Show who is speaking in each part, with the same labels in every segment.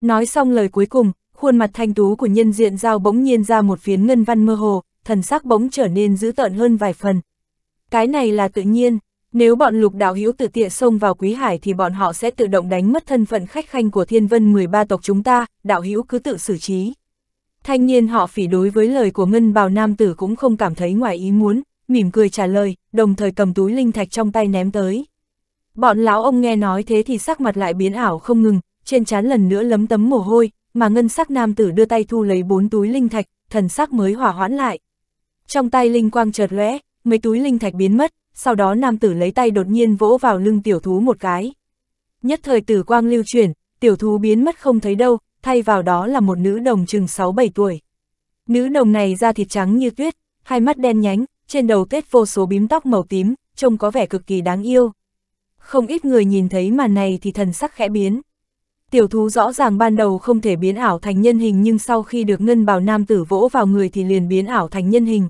Speaker 1: Nói xong lời cuối cùng, khuôn mặt thanh tú của nhân diện giao bỗng nhiên ra một phiến ngân văn mơ hồ, thần sắc bỗng trở nên dữ tợn hơn vài phần. Cái này là tự nhiên, nếu bọn lục đạo hữu tự tiệ xông vào Quý Hải thì bọn họ sẽ tự động đánh mất thân phận khách khanh của thiên vân 13 tộc chúng ta, đạo hữu cứ tự xử trí. Thanh niên họ phỉ đối với lời của ngân bào nam tử cũng không cảm thấy ngoài ý muốn, mỉm cười trả lời, đồng thời cầm túi linh thạch trong tay ném tới. Bọn lão ông nghe nói thế thì sắc mặt lại biến ảo không ngừng, trên trán lần nữa lấm tấm mồ hôi, mà ngân sắc nam tử đưa tay thu lấy bốn túi linh thạch, thần sắc mới hỏa hoãn lại. Trong tay linh quang chợt lóe, mấy túi linh thạch biến mất, sau đó nam tử lấy tay đột nhiên vỗ vào lưng tiểu thú một cái. Nhất thời tử quang lưu chuyển, tiểu thú biến mất không thấy đâu, thay vào đó là một nữ đồng chừng 6-7 tuổi. Nữ đồng này da thịt trắng như tuyết, hai mắt đen nhánh, trên đầu tết vô số bím tóc màu tím, trông có vẻ cực kỳ đáng yêu. Không ít người nhìn thấy màn này thì thần sắc khẽ biến. Tiểu thú rõ ràng ban đầu không thể biến ảo thành nhân hình nhưng sau khi được ngân Bảo nam tử vỗ vào người thì liền biến ảo thành nhân hình.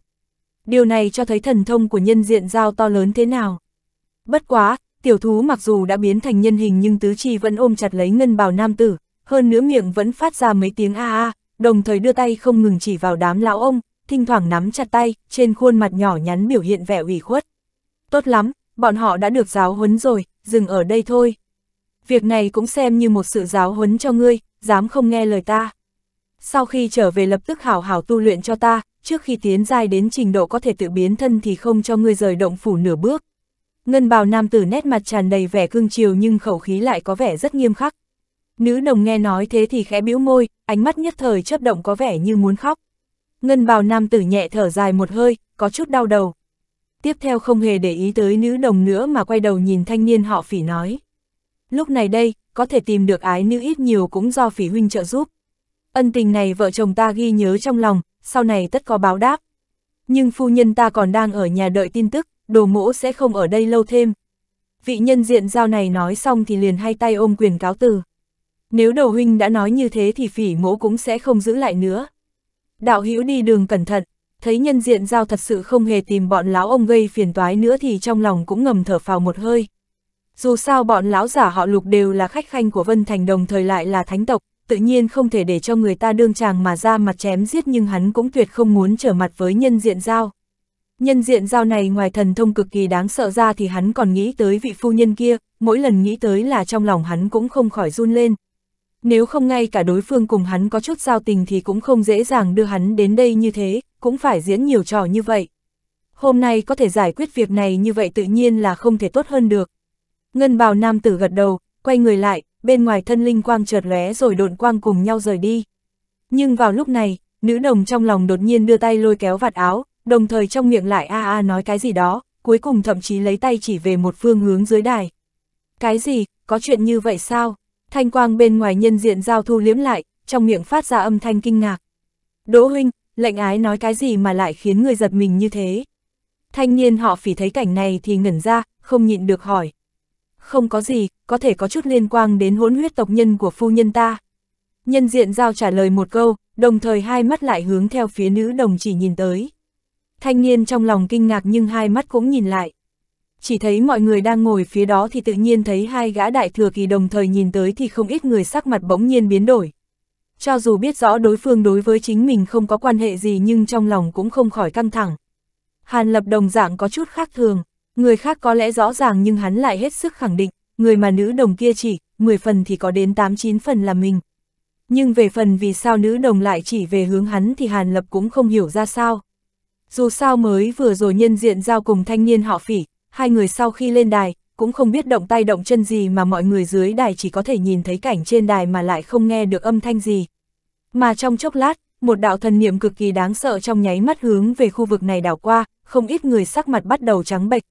Speaker 1: Điều này cho thấy thần thông của nhân diện giao to lớn thế nào. Bất quá, tiểu thú mặc dù đã biến thành nhân hình nhưng tứ chi vẫn ôm chặt lấy ngân Bảo nam tử, hơn nữa miệng vẫn phát ra mấy tiếng a a, đồng thời đưa tay không ngừng chỉ vào đám lão ông, thỉnh thoảng nắm chặt tay, trên khuôn mặt nhỏ nhắn biểu hiện vẻ ủy khuất. Tốt lắm, bọn họ đã được giáo huấn rồi, dừng ở đây thôi việc này cũng xem như một sự giáo huấn cho ngươi, dám không nghe lời ta. Sau khi trở về lập tức hảo hảo tu luyện cho ta, trước khi tiến giai đến trình độ có thể tự biến thân thì không cho ngươi rời động phủ nửa bước. Ngân bào nam tử nét mặt tràn đầy vẻ cương chiều nhưng khẩu khí lại có vẻ rất nghiêm khắc. Nữ nồng nghe nói thế thì khẽ bĩu môi, ánh mắt nhất thời chớp động có vẻ như muốn khóc. Ngân bào nam tử nhẹ thở dài một hơi, có chút đau đầu. Tiếp theo không hề để ý tới nữ đồng nữa mà quay đầu nhìn thanh niên họ phỉ nói. Lúc này đây, có thể tìm được ái nữ ít nhiều cũng do phỉ huynh trợ giúp. Ân tình này vợ chồng ta ghi nhớ trong lòng, sau này tất có báo đáp. Nhưng phu nhân ta còn đang ở nhà đợi tin tức, đồ mỗ sẽ không ở đây lâu thêm. Vị nhân diện giao này nói xong thì liền hai tay ôm quyền cáo từ. Nếu đầu huynh đã nói như thế thì phỉ mỗ cũng sẽ không giữ lại nữa. Đạo hữu đi đường cẩn thận, thấy nhân diện giao thật sự không hề tìm bọn lão ông gây phiền toái nữa thì trong lòng cũng ngầm thở phào một hơi dù sao bọn lão giả họ lục đều là khách khanh của Vân Thành đồng thời lại là thánh tộc, tự nhiên không thể để cho người ta đương chàng mà ra mặt chém giết nhưng hắn cũng tuyệt không muốn trở mặt với nhân diện giao. Nhân diện giao này ngoài thần thông cực kỳ đáng sợ ra thì hắn còn nghĩ tới vị phu nhân kia, mỗi lần nghĩ tới là trong lòng hắn cũng không khỏi run lên. Nếu không ngay cả đối phương cùng hắn có chút giao tình thì cũng không dễ dàng đưa hắn đến đây như thế, cũng phải diễn nhiều trò như vậy. Hôm nay có thể giải quyết việc này như vậy tự nhiên là không thể tốt hơn được. Ngân bào nam tử gật đầu, quay người lại, bên ngoài thân linh quang chợt lóe rồi độn quang cùng nhau rời đi. Nhưng vào lúc này, nữ đồng trong lòng đột nhiên đưa tay lôi kéo vạt áo, đồng thời trong miệng lại a a nói cái gì đó, cuối cùng thậm chí lấy tay chỉ về một phương hướng dưới đài. Cái gì, có chuyện như vậy sao? Thanh quang bên ngoài nhân diện giao thu liếm lại, trong miệng phát ra âm thanh kinh ngạc. Đỗ huynh, lệnh ái nói cái gì mà lại khiến người giật mình như thế? Thanh niên họ phỉ thấy cảnh này thì ngẩn ra, không nhịn được hỏi không có gì, có thể có chút liên quan đến hỗn huyết tộc nhân của phu nhân ta. Nhân diện giao trả lời một câu, đồng thời hai mắt lại hướng theo phía nữ đồng chỉ nhìn tới. Thanh niên trong lòng kinh ngạc nhưng hai mắt cũng nhìn lại. Chỉ thấy mọi người đang ngồi phía đó thì tự nhiên thấy hai gã đại thừa kỳ đồng thời nhìn tới thì không ít người sắc mặt bỗng nhiên biến đổi. Cho dù biết rõ đối phương đối với chính mình không có quan hệ gì nhưng trong lòng cũng không khỏi căng thẳng. Hàn lập đồng dạng có chút khác thường, Người khác có lẽ rõ ràng nhưng hắn lại hết sức khẳng định, người mà nữ đồng kia chỉ, 10 phần thì có đến 8-9 phần là mình. Nhưng về phần vì sao nữ đồng lại chỉ về hướng hắn thì Hàn Lập cũng không hiểu ra sao. Dù sao mới vừa rồi nhân diện giao cùng thanh niên họ phỉ, hai người sau khi lên đài, cũng không biết động tay động chân gì mà mọi người dưới đài chỉ có thể nhìn thấy cảnh trên đài mà lại không nghe được âm thanh gì. Mà trong chốc lát, một đạo thần niệm cực kỳ đáng sợ trong nháy mắt hướng về khu vực này đảo qua, không ít người sắc mặt bắt đầu trắng bệch,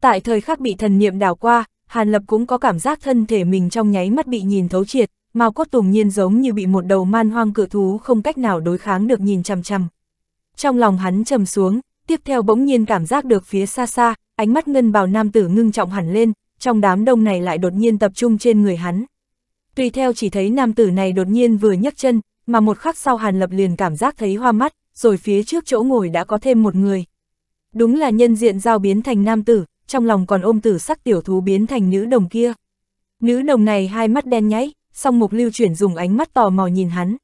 Speaker 1: tại thời khắc bị thần niệm đảo qua, Hàn Lập cũng có cảm giác thân thể mình trong nháy mắt bị nhìn thấu triệt, mau Cốt Tùng Nhiên giống như bị một đầu man hoang cự thú không cách nào đối kháng được nhìn chằm chằm. Trong lòng hắn trầm xuống, tiếp theo bỗng nhiên cảm giác được phía xa xa, ánh mắt ngân bào nam tử ngưng trọng hẳn lên, trong đám đông này lại đột nhiên tập trung trên người hắn. Tùy theo chỉ thấy nam tử này đột nhiên vừa nhấc chân, mà một khắc sau Hàn Lập liền cảm giác thấy hoa mắt, rồi phía trước chỗ ngồi đã có thêm một người. Đúng là nhân diện giao biến thành nam tử, trong lòng còn ôm tử sắc tiểu thú biến thành nữ đồng kia. Nữ đồng này hai mắt đen nháy, song mục lưu chuyển dùng ánh mắt tò mò nhìn hắn.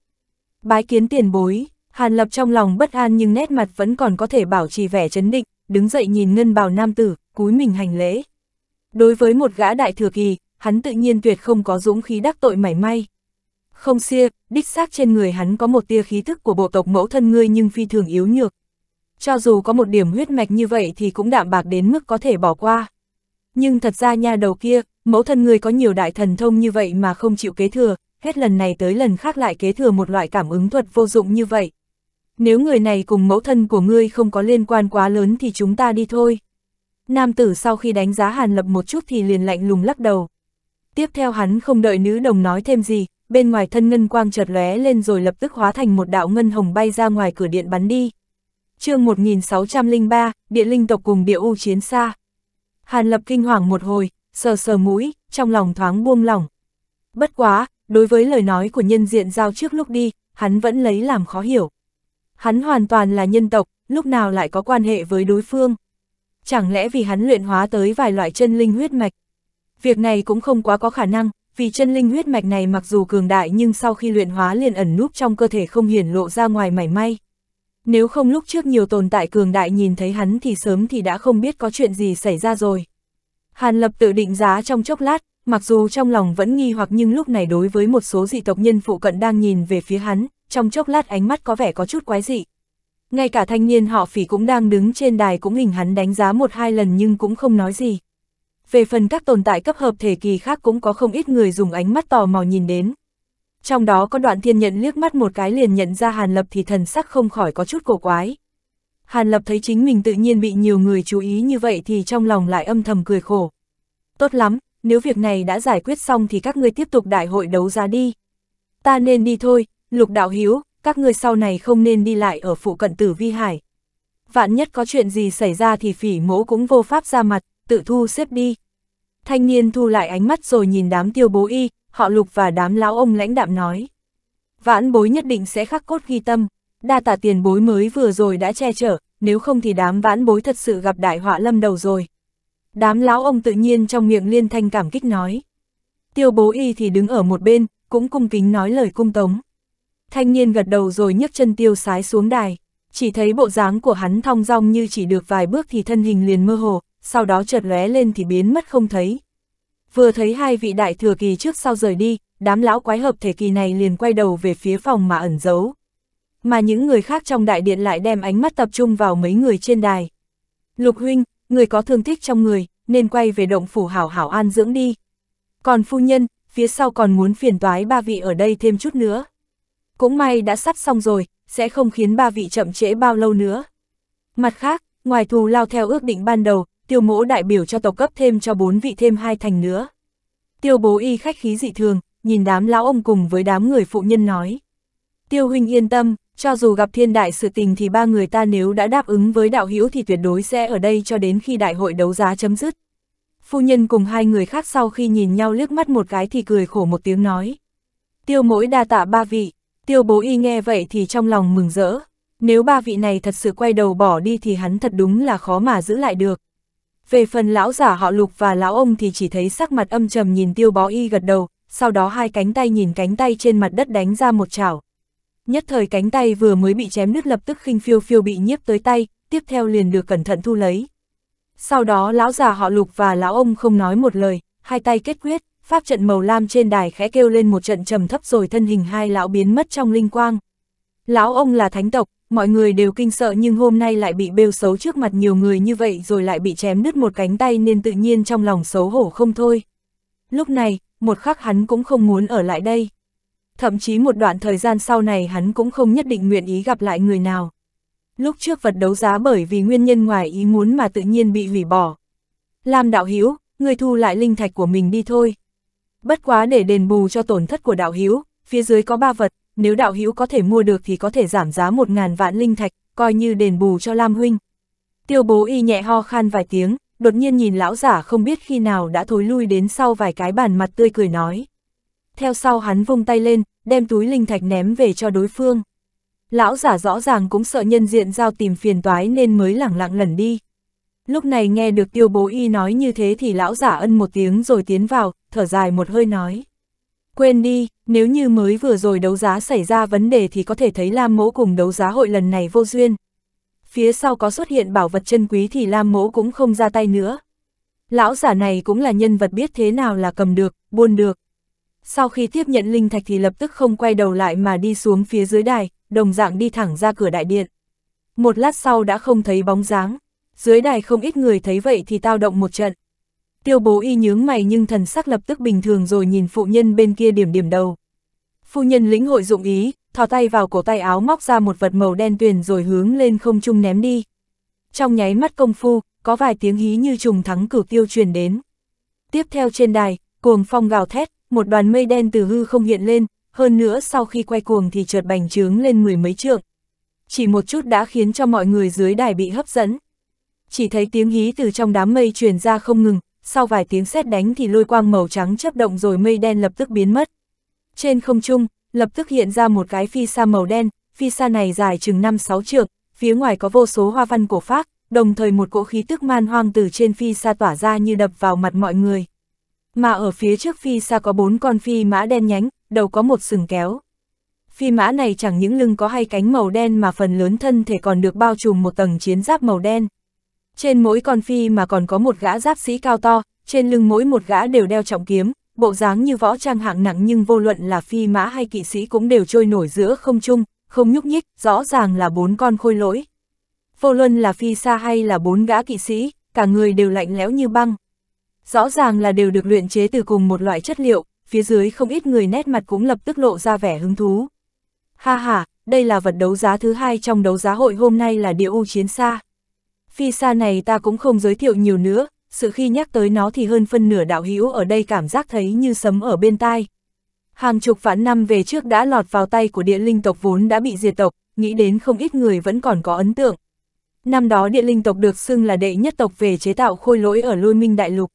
Speaker 1: Bái kiến tiền bối, Hàn Lập trong lòng bất an nhưng nét mặt vẫn còn có thể bảo trì vẻ chấn định, đứng dậy nhìn ngân bào nam tử, cúi mình hành lễ. Đối với một gã đại thừa kỳ, hắn tự nhiên tuyệt không có dũng khí đắc tội mảy may. Không xia, đích xác trên người hắn có một tia khí thức của bộ tộc mẫu thân ngươi nhưng phi thường yếu nhược cho dù có một điểm huyết mạch như vậy thì cũng đạm bạc đến mức có thể bỏ qua. Nhưng thật ra nha đầu kia, mẫu thân người có nhiều đại thần thông như vậy mà không chịu kế thừa, hết lần này tới lần khác lại kế thừa một loại cảm ứng thuật vô dụng như vậy. Nếu người này cùng mẫu thân của ngươi không có liên quan quá lớn thì chúng ta đi thôi. Nam tử sau khi đánh giá Hàn Lập một chút thì liền lạnh lùng lắc đầu. Tiếp theo hắn không đợi nữ đồng nói thêm gì, bên ngoài thân ngân quang chợt lóe lên rồi lập tức hóa thành một đạo ngân hồng bay ra ngoài cửa điện bắn đi chương 1603, địa linh tộc cùng địa u chiến xa. Hàn Lập kinh hoàng một hồi, sờ sờ mũi, trong lòng thoáng buông lỏng. Bất quá, đối với lời nói của nhân diện giao trước lúc đi, hắn vẫn lấy làm khó hiểu. Hắn hoàn toàn là nhân tộc, lúc nào lại có quan hệ với đối phương. Chẳng lẽ vì hắn luyện hóa tới vài loại chân linh huyết mạch. Việc này cũng không quá có khả năng, vì chân linh huyết mạch này mặc dù cường đại nhưng sau khi luyện hóa liền ẩn núp trong cơ thể không hiển lộ ra ngoài mảy may nếu không lúc trước nhiều tồn tại cường đại nhìn thấy hắn thì sớm thì đã không biết có chuyện gì xảy ra rồi. Hàn Lập tự định giá trong chốc lát, mặc dù trong lòng vẫn nghi hoặc nhưng lúc này đối với một số dị tộc nhân phụ cận đang nhìn về phía hắn, trong chốc lát ánh mắt có vẻ có chút quái dị. Ngay cả thanh niên họ phỉ cũng đang đứng trên đài cũng hình hắn đánh giá một hai lần nhưng cũng không nói gì. Về phần các tồn tại cấp hợp thể kỳ khác cũng có không ít người dùng ánh mắt tò mò nhìn đến trong đó có đoạn thiên nhận liếc mắt một cái liền nhận ra Hàn Lập thì thần sắc không khỏi có chút cổ quái. Hàn Lập thấy chính mình tự nhiên bị nhiều người chú ý như vậy thì trong lòng lại âm thầm cười khổ. Tốt lắm, nếu việc này đã giải quyết xong thì các ngươi tiếp tục đại hội đấu giá đi. Ta nên đi thôi, lục đạo hiếu, các ngươi sau này không nên đi lại ở phụ cận tử vi hải. Vạn nhất có chuyện gì xảy ra thì phỉ mỗ cũng vô pháp ra mặt, tự thu xếp đi. Thanh niên thu lại ánh mắt rồi nhìn đám tiêu bố y, họ lục và đám lão ông lãnh đạm nói. Vãn bối nhất định sẽ khắc cốt ghi tâm, đa tả tiền bối mới vừa rồi đã che chở, nếu không thì đám vãn bối thật sự gặp đại họa lâm đầu rồi. Đám lão ông tự nhiên trong miệng liên thanh cảm kích nói. Tiêu bố y thì đứng ở một bên, cũng cung kính nói lời cung tống. Thanh niên gật đầu rồi nhấc chân tiêu sái xuống đài, chỉ thấy bộ dáng của hắn thong dong như chỉ được vài bước thì thân hình liền mơ hồ, sau đó chợt lóe lên thì biến mất không thấy, vừa thấy hai vị đại thừa kỳ trước sau rời đi, đám lão quái hợp thể kỳ này liền quay đầu về phía phòng mà ẩn giấu. Mà những người khác trong đại điện lại đem ánh mắt tập trung vào mấy người trên đài. Lục huynh, người có thương tích trong người, nên quay về động phủ hảo hảo an dưỡng đi. Còn phu nhân, phía sau còn muốn phiền toái ba vị ở đây thêm chút nữa. Cũng may đã sắp xong rồi, sẽ không khiến ba vị chậm trễ bao lâu nữa. Mặt khác, ngoài thù lao theo ước định ban đầu, tiêu mỗ đại biểu cho tộc cấp thêm cho bốn vị thêm hai thành nữa. Tiêu bố y khách khí dị thường, nhìn đám lão ông cùng với đám người phụ nhân nói. Tiêu huynh yên tâm, cho dù gặp thiên đại sự tình thì ba người ta nếu đã đáp ứng với đạo hữu thì tuyệt đối sẽ ở đây cho đến khi đại hội đấu giá chấm dứt. Phu nhân cùng hai người khác sau khi nhìn nhau liếc mắt một cái thì cười khổ một tiếng nói. Tiêu mỗi đa tạ ba vị, tiêu bố y nghe vậy thì trong lòng mừng rỡ. Nếu ba vị này thật sự quay đầu bỏ đi thì hắn thật đúng là khó mà giữ lại được. Về phần lão giả họ lục và lão ông thì chỉ thấy sắc mặt âm trầm nhìn tiêu bó y gật đầu, sau đó hai cánh tay nhìn cánh tay trên mặt đất đánh ra một chảo. Nhất thời cánh tay vừa mới bị chém nứt lập tức khinh phiêu phiêu bị nhiếp tới tay, tiếp theo liền được cẩn thận thu lấy. Sau đó lão già họ lục và lão ông không nói một lời, hai tay kết quyết, pháp trận màu lam trên đài khẽ kêu lên một trận trầm thấp rồi thân hình hai lão biến mất trong linh quang. Lão ông là thánh tộc, mọi người đều kinh sợ nhưng hôm nay lại bị bêu xấu trước mặt nhiều người như vậy rồi lại bị chém đứt một cánh tay nên tự nhiên trong lòng xấu hổ không thôi. Lúc này, một khắc hắn cũng không muốn ở lại đây. Thậm chí một đoạn thời gian sau này hắn cũng không nhất định nguyện ý gặp lại người nào. Lúc trước vật đấu giá bởi vì nguyên nhân ngoài ý muốn mà tự nhiên bị hủy bỏ. Lam đạo Hiếu, người thu lại linh thạch của mình đi thôi. Bất quá để đền bù cho tổn thất của đạo Hiếu, phía dưới có ba vật, nếu đạo hữu có thể mua được thì có thể giảm giá một ngàn vạn linh thạch, coi như đền bù cho Lam Huynh. Tiêu bố y nhẹ ho khan vài tiếng, đột nhiên nhìn lão giả không biết khi nào đã thối lui đến sau vài cái bàn mặt tươi cười nói. Theo sau hắn vung tay lên, đem túi linh thạch ném về cho đối phương. Lão giả rõ ràng cũng sợ nhân diện giao tìm phiền toái nên mới lẳng lặng lẩn đi. Lúc này nghe được tiêu bố y nói như thế thì lão giả ân một tiếng rồi tiến vào, thở dài một hơi nói. Quên đi, nếu như mới vừa rồi đấu giá xảy ra vấn đề thì có thể thấy Lam Mỗ cùng đấu giá hội lần này vô duyên. Phía sau có xuất hiện bảo vật chân quý thì Lam Mỗ cũng không ra tay nữa. Lão giả này cũng là nhân vật biết thế nào là cầm được, buôn được. Sau khi tiếp nhận linh thạch thì lập tức không quay đầu lại mà đi xuống phía dưới đài, đồng dạng đi thẳng ra cửa đại điện. Một lát sau đã không thấy bóng dáng, dưới đài không ít người thấy vậy thì tao động một trận. Tiêu bố y nhướng mày nhưng thần sắc lập tức bình thường rồi nhìn phụ nhân bên kia điểm điểm đầu. Phu nhân lĩnh hội dụng ý, thò tay vào cổ tay áo móc ra một vật màu đen tuyền rồi hướng lên không trung ném đi. Trong nháy mắt công phu, có vài tiếng hí như trùng thắng cửu tiêu truyền đến. Tiếp theo trên đài, cuồng phong gào thét, một đoàn mây đen từ hư không hiện lên, hơn nữa sau khi quay cuồng thì trượt bành trướng lên mười mấy trượng. Chỉ một chút đã khiến cho mọi người dưới đài bị hấp dẫn. Chỉ thấy tiếng hí từ trong đám mây truyền ra không ngừng, sau vài tiếng sét đánh thì lôi quang màu trắng chấp động rồi mây đen lập tức biến mất. Trên không trung, lập tức hiện ra một cái phi xa màu đen, phi xa này dài chừng 5-6 trượng, phía ngoài có vô số hoa văn cổ phác, đồng thời một cỗ khí tức man hoang từ trên phi xa tỏa ra như đập vào mặt mọi người. Mà ở phía trước phi xa có bốn con phi mã đen nhánh, đầu có một sừng kéo. Phi mã này chẳng những lưng có hai cánh màu đen mà phần lớn thân thể còn được bao trùm một tầng chiến giáp màu đen. Trên mỗi con phi mà còn có một gã giáp sĩ cao to, trên lưng mỗi một gã đều đeo trọng kiếm, bộ dáng như võ trang hạng nặng nhưng vô luận là phi mã hay kỵ sĩ cũng đều trôi nổi giữa không trung, không nhúc nhích, rõ ràng là bốn con khôi lỗi. Vô luận là phi xa hay là bốn gã kỵ sĩ, cả người đều lạnh lẽo như băng. Rõ ràng là đều được luyện chế từ cùng một loại chất liệu, phía dưới không ít người nét mặt cũng lập tức lộ ra vẻ hứng thú. Ha ha, đây là vật đấu giá thứ hai trong đấu giá hội hôm nay là địa u chiến xa phi xa này ta cũng không giới thiệu nhiều nữa, sự khi nhắc tới nó thì hơn phân nửa đạo hữu ở đây cảm giác thấy như sấm ở bên tai. Hàng chục vạn năm về trước đã lọt vào tay của địa linh tộc vốn đã bị diệt tộc, nghĩ đến không ít người vẫn còn có ấn tượng. Năm đó địa linh tộc được xưng là đệ nhất tộc về chế tạo khôi lỗi ở lôi minh đại lục.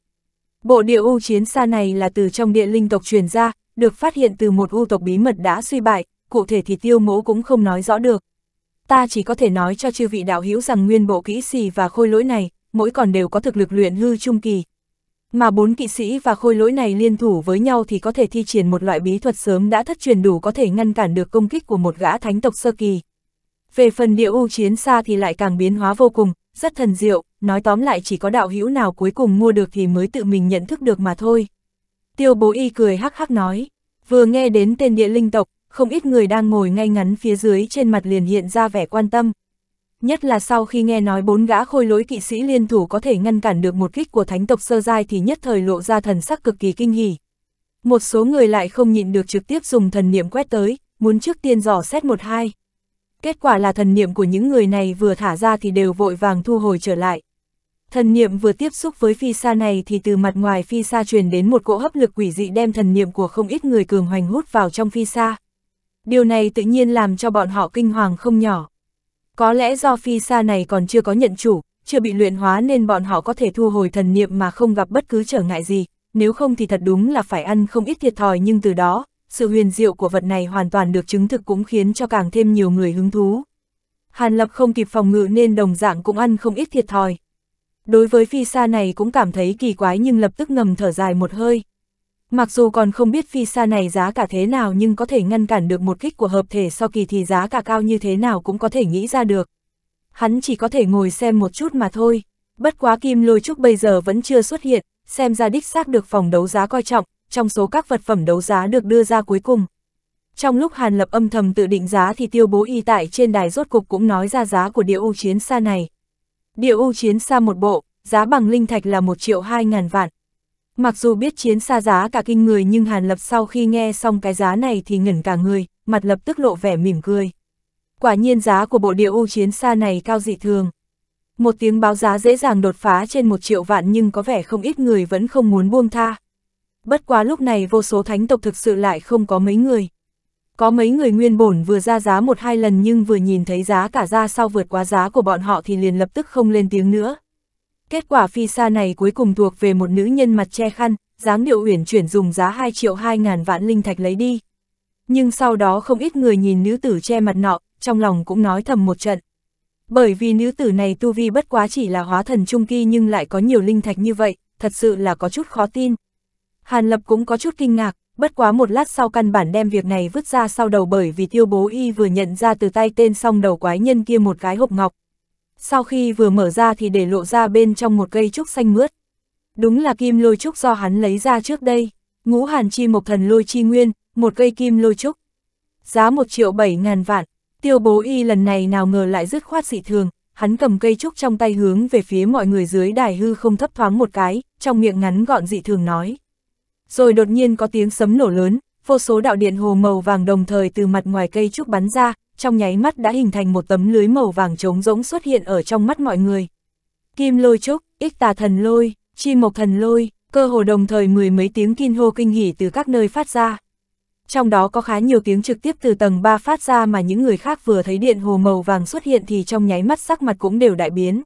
Speaker 1: Bộ địa u chiến xa này là từ trong địa linh tộc truyền ra, được phát hiện từ một u tộc bí mật đã suy bại, cụ thể thì tiêu mẫu cũng không nói rõ được ta chỉ có thể nói cho chư vị đạo hữu rằng nguyên bộ kỹ sĩ và khôi lỗi này, mỗi còn đều có thực lực luyện hư trung kỳ. Mà bốn kỵ sĩ và khôi lỗi này liên thủ với nhau thì có thể thi triển một loại bí thuật sớm đã thất truyền đủ có thể ngăn cản được công kích của một gã thánh tộc sơ kỳ. Về phần địa u chiến xa thì lại càng biến hóa vô cùng, rất thần diệu, nói tóm lại chỉ có đạo hữu nào cuối cùng mua được thì mới tự mình nhận thức được mà thôi. Tiêu bố y cười hắc hắc nói, vừa nghe đến tên địa linh tộc, không ít người đang ngồi ngay ngắn phía dưới trên mặt liền hiện ra vẻ quan tâm. Nhất là sau khi nghe nói bốn gã khôi lỗi kỵ sĩ liên thủ có thể ngăn cản được một kích của thánh tộc sơ giai thì nhất thời lộ ra thần sắc cực kỳ kinh hỉ. Một số người lại không nhịn được trực tiếp dùng thần niệm quét tới, muốn trước tiên dò xét một hai. Kết quả là thần niệm của những người này vừa thả ra thì đều vội vàng thu hồi trở lại. Thần niệm vừa tiếp xúc với phi xa này thì từ mặt ngoài phi xa truyền đến một cỗ hấp lực quỷ dị đem thần niệm của không ít người cường hoành hút vào trong phi xa điều này tự nhiên làm cho bọn họ kinh hoàng không nhỏ. Có lẽ do phi xa này còn chưa có nhận chủ, chưa bị luyện hóa nên bọn họ có thể thu hồi thần niệm mà không gặp bất cứ trở ngại gì, nếu không thì thật đúng là phải ăn không ít thiệt thòi nhưng từ đó, sự huyền diệu của vật này hoàn toàn được chứng thực cũng khiến cho càng thêm nhiều người hứng thú. Hàn Lập không kịp phòng ngự nên đồng dạng cũng ăn không ít thiệt thòi. Đối với phi xa này cũng cảm thấy kỳ quái nhưng lập tức ngầm thở dài một hơi, Mặc dù còn không biết phi xa này giá cả thế nào nhưng có thể ngăn cản được một kích của hợp thể sau kỳ thì giá cả cao như thế nào cũng có thể nghĩ ra được. Hắn chỉ có thể ngồi xem một chút mà thôi. Bất quá kim lôi trúc bây giờ vẫn chưa xuất hiện, xem ra đích xác được phòng đấu giá coi trọng, trong số các vật phẩm đấu giá được đưa ra cuối cùng. Trong lúc Hàn Lập âm thầm tự định giá thì tiêu bố y tại trên đài rốt cục cũng nói ra giá của địa ô chiến xa này. Địa ô chiến xa một bộ, giá bằng linh thạch là 1 triệu 2 ngàn vạn, Mặc dù biết chiến xa giá cả kinh người nhưng Hàn Lập sau khi nghe xong cái giá này thì ngẩn cả người, mặt lập tức lộ vẻ mỉm cười. Quả nhiên giá của bộ địa u chiến xa này cao dị thường. Một tiếng báo giá dễ dàng đột phá trên một triệu vạn nhưng có vẻ không ít người vẫn không muốn buông tha. Bất quá lúc này vô số thánh tộc thực sự lại không có mấy người. Có mấy người nguyên bổn vừa ra giá một hai lần nhưng vừa nhìn thấy giá cả ra sau vượt quá giá của bọn họ thì liền lập tức không lên tiếng nữa, Kết quả phi xa này cuối cùng thuộc về một nữ nhân mặt che khăn, dáng điệu uyển chuyển dùng giá 2 triệu 2 ngàn vạn linh thạch lấy đi. Nhưng sau đó không ít người nhìn nữ tử che mặt nọ, trong lòng cũng nói thầm một trận. Bởi vì nữ tử này tu vi bất quá chỉ là hóa thần trung kỳ nhưng lại có nhiều linh thạch như vậy, thật sự là có chút khó tin. Hàn Lập cũng có chút kinh ngạc, bất quá một lát sau căn bản đem việc này vứt ra sau đầu bởi vì tiêu bố y vừa nhận ra từ tay tên song đầu quái nhân kia một cái hộp ngọc, sau khi vừa mở ra thì để lộ ra bên trong một cây trúc xanh mướt. Đúng là kim lôi trúc do hắn lấy ra trước đây, ngũ hàn chi một thần lôi chi nguyên, một cây kim lôi trúc. Giá 1 triệu 7 ngàn vạn, tiêu bố y lần này nào ngờ lại dứt khoát dị thường, hắn cầm cây trúc trong tay hướng về phía mọi người dưới đài hư không thấp thoáng một cái, trong miệng ngắn gọn dị thường nói. Rồi đột nhiên có tiếng sấm nổ lớn, vô số đạo điện hồ màu vàng đồng thời từ mặt ngoài cây trúc bắn ra, trong nháy mắt đã hình thành một tấm lưới màu vàng trống rỗng xuất hiện ở trong mắt mọi người. Kim lôi trúc, ích tà thần lôi, chi mộc thần lôi, cơ hồ đồng thời mười mấy tiếng kinh hô kinh hỉ từ các nơi phát ra. Trong đó có khá nhiều tiếng trực tiếp từ tầng 3 phát ra mà những người khác vừa thấy điện hồ màu vàng xuất hiện thì trong nháy mắt sắc mặt cũng đều đại biến.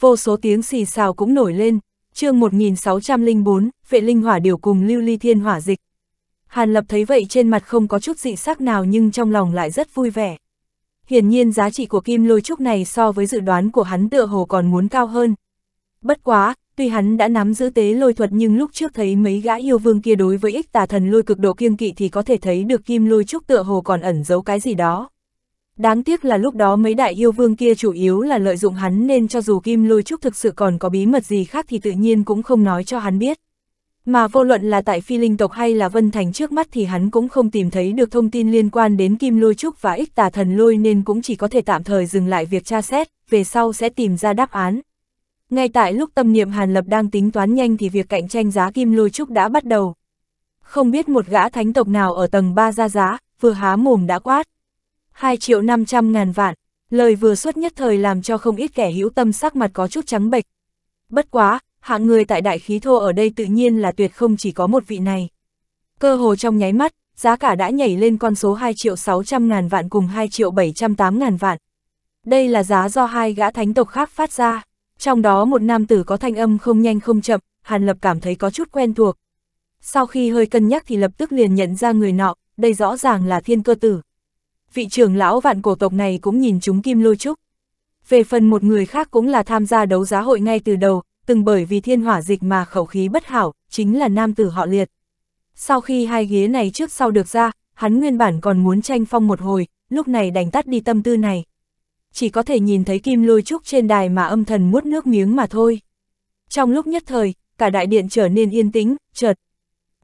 Speaker 1: Vô số tiếng xì xào cũng nổi lên, chương 1604, vệ linh hỏa điều cùng lưu ly thiên hỏa dịch, Hàn Lập thấy vậy trên mặt không có chút dị sắc nào nhưng trong lòng lại rất vui vẻ. Hiển nhiên giá trị của kim lôi trúc này so với dự đoán của hắn tựa hồ còn muốn cao hơn. Bất quá, tuy hắn đã nắm giữ tế lôi thuật nhưng lúc trước thấy mấy gã yêu vương kia đối với ích tà thần lôi cực độ kiêng kỵ thì có thể thấy được kim lôi trúc tựa hồ còn ẩn giấu cái gì đó. Đáng tiếc là lúc đó mấy đại yêu vương kia chủ yếu là lợi dụng hắn nên cho dù kim lôi trúc thực sự còn có bí mật gì khác thì tự nhiên cũng không nói cho hắn biết. Mà vô luận là tại phi linh tộc hay là Vân Thành trước mắt thì hắn cũng không tìm thấy được thông tin liên quan đến Kim Lôi Trúc và ích tà thần lôi nên cũng chỉ có thể tạm thời dừng lại việc tra xét, về sau sẽ tìm ra đáp án. Ngay tại lúc tâm niệm Hàn Lập đang tính toán nhanh thì việc cạnh tranh giá Kim Lôi Trúc đã bắt đầu. Không biết một gã thánh tộc nào ở tầng 3 ra giá, vừa há mồm đã quát. 2 triệu 500 ngàn vạn, lời vừa xuất nhất thời làm cho không ít kẻ hữu tâm sắc mặt có chút trắng bệch. Bất quá, hạng người tại đại khí thô ở đây tự nhiên là tuyệt không chỉ có một vị này. Cơ hồ trong nháy mắt, giá cả đã nhảy lên con số 2 triệu 600 ngàn vạn cùng 2 triệu 708 ngàn vạn. Đây là giá do hai gã thánh tộc khác phát ra, trong đó một nam tử có thanh âm không nhanh không chậm, Hàn Lập cảm thấy có chút quen thuộc. Sau khi hơi cân nhắc thì lập tức liền nhận ra người nọ, đây rõ ràng là thiên cơ tử. Vị trưởng lão vạn cổ tộc này cũng nhìn chúng kim lôi trúc. Về phần một người khác cũng là tham gia đấu giá hội ngay từ đầu, từng bởi vì thiên hỏa dịch mà khẩu khí bất hảo, chính là nam tử họ liệt. Sau khi hai ghế này trước sau được ra, hắn nguyên bản còn muốn tranh phong một hồi, lúc này đành tắt đi tâm tư này. Chỉ có thể nhìn thấy kim lôi trúc trên đài mà âm thần muốt nước miếng mà thôi. Trong lúc nhất thời, cả đại điện trở nên yên tĩnh, chợt.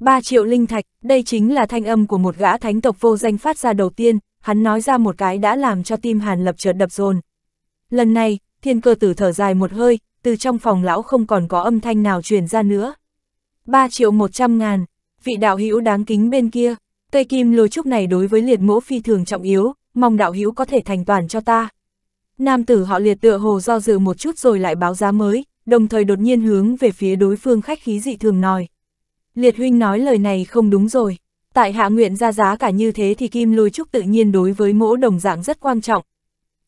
Speaker 1: 3 triệu linh thạch, đây chính là thanh âm của một gã thánh tộc vô danh phát ra đầu tiên, hắn nói ra một cái đã làm cho tim Hàn Lập chợt đập rồn Lần này, thiên cơ tử thở dài một hơi, từ trong phòng lão không còn có âm thanh nào truyền ra nữa. 3 triệu 100 ngàn, vị đạo hữu đáng kính bên kia, cây kim lôi trúc này đối với liệt mỗ phi thường trọng yếu, mong đạo hữu có thể thành toàn cho ta. Nam tử họ liệt tựa hồ do dự một chút rồi lại báo giá mới, đồng thời đột nhiên hướng về phía đối phương khách khí dị thường nói. Liệt huynh nói lời này không đúng rồi, tại hạ nguyện ra giá cả như thế thì kim lôi trúc tự nhiên đối với mỗ đồng dạng rất quan trọng.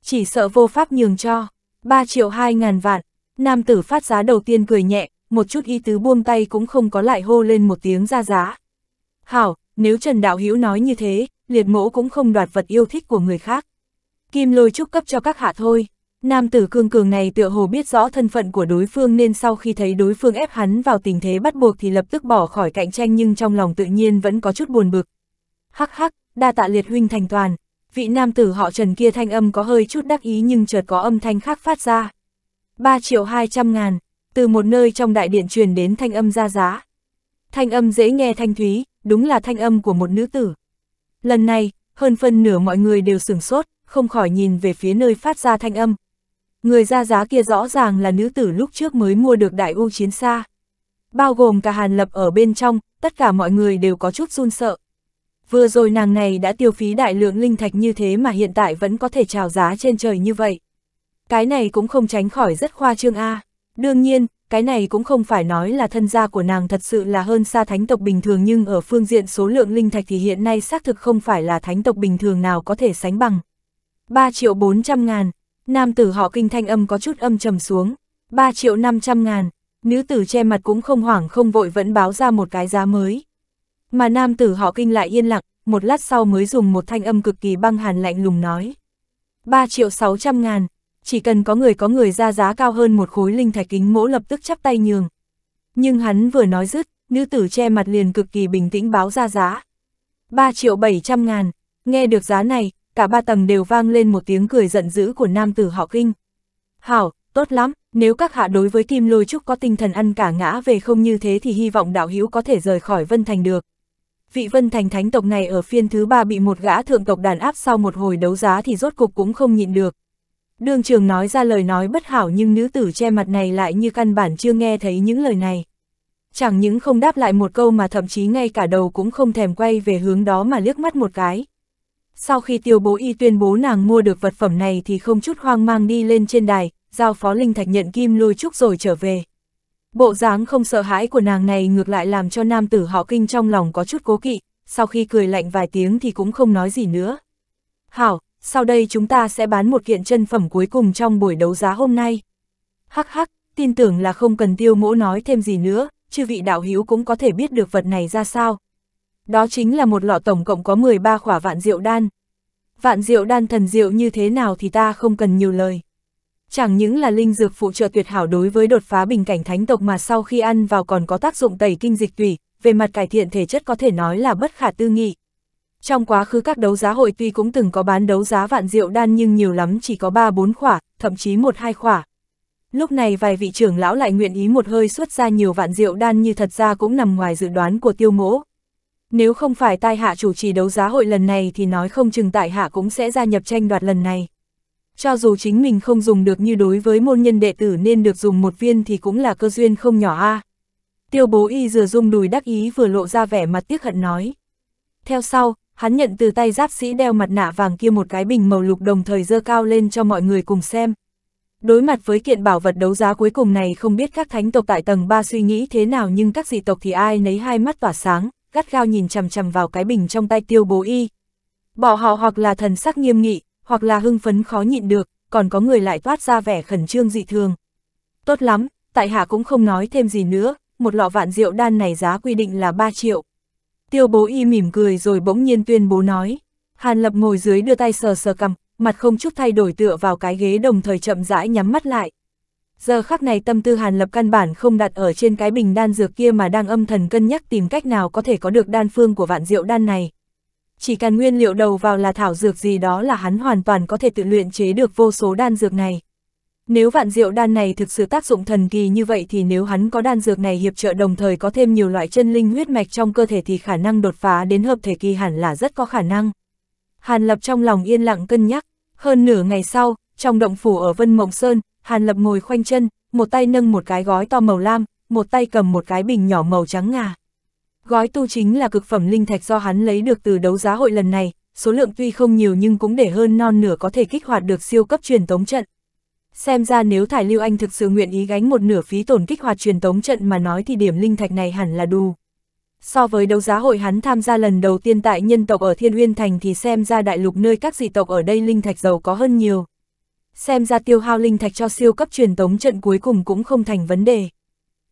Speaker 1: Chỉ sợ vô pháp nhường cho, 3 triệu 2 ngàn vạn, Nam tử phát giá đầu tiên cười nhẹ, một chút y tứ buông tay cũng không có lại hô lên một tiếng ra giá. Hảo, nếu Trần Đạo Hữu nói như thế, liệt mẫu cũng không đoạt vật yêu thích của người khác. Kim lôi trúc cấp cho các hạ thôi. Nam tử cương cường này tựa hồ biết rõ thân phận của đối phương nên sau khi thấy đối phương ép hắn vào tình thế bắt buộc thì lập tức bỏ khỏi cạnh tranh nhưng trong lòng tự nhiên vẫn có chút buồn bực. Hắc hắc, đa tạ liệt huynh thành toàn. Vị nam tử họ Trần kia thanh âm có hơi chút đắc ý nhưng chợt có âm thanh khác phát ra. 3 triệu 200 ngàn, từ một nơi trong đại điện truyền đến thanh âm ra giá. Thanh âm dễ nghe thanh thúy, đúng là thanh âm của một nữ tử. Lần này, hơn phân nửa mọi người đều sửng sốt, không khỏi nhìn về phía nơi phát ra thanh âm. Người ra giá kia rõ ràng là nữ tử lúc trước mới mua được đại u chiến xa. Bao gồm cả Hàn Lập ở bên trong, tất cả mọi người đều có chút run sợ. Vừa rồi nàng này đã tiêu phí đại lượng linh thạch như thế mà hiện tại vẫn có thể trào giá trên trời như vậy. Cái này cũng không tránh khỏi rất khoa trương A. À. Đương nhiên, cái này cũng không phải nói là thân gia của nàng thật sự là hơn xa thánh tộc bình thường nhưng ở phương diện số lượng linh thạch thì hiện nay xác thực không phải là thánh tộc bình thường nào có thể sánh bằng. 3 triệu 400 ngàn, nam tử họ kinh thanh âm có chút âm trầm xuống, 3 triệu 500 ngàn, nữ tử che mặt cũng không hoảng không vội vẫn báo ra một cái giá mới. Mà nam tử họ kinh lại yên lặng, một lát sau mới dùng một thanh âm cực kỳ băng hàn lạnh lùng nói. 3 triệu 600 ngàn, chỉ cần có người có người ra giá cao hơn một khối linh thạch kính mỗ lập tức chắp tay nhường. Nhưng hắn vừa nói dứt, nữ tử che mặt liền cực kỳ bình tĩnh báo ra giá. 3 triệu 700 ngàn, nghe được giá này, cả ba tầng đều vang lên một tiếng cười giận dữ của nam tử họ kinh. Hảo, tốt lắm, nếu các hạ đối với kim lôi trúc có tinh thần ăn cả ngã về không như thế thì hy vọng đạo hữu có thể rời khỏi Vân Thành được. Vị Vân Thành thánh tộc này ở phiên thứ ba bị một gã thượng tộc đàn áp sau một hồi đấu giá thì rốt cục cũng không nhịn được, đương trường nói ra lời nói bất hảo nhưng nữ tử che mặt này lại như căn bản chưa nghe thấy những lời này. Chẳng những không đáp lại một câu mà thậm chí ngay cả đầu cũng không thèm quay về hướng đó mà liếc mắt một cái. Sau khi tiêu bố y tuyên bố nàng mua được vật phẩm này thì không chút hoang mang đi lên trên đài, giao phó linh thạch nhận kim lôi trúc rồi trở về. Bộ dáng không sợ hãi của nàng này ngược lại làm cho nam tử họ kinh trong lòng có chút cố kỵ, sau khi cười lạnh vài tiếng thì cũng không nói gì nữa. Hảo, sau đây chúng ta sẽ bán một kiện chân phẩm cuối cùng trong buổi đấu giá hôm nay. Hắc hắc, tin tưởng là không cần tiêu mỗ nói thêm gì nữa, chư vị đạo hữu cũng có thể biết được vật này ra sao. Đó chính là một lọ tổng cộng có 13 khỏa vạn rượu đan. Vạn rượu đan thần rượu như thế nào thì ta không cần nhiều lời. Chẳng những là linh dược phụ trợ tuyệt hảo đối với đột phá bình cảnh thánh tộc mà sau khi ăn vào còn có tác dụng tẩy kinh dịch tủy, về mặt cải thiện thể chất có thể nói là bất khả tư nghị. Trong quá khứ các đấu giá hội tuy cũng từng có bán đấu giá vạn rượu đan nhưng nhiều lắm chỉ có 3-4 khỏa, thậm chí 1-2 khỏa. Lúc này vài vị trưởng lão lại nguyện ý một hơi xuất ra nhiều vạn rượu đan như thật ra cũng nằm ngoài dự đoán của tiêu mỗ. Nếu không phải tai hạ chủ trì đấu giá hội lần này thì nói không chừng tại hạ cũng sẽ gia nhập tranh đoạt lần này. Cho dù chính mình không dùng được như đối với môn nhân đệ tử nên được dùng một viên thì cũng là cơ duyên không nhỏ a. Tiêu bố y vừa dung đùi đắc ý vừa lộ ra vẻ mặt tiếc hận nói. Theo sau, hắn nhận từ tay giáp sĩ đeo mặt nạ vàng kia một cái bình màu lục đồng thời dơ cao lên cho mọi người cùng xem. Đối mặt với kiện bảo vật đấu giá cuối cùng này không biết các thánh tộc tại tầng 3 suy nghĩ thế nào nhưng các dị tộc thì ai nấy hai mắt tỏa sáng, gắt gao nhìn chằm chằm vào cái bình trong tay tiêu bố y. Bỏ họ hoặc là thần sắc nghiêm nghị, hoặc là hưng phấn khó nhịn được, còn có người lại toát ra vẻ khẩn trương dị thường. Tốt lắm, tại hạ cũng không nói thêm gì nữa, một lọ vạn rượu đan này giá quy định là 3 triệu. Tiêu bố y mỉm cười rồi bỗng nhiên tuyên bố nói. Hàn lập ngồi dưới đưa tay sờ sờ cầm, mặt không chút thay đổi tựa vào cái ghế đồng thời chậm rãi nhắm mắt lại. Giờ khắc này tâm tư Hàn Lập căn bản không đặt ở trên cái bình đan dược kia mà đang âm thần cân nhắc tìm cách nào có thể có được đan phương của vạn diệu đan này. Chỉ cần nguyên liệu đầu vào là thảo dược gì đó là hắn hoàn toàn có thể tự luyện chế được vô số đan dược này. Nếu vạn diệu đan này thực sự tác dụng thần kỳ như vậy thì nếu hắn có đan dược này hiệp trợ đồng thời có thêm nhiều loại chân linh huyết mạch trong cơ thể thì khả năng đột phá đến hợp thể kỳ hẳn là rất có khả năng. Hàn Lập trong lòng yên lặng cân nhắc, hơn nửa ngày sau, trong động phủ ở Vân Mộng Sơn, Hàn Lập ngồi khoanh chân, một tay nâng một cái gói to màu lam, một tay cầm một cái bình nhỏ màu trắng ngà. Gói tu chính là cực phẩm linh thạch do hắn lấy được từ đấu giá hội lần này, số lượng tuy không nhiều nhưng cũng để hơn non nửa có thể kích hoạt được siêu cấp truyền tống trận. Xem ra nếu Thải Lưu Anh thực sự nguyện ý gánh một nửa phí tổn kích hoạt truyền tống trận mà nói thì điểm linh thạch này hẳn là đủ. So với đấu giá hội hắn tham gia lần đầu tiên tại nhân tộc ở Thiên Uyên Thành thì xem ra đại lục nơi các dị tộc ở đây linh thạch giàu có hơn nhiều. Xem ra tiêu hao linh thạch cho siêu cấp truyền tống trận cuối cùng cũng không thành vấn đề.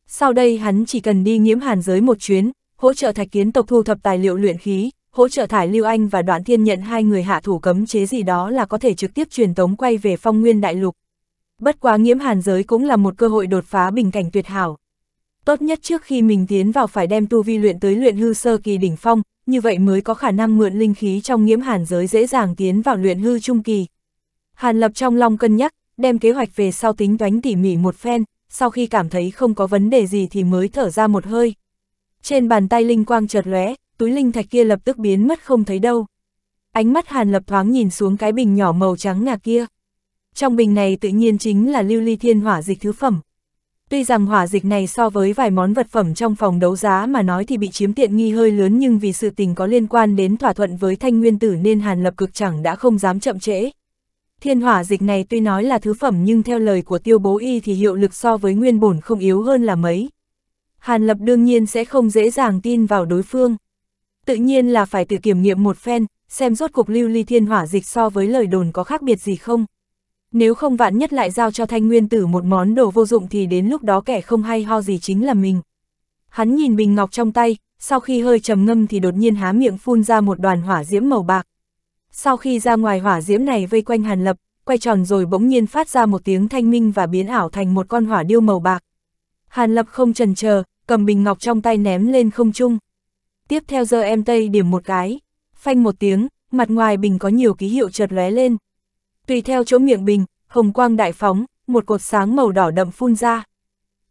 Speaker 1: Sau đây hắn chỉ cần đi nhiễm hàn giới một chuyến, hỗ trợ thạch kiến tộc thu thập tài liệu luyện khí, hỗ trợ thải lưu anh và đoạn thiên nhận hai người hạ thủ cấm chế gì đó là có thể trực tiếp truyền tống quay về phong nguyên đại lục. Bất quá nhiễm hàn giới cũng là một cơ hội đột phá bình cảnh tuyệt hảo. Tốt nhất trước khi mình tiến vào phải đem tu vi luyện tới luyện hư sơ kỳ đỉnh phong, như vậy mới có khả năng mượn linh khí trong nhiễm hàn giới dễ dàng tiến vào luyện hư trung kỳ. Hàn lập trong lòng cân nhắc, đem kế hoạch về sau tính toán tỉ mỉ một phen, sau khi cảm thấy không có vấn đề gì thì mới thở ra một hơi. Trên bàn tay linh quang chợt lóe, túi linh thạch kia lập tức biến mất không thấy đâu. Ánh mắt Hàn Lập thoáng nhìn xuống cái bình nhỏ màu trắng ngà kia trong bình này tự nhiên chính là lưu ly thiên hỏa dịch thứ phẩm. Tuy rằng hỏa dịch này so với vài món vật phẩm trong phòng đấu giá mà nói thì bị chiếm tiện nghi hơi lớn nhưng vì sự tình có liên quan đến thỏa thuận với thanh nguyên tử nên Hàn Lập Cực chẳng đã không dám chậm trễ. Thiên hỏa dịch này tuy nói là thứ phẩm nhưng theo lời của tiêu bố y thì hiệu lực so với nguyên bổn không yếu hơn là mấy. Hàn Lập đương nhiên sẽ không dễ dàng tin vào đối phương. Tự nhiên là phải tự kiểm nghiệm một phen, xem rốt cục lưu ly thiên hỏa dịch so với lời đồn có khác biệt gì không nếu không vạn nhất lại giao cho thanh nguyên tử một món đồ vô dụng thì đến lúc đó kẻ không hay ho gì chính là mình. Hắn nhìn bình ngọc trong tay, sau khi hơi trầm ngâm thì đột nhiên há miệng phun ra một đoàn hỏa diễm màu bạc. Sau khi ra ngoài hỏa diễm này vây quanh Hàn Lập, quay tròn rồi bỗng nhiên phát ra một tiếng thanh minh và biến ảo thành một con hỏa điêu màu bạc. Hàn Lập không chần chờ, cầm bình ngọc trong tay ném lên không trung. Tiếp theo giờ em tây điểm một cái, phanh một tiếng, mặt ngoài bình có nhiều ký hiệu chợt lóe lên tùy theo chỗ miệng bình, hồng quang đại phóng, một cột sáng màu đỏ đậm phun ra.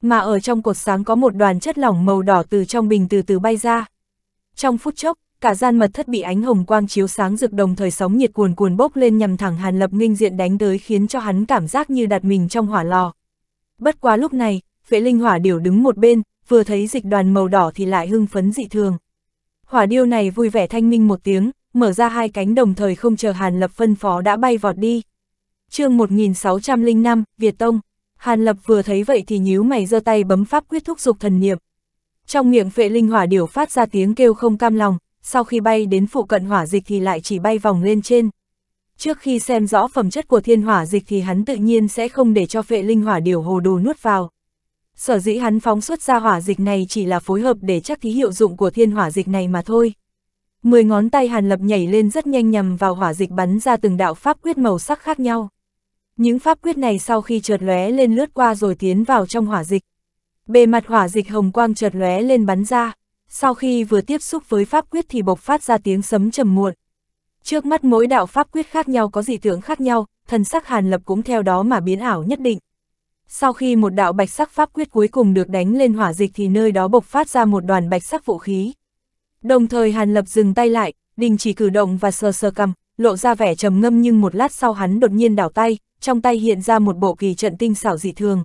Speaker 1: Mà ở trong cột sáng có một đoàn chất lỏng màu đỏ từ trong bình từ từ bay ra. Trong phút chốc, cả gian mật thất bị ánh hồng quang chiếu sáng rực đồng thời sóng nhiệt cuồn cuồn bốc lên nhằm thẳng Hàn Lập Nghinh diện đánh tới khiến cho hắn cảm giác như đặt mình trong hỏa lò. Bất quá lúc này, vệ linh hỏa điểu đứng một bên, vừa thấy dịch đoàn màu đỏ thì lại hưng phấn dị thường. Hỏa điêu này vui vẻ thanh minh một tiếng, mở ra hai cánh đồng thời không chờ Hàn Lập phân phó đã bay vọt đi. chương 1605, Việt Tông, Hàn Lập vừa thấy vậy thì nhíu mày giơ tay bấm pháp quyết thúc dục thần niệm. Trong miệng phệ linh hỏa điểu phát ra tiếng kêu không cam lòng, sau khi bay đến phụ cận hỏa dịch thì lại chỉ bay vòng lên trên. Trước khi xem rõ phẩm chất của thiên hỏa dịch thì hắn tự nhiên sẽ không để cho phệ linh hỏa điều hồ đồ nuốt vào. Sở dĩ hắn phóng xuất ra hỏa dịch này chỉ là phối hợp để chắc thí hiệu dụng của thiên hỏa dịch này mà thôi. Mười ngón tay Hàn Lập nhảy lên rất nhanh nhằm vào hỏa dịch bắn ra từng đạo pháp quyết màu sắc khác nhau. Những pháp quyết này sau khi chợt lóe lên lướt qua rồi tiến vào trong hỏa dịch. Bề mặt hỏa dịch hồng quang chợt lóe lên bắn ra, sau khi vừa tiếp xúc với pháp quyết thì bộc phát ra tiếng sấm trầm muộn. Trước mắt mỗi đạo pháp quyết khác nhau có dị tượng khác nhau, thần sắc Hàn Lập cũng theo đó mà biến ảo nhất định. Sau khi một đạo bạch sắc pháp quyết cuối cùng được đánh lên hỏa dịch thì nơi đó bộc phát ra một đoàn bạch sắc vũ khí, Đồng thời Hàn Lập dừng tay lại, đình chỉ cử động và sờ sờ cầm, lộ ra vẻ trầm ngâm nhưng một lát sau hắn đột nhiên đảo tay, trong tay hiện ra một bộ kỳ trận tinh xảo dị thường.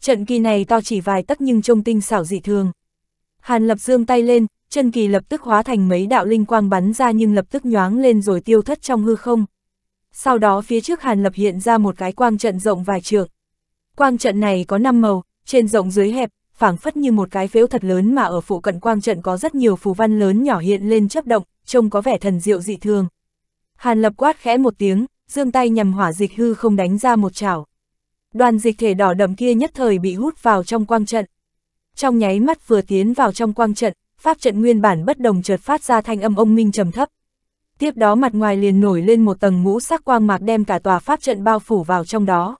Speaker 1: Trận kỳ này to chỉ vài tấc nhưng trông tinh xảo dị thường. Hàn Lập dương tay lên, chân kỳ lập tức hóa thành mấy đạo linh quang bắn ra nhưng lập tức nhoáng lên rồi tiêu thất trong hư không. Sau đó phía trước Hàn Lập hiện ra một cái quang trận rộng vài trượng. Quang trận này có 5 màu, trên rộng dưới hẹp, phảng phất như một cái phếu thật lớn mà ở phụ cận quang trận có rất nhiều phù văn lớn nhỏ hiện lên chấp động, trông có vẻ thần diệu dị thường. Hàn lập quát khẽ một tiếng, dương tay nhằm hỏa dịch hư không đánh ra một chảo. Đoàn dịch thể đỏ đậm kia nhất thời bị hút vào trong quang trận. Trong nháy mắt vừa tiến vào trong quang trận, pháp trận nguyên bản bất đồng chợt phát ra thanh âm ông minh trầm thấp. Tiếp đó mặt ngoài liền nổi lên một tầng ngũ sắc quang mạc đem cả tòa pháp trận bao phủ vào trong đó.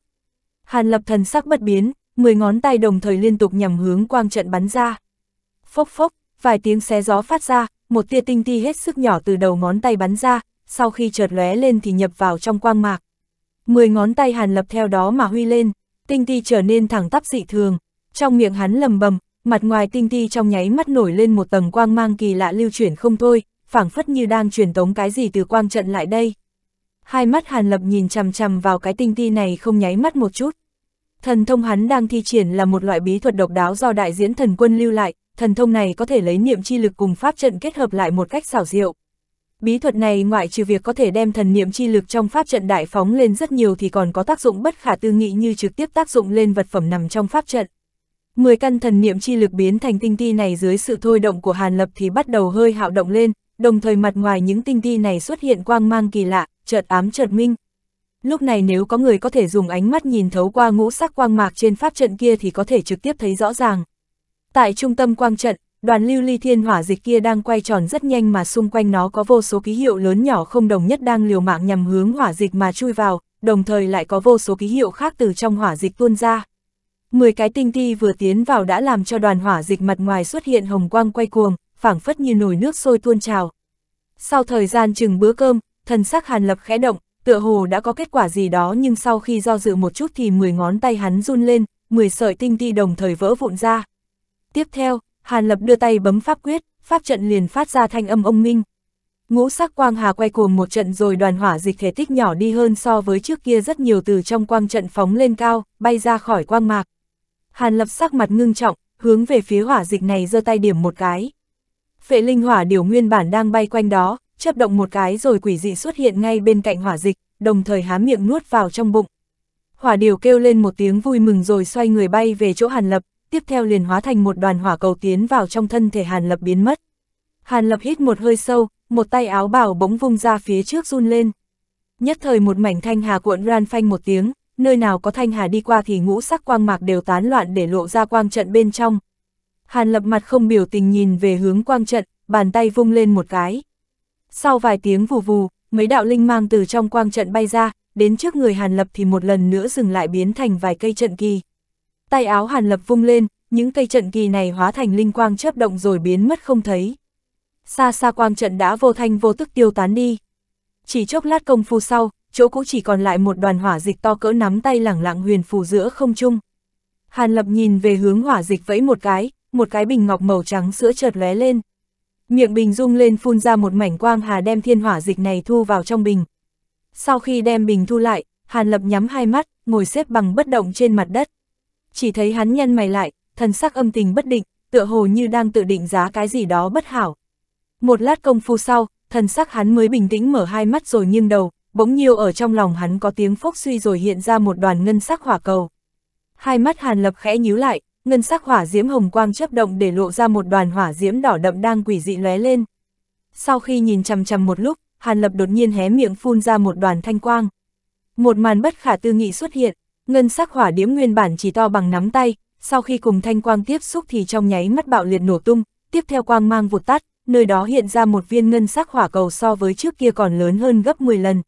Speaker 1: Hàn lập thần sắc bất biến, mười ngón tay đồng thời liên tục nhằm hướng quang trận bắn ra. Phốc phốc, vài tiếng xé gió phát ra, một tia tinh ti hết sức nhỏ từ đầu ngón tay bắn ra, sau khi chợt lóe lên thì nhập vào trong quang mạc. mười ngón tay Hàn Lập theo đó mà huy lên, tinh ti trở nên thẳng tắp dị thường, trong miệng hắn lầm bầm, mặt ngoài tinh ti trong nháy mắt nổi lên một tầng quang mang kỳ lạ lưu chuyển không thôi, phảng phất như đang truyền tống cái gì từ quang trận lại đây. Hai mắt Hàn Lập nhìn chằm chằm vào cái tinh ti này không nháy mắt một chút. Thần thông hắn đang thi triển là một loại bí thuật độc đáo do đại diễn thần quân lưu lại, thần thông này có thể lấy niệm chi lực cùng pháp trận kết hợp lại một cách xảo diệu. Bí thuật này ngoại trừ việc có thể đem thần niệm chi lực trong pháp trận đại phóng lên rất nhiều thì còn có tác dụng bất khả tư nghị như trực tiếp tác dụng lên vật phẩm nằm trong pháp trận. Mười căn thần niệm chi lực biến thành tinh ti này dưới sự thôi động của Hàn Lập thì bắt đầu hơi hạo động lên, đồng thời mặt ngoài những tinh ti này xuất hiện quang mang kỳ lạ, chợt ám chợt minh, lúc này nếu có người có thể dùng ánh mắt nhìn thấu qua ngũ sắc quang mạc trên pháp trận kia thì có thể trực tiếp thấy rõ ràng. Tại trung tâm quang trận, đoàn lưu ly thiên hỏa dịch kia đang quay tròn rất nhanh mà xung quanh nó có vô số ký hiệu lớn nhỏ không đồng nhất đang liều mạng nhằm hướng hỏa dịch mà chui vào, đồng thời lại có vô số ký hiệu khác từ trong hỏa dịch tuôn ra. Mười cái tinh ti vừa tiến vào đã làm cho đoàn hỏa dịch mặt ngoài xuất hiện hồng quang quay cuồng, phảng phất như nồi nước sôi tuôn trào. Sau thời gian chừng bữa cơm, thần sắc Hàn Lập khẽ động, tựa hồ đã có kết quả gì đó nhưng sau khi do dự một chút thì 10 ngón tay hắn run lên, 10 sợi tinh ti đồng thời vỡ vụn ra. Tiếp theo, Hàn Lập đưa tay bấm pháp quyết, pháp trận liền phát ra thanh âm ông minh. Ngũ sắc quang hà quay cuồng một trận rồi đoàn hỏa dịch thể tích nhỏ đi hơn so với trước kia rất nhiều từ trong quang trận phóng lên cao, bay ra khỏi quang mạc. Hàn Lập sắc mặt ngưng trọng, hướng về phía hỏa dịch này giơ tay điểm một cái. Phệ linh hỏa điều nguyên bản đang bay quanh đó, chấp động một cái rồi quỷ dị xuất hiện ngay bên cạnh hỏa dịch, đồng thời há miệng nuốt vào trong bụng. Hỏa điều kêu lên một tiếng vui mừng rồi xoay người bay về chỗ Hàn Lập, tiếp theo liền hóa thành một đoàn hỏa cầu tiến vào trong thân thể Hàn Lập biến mất. Hàn Lập hít một hơi sâu, một tay áo bào bỗng vung ra phía trước run lên. Nhất thời một mảnh thanh hà cuộn ran phanh một tiếng, nơi nào có thanh hà đi qua thì ngũ sắc quang mạc đều tán loạn để lộ ra quang trận bên trong. Hàn Lập mặt không biểu tình nhìn về hướng quang trận, bàn tay vung lên một cái, sau vài tiếng vù vù, mấy đạo linh mang từ trong quang trận bay ra, đến trước người Hàn Lập thì một lần nữa dừng lại biến thành vài cây trận kỳ. Tay áo Hàn Lập vung lên, những cây trận kỳ này hóa thành linh quang chớp động rồi biến mất không thấy. Xa xa quang trận đã vô thanh vô tức tiêu tán đi. Chỉ chốc lát công phu sau, chỗ cũ chỉ còn lại một đoàn hỏa dịch to cỡ nắm tay lẳng lặng huyền phù giữa không trung. Hàn Lập nhìn về hướng hỏa dịch vẫy một cái, một cái bình ngọc màu trắng sữa chợt lóe lên. Miệng bình rung lên phun ra một mảnh quang hà đem thiên hỏa dịch này thu vào trong bình. Sau khi đem bình thu lại, Hàn Lập nhắm hai mắt, ngồi xếp bằng bất động trên mặt đất. Chỉ thấy hắn nhăn mày lại, thần sắc âm tình bất định, tựa hồ như đang tự định giá cái gì đó bất hảo. Một lát công phu sau, thần sắc hắn mới bình tĩnh mở hai mắt rồi nghiêng đầu, bỗng nhiêu ở trong lòng hắn có tiếng phốc suy rồi hiện ra một đoàn ngân sắc hỏa cầu. Hai mắt Hàn Lập khẽ nhíu lại, ngân sắc hỏa diễm hồng quang chấp động để lộ ra một đoàn hỏa diễm đỏ đậm đang quỷ dị lóe lên. Sau khi nhìn chằm chằm một lúc, Hàn Lập đột nhiên hé miệng phun ra một đoàn thanh quang. Một màn bất khả tư nghị xuất hiện, ngân sắc hỏa diễm nguyên bản chỉ to bằng nắm tay, sau khi cùng thanh quang tiếp xúc thì trong nháy mắt bạo liệt nổ tung, tiếp theo quang mang vụt tắt, nơi đó hiện ra một viên ngân sắc hỏa cầu so với trước kia còn lớn hơn gấp 10 lần.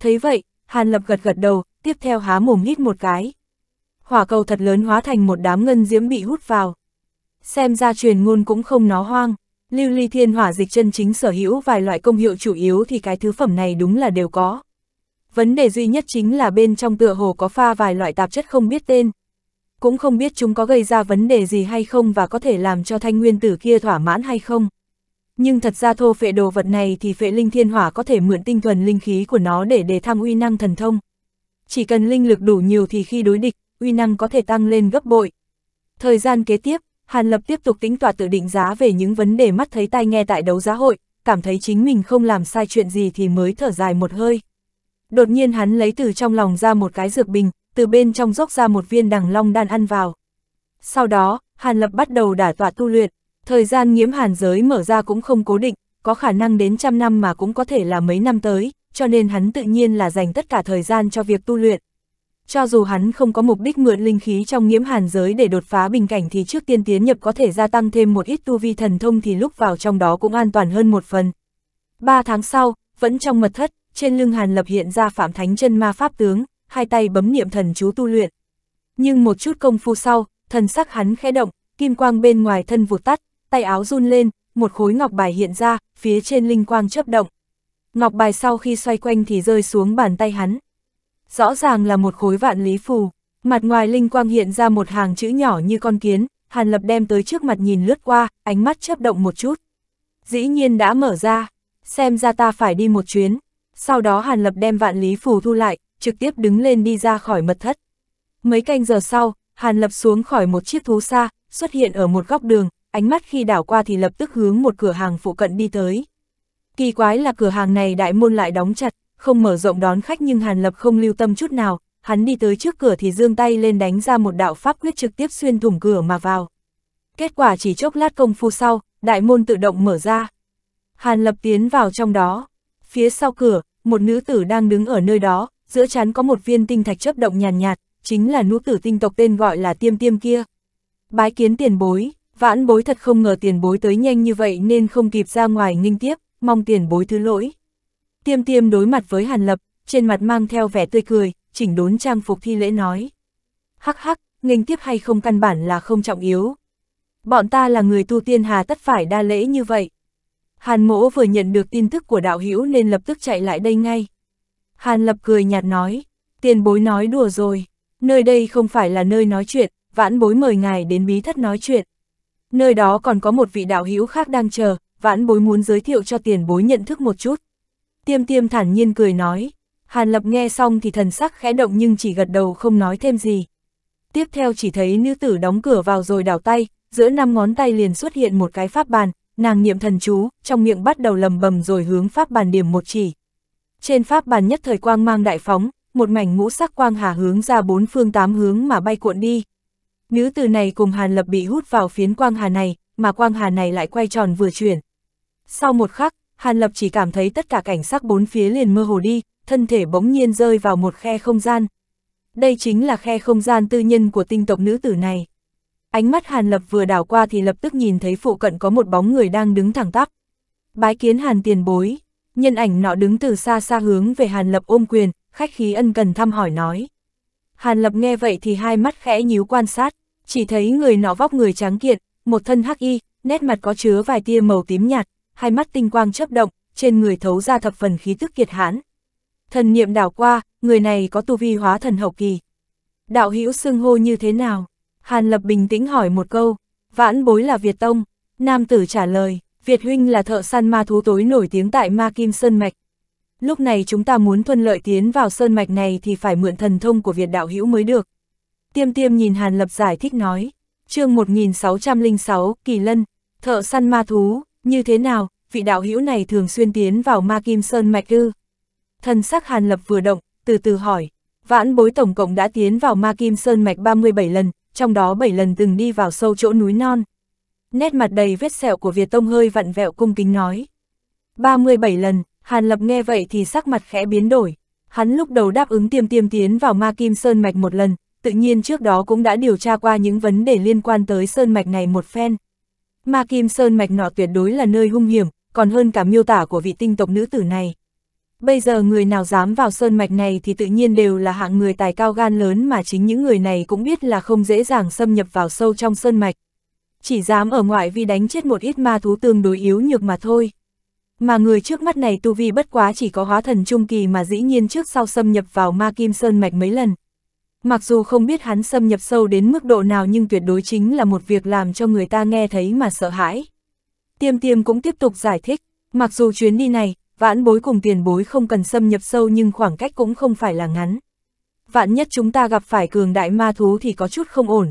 Speaker 1: Thấy vậy, Hàn Lập gật gật đầu, tiếp theo há mồm hít một cái hỏa cầu thật lớn hóa thành một đám ngân diễm bị hút vào. Xem ra truyền ngôn cũng không nó hoang, lưu ly thiên hỏa dịch chân chính sở hữu vài loại công hiệu chủ yếu thì cái thứ phẩm này đúng là đều có. Vấn đề duy nhất chính là bên trong tựa hồ có pha vài loại tạp chất không biết tên. Cũng không biết chúng có gây ra vấn đề gì hay không và có thể làm cho thanh nguyên tử kia thỏa mãn hay không. Nhưng thật ra thô phệ đồ vật này thì phệ linh thiên hỏa có thể mượn tinh thuần linh khí của nó để đề thăng uy năng thần thông. Chỉ cần linh lực đủ nhiều thì khi đối địch, uy năng có thể tăng lên gấp bội. Thời gian kế tiếp, Hàn Lập tiếp tục tính tỏa tự định giá về những vấn đề mắt thấy tai nghe tại đấu giá hội, cảm thấy chính mình không làm sai chuyện gì thì mới thở dài một hơi. Đột nhiên hắn lấy từ trong lòng ra một cái dược bình, từ bên trong dốc ra một viên đằng long đan ăn vào. Sau đó, Hàn Lập bắt đầu đả tọa tu luyện, thời gian nghiễm hàn giới mở ra cũng không cố định, có khả năng đến trăm năm mà cũng có thể là mấy năm tới, cho nên hắn tự nhiên là dành tất cả thời gian cho việc tu luyện. Cho dù hắn không có mục đích mượn linh khí trong nghiễm hàn giới để đột phá bình cảnh thì trước tiên tiến nhập có thể gia tăng thêm một ít tu vi thần thông thì lúc vào trong đó cũng an toàn hơn một phần. Ba tháng sau, vẫn trong mật thất, trên lưng hàn lập hiện ra phạm thánh chân ma pháp tướng, hai tay bấm niệm thần chú tu luyện. Nhưng một chút công phu sau, thần sắc hắn khẽ động, kim quang bên ngoài thân vụt tắt, tay áo run lên, một khối ngọc bài hiện ra, phía trên linh quang chớp động. Ngọc bài sau khi xoay quanh thì rơi xuống bàn tay hắn, rõ ràng là một khối vạn lý phù. Mặt ngoài linh quang hiện ra một hàng chữ nhỏ như con kiến, Hàn Lập đem tới trước mặt nhìn lướt qua, ánh mắt chớp động một chút. Dĩ nhiên đã mở ra, xem ra ta phải đi một chuyến. Sau đó Hàn Lập đem vạn lý phù thu lại, trực tiếp đứng lên đi ra khỏi mật thất. Mấy canh giờ sau, Hàn Lập xuống khỏi một chiếc thú xa, xuất hiện ở một góc đường, ánh mắt khi đảo qua thì lập tức hướng một cửa hàng phụ cận đi tới. Kỳ quái là cửa hàng này đại môn lại đóng chặt, không mở rộng đón khách nhưng Hàn Lập không lưu tâm chút nào, hắn đi tới trước cửa thì dương tay lên đánh ra một đạo pháp quyết trực tiếp xuyên thủng cửa mà vào. Kết quả chỉ chốc lát công phu sau, đại môn tự động mở ra. Hàn Lập tiến vào trong đó. Phía sau cửa, một nữ tử đang đứng ở nơi đó, giữa chán có một viên tinh thạch chấp động nhàn nhạt, nhạt, chính là nữ tử tinh tộc tên gọi là Tiêm Tiêm kia. Bái kiến tiền bối, vãn bối thật không ngờ tiền bối tới nhanh như vậy nên không kịp ra ngoài nghinh tiếp, mong tiền bối thứ lỗi. Tiêm tiêm đối mặt với Hàn Lập, trên mặt mang theo vẻ tươi cười, chỉnh đốn trang phục thi lễ nói. Hắc hắc, nghênh tiếp hay không căn bản là không trọng yếu. Bọn ta là người tu tiên hà tất phải đa lễ như vậy. Hàn mỗ vừa nhận được tin tức của đạo hữu nên lập tức chạy lại đây ngay. Hàn lập cười nhạt nói, tiền bối nói đùa rồi, nơi đây không phải là nơi nói chuyện, vãn bối mời ngài đến bí thất nói chuyện. Nơi đó còn có một vị đạo hữu khác đang chờ, vãn bối muốn giới thiệu cho tiền bối nhận thức một chút. Tiêm tiêm thản nhiên cười nói. Hàn lập nghe xong thì thần sắc khẽ động nhưng chỉ gật đầu không nói thêm gì. Tiếp theo chỉ thấy nữ tử đóng cửa vào rồi đảo tay, giữa năm ngón tay liền xuất hiện một cái pháp bàn, nàng niệm thần chú, trong miệng bắt đầu lầm bầm rồi hướng pháp bàn điểm một chỉ. Trên pháp bàn nhất thời quang mang đại phóng, một mảnh ngũ sắc quang hà hướng ra bốn phương tám hướng mà bay cuộn đi. Nữ tử này cùng Hàn Lập bị hút vào phiến quang hà này, mà quang hà này lại quay tròn vừa chuyển. Sau một khắc, Hàn Lập chỉ cảm thấy tất cả cảnh sắc bốn phía liền mơ hồ đi, thân thể bỗng nhiên rơi vào một khe không gian. Đây chính là khe không gian tư nhân của tinh tộc nữ tử này. Ánh mắt Hàn Lập vừa đảo qua thì lập tức nhìn thấy phụ cận có một bóng người đang đứng thẳng tắp. Bái kiến Hàn tiền bối, nhân ảnh nọ đứng từ xa xa hướng về Hàn Lập ôm quyền, khách khí ân cần thăm hỏi nói. Hàn Lập nghe vậy thì hai mắt khẽ nhíu quan sát, chỉ thấy người nọ vóc người tráng kiện, một thân hắc y, nét mặt có chứa vài tia màu tím nhạt, hai mắt tinh quang chớp động, trên người thấu ra thập phần khí tức kiệt hãn. Thần niệm đảo qua, người này có tu vi hóa thần hậu kỳ. Đạo hữu xưng hô như thế nào? Hàn Lập bình tĩnh hỏi một câu, vãn bối là Việt Tông, nam tử trả lời, Việt huynh là thợ săn ma thú tối nổi tiếng tại Ma Kim Sơn Mạch. Lúc này chúng ta muốn thuận lợi tiến vào Sơn Mạch này thì phải mượn thần thông của Việt đạo hữu mới được. Tiêm tiêm nhìn Hàn Lập giải thích nói, chương 1606, Kỳ Lân, thợ săn ma thú, như thế nào, vị đạo hữu này thường xuyên tiến vào ma kim sơn mạch ư? Thần sắc Hàn Lập vừa động, từ từ hỏi, vãn bối tổng cộng đã tiến vào ma kim sơn mạch 37 lần, trong đó 7 lần từng đi vào sâu chỗ núi non. Nét mặt đầy vết sẹo của Việt Tông hơi vặn vẹo cung kính nói. 37 lần, Hàn Lập nghe vậy thì sắc mặt khẽ biến đổi. Hắn lúc đầu đáp ứng tiêm tiêm tiến vào ma kim sơn mạch một lần, tự nhiên trước đó cũng đã điều tra qua những vấn đề liên quan tới sơn mạch này một phen, Ma Kim Sơn mạch nọ tuyệt đối là nơi hung hiểm, còn hơn cả miêu tả của vị tinh tộc nữ tử này. Bây giờ người nào dám vào sơn mạch này thì tự nhiên đều là hạng người tài cao gan lớn mà chính những người này cũng biết là không dễ dàng xâm nhập vào sâu trong sơn mạch. Chỉ dám ở ngoại vi đánh chết một ít ma thú tương đối yếu nhược mà thôi. Mà người trước mắt này tu vi bất quá chỉ có hóa thần trung kỳ mà dĩ nhiên trước sau xâm nhập vào ma kim sơn mạch mấy lần mặc dù không biết hắn xâm nhập sâu đến mức độ nào nhưng tuyệt đối chính là một việc làm cho người ta nghe thấy mà sợ hãi. Tiêm tiêm cũng tiếp tục giải thích, mặc dù chuyến đi này, vãn bối cùng tiền bối không cần xâm nhập sâu nhưng khoảng cách cũng không phải là ngắn. Vạn nhất chúng ta gặp phải cường đại ma thú thì có chút không ổn.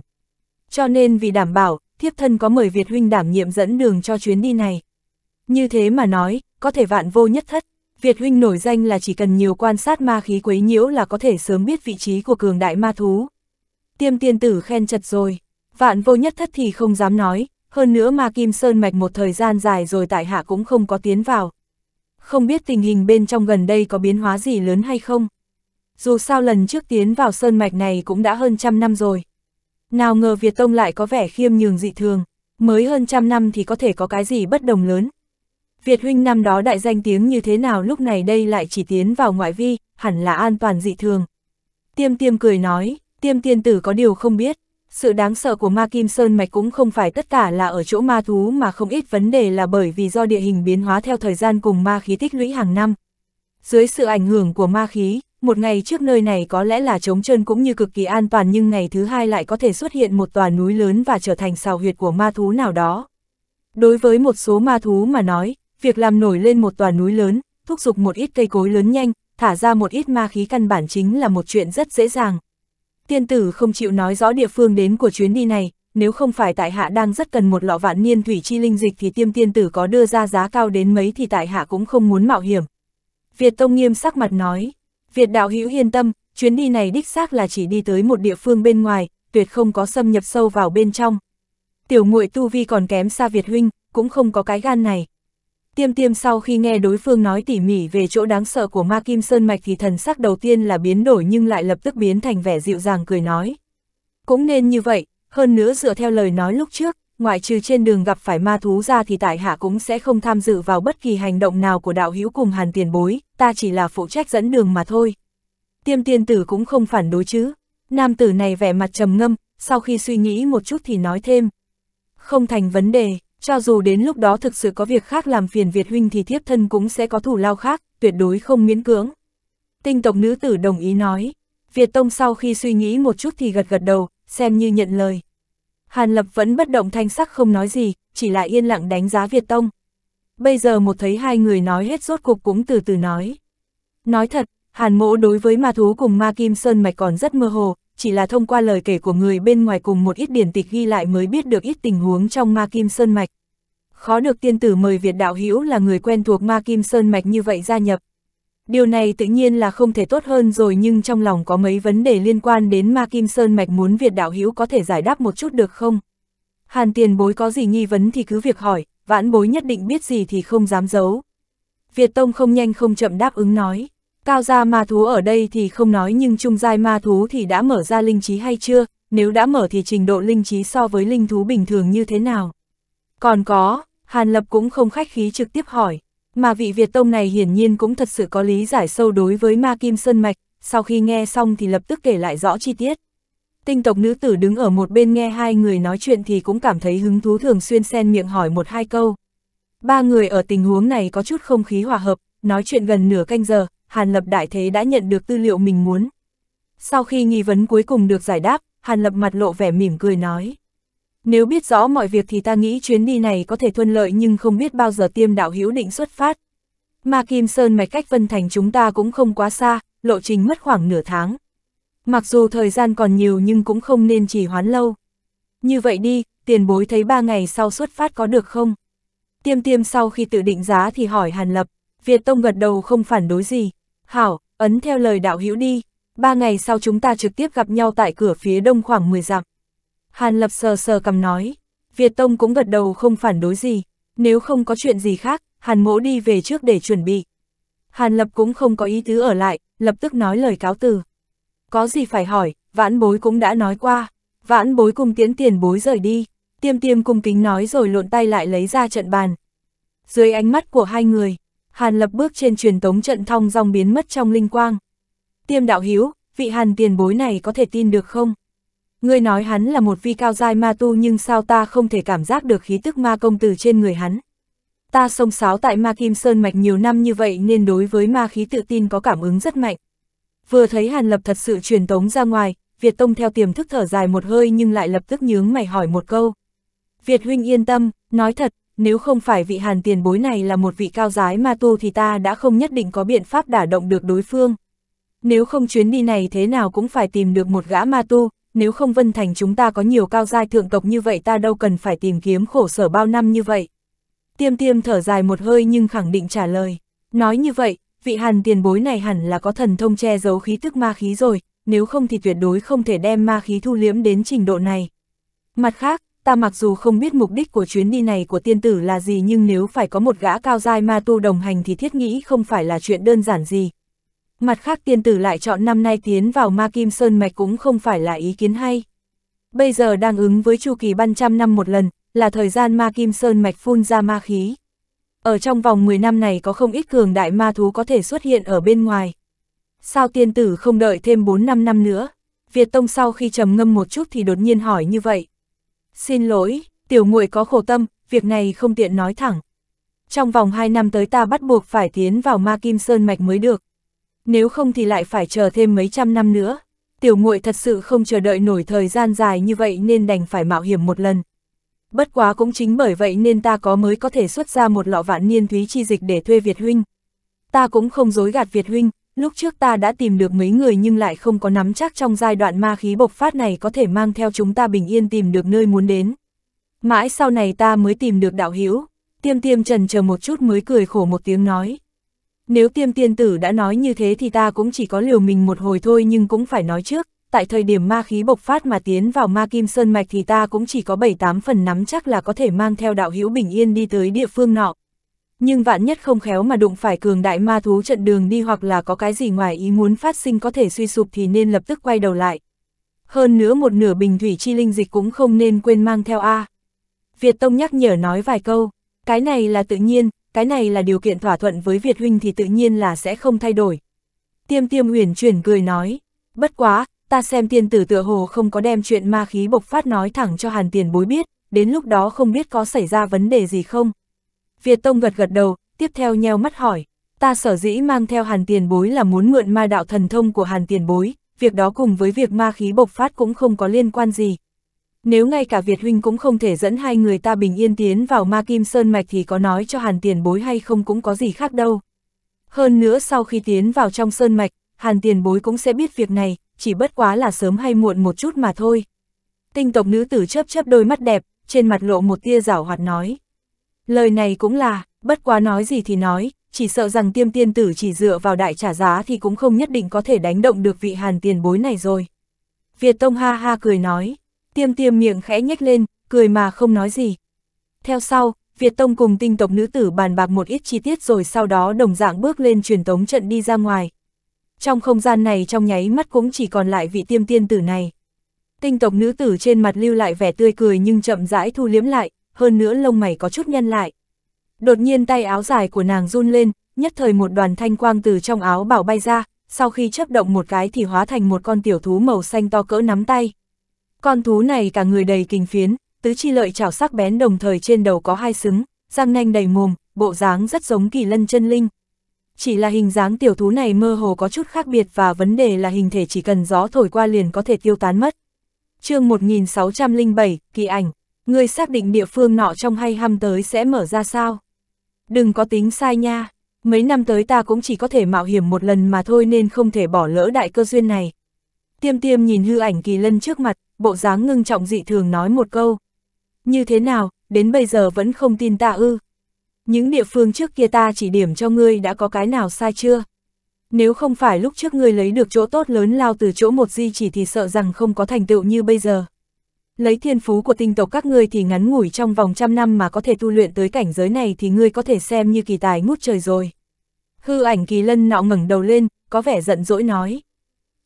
Speaker 1: Cho nên vì đảm bảo, thiếp thân có mời Việt huynh đảm nhiệm dẫn đường cho chuyến đi này. Như thế mà nói, có thể vạn vô nhất thất. Việt huynh nổi danh là chỉ cần nhiều quan sát ma khí quấy nhiễu là có thể sớm biết vị trí của cường đại ma thú. Tiêm tiên tử khen chật rồi, vạn vô nhất thất thì không dám nói, hơn nữa ma kim sơn mạch một thời gian dài rồi tại hạ cũng không có tiến vào. Không biết tình hình bên trong gần đây có biến hóa gì lớn hay không. Dù sao lần trước tiến vào sơn mạch này cũng đã hơn trăm năm rồi. Nào ngờ Việt Tông lại có vẻ khiêm nhường dị thường, mới hơn trăm năm thì có thể có cái gì bất đồng lớn, Việt huynh năm đó đại danh tiếng như thế nào lúc này đây lại chỉ tiến vào ngoại vi, hẳn là an toàn dị thường. Tiêm tiêm cười nói, tiêm tiên tử có điều không biết, sự đáng sợ của ma kim sơn mạch cũng không phải tất cả là ở chỗ ma thú mà không ít vấn đề là bởi vì do địa hình biến hóa theo thời gian cùng ma khí tích lũy hàng năm. Dưới sự ảnh hưởng của ma khí, một ngày trước nơi này có lẽ là trống trơn cũng như cực kỳ an toàn nhưng ngày thứ hai lại có thể xuất hiện một tòa núi lớn và trở thành sào huyệt của ma thú nào đó. Đối với một số ma thú mà nói, Việc làm nổi lên một tòa núi lớn, thúc giục một ít cây cối lớn nhanh, thả ra một ít ma khí căn bản chính là một chuyện rất dễ dàng. Tiên tử không chịu nói rõ địa phương đến của chuyến đi này, nếu không phải tại hạ đang rất cần một lọ vạn niên thủy chi linh dịch thì tiêm tiên tử có đưa ra giá cao đến mấy thì tại hạ cũng không muốn mạo hiểm. Việt Tông nghiêm sắc mặt nói, Việt đạo hữu yên tâm, chuyến đi này đích xác là chỉ đi tới một địa phương bên ngoài, tuyệt không có xâm nhập sâu vào bên trong. Tiểu muội tu vi còn kém xa Việt huynh, cũng không có cái gan này. Tiêm tiêm sau khi nghe đối phương nói tỉ mỉ về chỗ đáng sợ của ma kim sơn mạch thì thần sắc đầu tiên là biến đổi nhưng lại lập tức biến thành vẻ dịu dàng cười nói. Cũng nên như vậy, hơn nữa dựa theo lời nói lúc trước, ngoại trừ trên đường gặp phải ma thú ra thì tại hạ cũng sẽ không tham dự vào bất kỳ hành động nào của đạo hữu cùng hàn tiền bối, ta chỉ là phụ trách dẫn đường mà thôi. Tiêm tiên tử cũng không phản đối chứ. Nam tử này vẻ mặt trầm ngâm, sau khi suy nghĩ một chút thì nói thêm. Không thành vấn đề, cho dù đến lúc đó thực sự có việc khác làm phiền Việt huynh thì thiếp thân cũng sẽ có thủ lao khác, tuyệt đối không miễn cưỡng. Tinh tộc nữ tử đồng ý nói. Việt Tông sau khi suy nghĩ một chút thì gật gật đầu, xem như nhận lời. Hàn Lập vẫn bất động thanh sắc không nói gì, chỉ là yên lặng đánh giá Việt Tông. Bây giờ một thấy hai người nói hết rốt cục cũng từ từ nói. Nói thật, Hàn Mỗ đối với ma thú cùng ma kim sơn mạch còn rất mơ hồ, chỉ là thông qua lời kể của người bên ngoài cùng một ít điển tịch ghi lại mới biết được ít tình huống trong Ma Kim Sơn Mạch. Khó được tiên tử mời Việt Đạo Hữu là người quen thuộc Ma Kim Sơn Mạch như vậy gia nhập. Điều này tự nhiên là không thể tốt hơn rồi nhưng trong lòng có mấy vấn đề liên quan đến Ma Kim Sơn Mạch muốn Việt Đạo Hữu có thể giải đáp một chút được không? Hàn tiền bối có gì nghi vấn thì cứ việc hỏi, vãn bối nhất định biết gì thì không dám giấu. Việt Tông không nhanh không chậm đáp ứng nói. Cao gia ma thú ở đây thì không nói nhưng trung giai ma thú thì đã mở ra linh trí hay chưa, nếu đã mở thì trình độ linh trí so với linh thú bình thường như thế nào. Còn có, Hàn Lập cũng không khách khí trực tiếp hỏi, mà vị Việt Tông này hiển nhiên cũng thật sự có lý giải sâu đối với ma kim sơn mạch, sau khi nghe xong thì lập tức kể lại rõ chi tiết. Tinh tộc nữ tử đứng ở một bên nghe hai người nói chuyện thì cũng cảm thấy hứng thú thường xuyên xen miệng hỏi một hai câu. Ba người ở tình huống này có chút không khí hòa hợp, nói chuyện gần nửa canh giờ, Hàn Lập Đại Thế đã nhận được tư liệu mình muốn. Sau khi nghi vấn cuối cùng được giải đáp, Hàn Lập mặt lộ vẻ mỉm cười nói. Nếu biết rõ mọi việc thì ta nghĩ chuyến đi này có thể thuận lợi nhưng không biết bao giờ tiêm đạo hữu định xuất phát. Mà Kim Sơn mạch cách Vân Thành chúng ta cũng không quá xa, lộ trình mất khoảng nửa tháng. Mặc dù thời gian còn nhiều nhưng cũng không nên trì hoán lâu. Như vậy đi, tiền bối thấy ba ngày sau xuất phát có được không? Tiêm tiêm sau khi tự định giá thì hỏi Hàn Lập, Việt Tông gật đầu không phản đối gì, Hảo, ấn theo lời đạo hữu đi, ba ngày sau chúng ta trực tiếp gặp nhau tại cửa phía đông khoảng 10 dặm. Hàn Lập sờ sờ cầm nói, Việt Tông cũng gật đầu không phản đối gì, nếu không có chuyện gì khác, Hàn Mỗ đi về trước để chuẩn bị. Hàn Lập cũng không có ý tứ ở lại, lập tức nói lời cáo từ. Có gì phải hỏi, vãn bối cũng đã nói qua, vãn bối cùng tiến tiền bối rời đi, tiêm tiêm cung kính nói rồi lộn tay lại lấy ra trận bàn. Dưới ánh mắt của hai người, Hàn lập bước trên truyền tống trận thong dong biến mất trong linh quang. Tiêm đạo hiếu, vị hàn tiền bối này có thể tin được không? Ngươi nói hắn là một vi cao giai ma tu nhưng sao ta không thể cảm giác được khí tức ma công từ trên người hắn. Ta sông sáo tại ma kim sơn mạch nhiều năm như vậy nên đối với ma khí tự tin có cảm ứng rất mạnh. Vừa thấy Hàn Lập thật sự truyền tống ra ngoài, Việt Tông theo tiềm thức thở dài một hơi nhưng lại lập tức nhướng mày hỏi một câu. Việt huynh yên tâm, nói thật, nếu không phải vị hàn tiền bối này là một vị cao giái ma tu thì ta đã không nhất định có biện pháp đả động được đối phương. Nếu không chuyến đi này thế nào cũng phải tìm được một gã ma tu, nếu không Vân Thành chúng ta có nhiều cao giai thượng tộc như vậy ta đâu cần phải tìm kiếm khổ sở bao năm như vậy. Tiêm tiêm thở dài một hơi nhưng khẳng định trả lời. Nói như vậy, vị hàn tiền bối này hẳn là có thần thông che giấu khí tức ma khí rồi, nếu không thì tuyệt đối không thể đem ma khí thu liếm đến trình độ này. Mặt khác, ta mặc dù không biết mục đích của chuyến đi này của tiên tử là gì nhưng nếu phải có một gã cao giai ma tu đồng hành thì thiết nghĩ không phải là chuyện đơn giản gì. Mặt khác tiên tử lại chọn năm nay tiến vào ma kim sơn mạch cũng không phải là ý kiến hay. Bây giờ đang ứng với chu kỳ ban trăm năm một lần, là thời gian ma kim sơn mạch phun ra ma khí. Ở trong vòng 10 năm này có không ít cường đại ma thú có thể xuất hiện ở bên ngoài. Sao tiên tử không đợi thêm 4-5 năm nữa? Việt Tông sau khi trầm ngâm một chút thì đột nhiên hỏi như vậy. Xin lỗi, tiểu muội có khổ tâm, việc này không tiện nói thẳng. Trong vòng 2 năm tới ta bắt buộc phải tiến vào ma kim sơn mạch mới được. Nếu không thì lại phải chờ thêm mấy trăm năm nữa. Tiểu muội thật sự không chờ đợi nổi thời gian dài như vậy nên đành phải mạo hiểm một lần. Bất quá cũng chính bởi vậy nên ta có mới có thể xuất ra một lọ vạn niên thúy chi dịch để thuê Việt Huynh. Ta cũng không dối gạt Việt Huynh, lúc trước ta đã tìm được mấy người nhưng lại không có nắm chắc trong giai đoạn ma khí bộc phát này có thể mang theo chúng ta bình yên tìm được nơi muốn đến. Mãi sau này ta mới tìm được đạo hữu tiêm tiêm trần chờ một chút mới cười khổ một tiếng nói. Nếu tiêm tiên tử đã nói như thế thì ta cũng chỉ có liều mình một hồi thôi nhưng cũng phải nói trước, tại thời điểm ma khí bộc phát mà tiến vào ma kim sơn mạch thì ta cũng chỉ có 7-8 phần nắm chắc là có thể mang theo đạo hữu bình yên đi tới địa phương nọ, nhưng vạn nhất không khéo mà đụng phải cường đại ma thú trận đường đi hoặc là có cái gì ngoài ý muốn phát sinh có thể suy sụp thì nên lập tức quay đầu lại. Hơn nữa một nửa bình thủy chi linh dịch cũng không nên quên mang theo A. Việt Tông nhắc nhở nói vài câu, cái này là tự nhiên, cái này là điều kiện thỏa thuận với Việt Huynh thì tự nhiên là sẽ không thay đổi. Tiêm tiêm huyền chuyển cười nói, bất quá, ta xem tiên tử tựa hồ không có đem chuyện ma khí bộc phát nói thẳng cho hàn tiền bối biết, đến lúc đó không biết có xảy ra vấn đề gì không. Việt Tông gật gật đầu, tiếp theo nheo mắt hỏi, ta sở dĩ mang theo hàn tiền bối là muốn mượn ma đạo thần thông của hàn tiền bối, việc đó cùng với việc ma khí bộc phát cũng không có liên quan gì. Nếu ngay cả Việt Huynh cũng không thể dẫn hai người ta bình yên tiến vào ma kim sơn mạch thì có nói cho hàn tiền bối hay không cũng có gì khác đâu. Hơn nữa sau khi tiến vào trong sơn mạch, hàn tiền bối cũng sẽ biết việc này, chỉ bất quá là sớm hay muộn một chút mà thôi. Tinh tộc nữ tử chớp chớp đôi mắt đẹp, trên mặt lộ một tia rảo hoạt nói. Lời này cũng là, bất quá nói gì thì nói, chỉ sợ rằng tiêm tiên tử chỉ dựa vào đại trả giá thì cũng không nhất định có thể đánh động được vị hàn tiền bối này rồi. Việt Tông ha ha cười nói, tiêm tiêm miệng khẽ nhếch lên, cười mà không nói gì. Theo sau, Việt Tông cùng tinh tộc nữ tử bàn bạc một ít chi tiết rồi sau đó đồng dạng bước lên truyền tống trận đi ra ngoài. Trong không gian này trong nháy mắt cũng chỉ còn lại vị tiêm tiên tử này. Tinh tộc nữ tử trên mặt lưu lại vẻ tươi cười nhưng chậm rãi thu liếm lại, hơn nữa lông mày có chút nhân lại. Đột nhiên tay áo dài của nàng run lên, nhất thời một đoàn thanh quang từ trong áo bảo bay ra, sau khi chấp động một cái thì hóa thành một con tiểu thú màu xanh to cỡ nắm tay. Con thú này cả người đầy kinh phiến, tứ chi lợi chảo sắc bén đồng thời trên đầu có hai xứng, răng nanh đầy mồm, bộ dáng rất giống kỳ lân chân linh. Chỉ là hình dáng tiểu thú này mơ hồ có chút khác biệt và vấn đề là hình thể chỉ cần gió thổi qua liền có thể tiêu tán mất. chương 1607, kỳ ảnh Ngươi xác định địa phương nọ trong hay hăm tới sẽ mở ra sao? Đừng có tính sai nha, mấy năm tới ta cũng chỉ có thể mạo hiểm một lần mà thôi nên không thể bỏ lỡ đại cơ duyên này. Tiêm tiêm nhìn hư ảnh kỳ lân trước mặt, bộ dáng ngưng trọng dị thường nói một câu. Như thế nào, đến bây giờ vẫn không tin ta ư? Những địa phương trước kia ta chỉ điểm cho ngươi đã có cái nào sai chưa? Nếu không phải lúc trước ngươi lấy được chỗ tốt lớn lao từ chỗ một di chỉ thì sợ rằng không có thành tựu như bây giờ. Lấy thiên phú của tinh tộc các ngươi thì ngắn ngủi trong vòng trăm năm mà có thể tu luyện tới cảnh giới này thì ngươi có thể xem như kỳ tài ngút trời rồi. Hư ảnh kỳ lân nọ ngẩng đầu lên, có vẻ giận dỗi nói.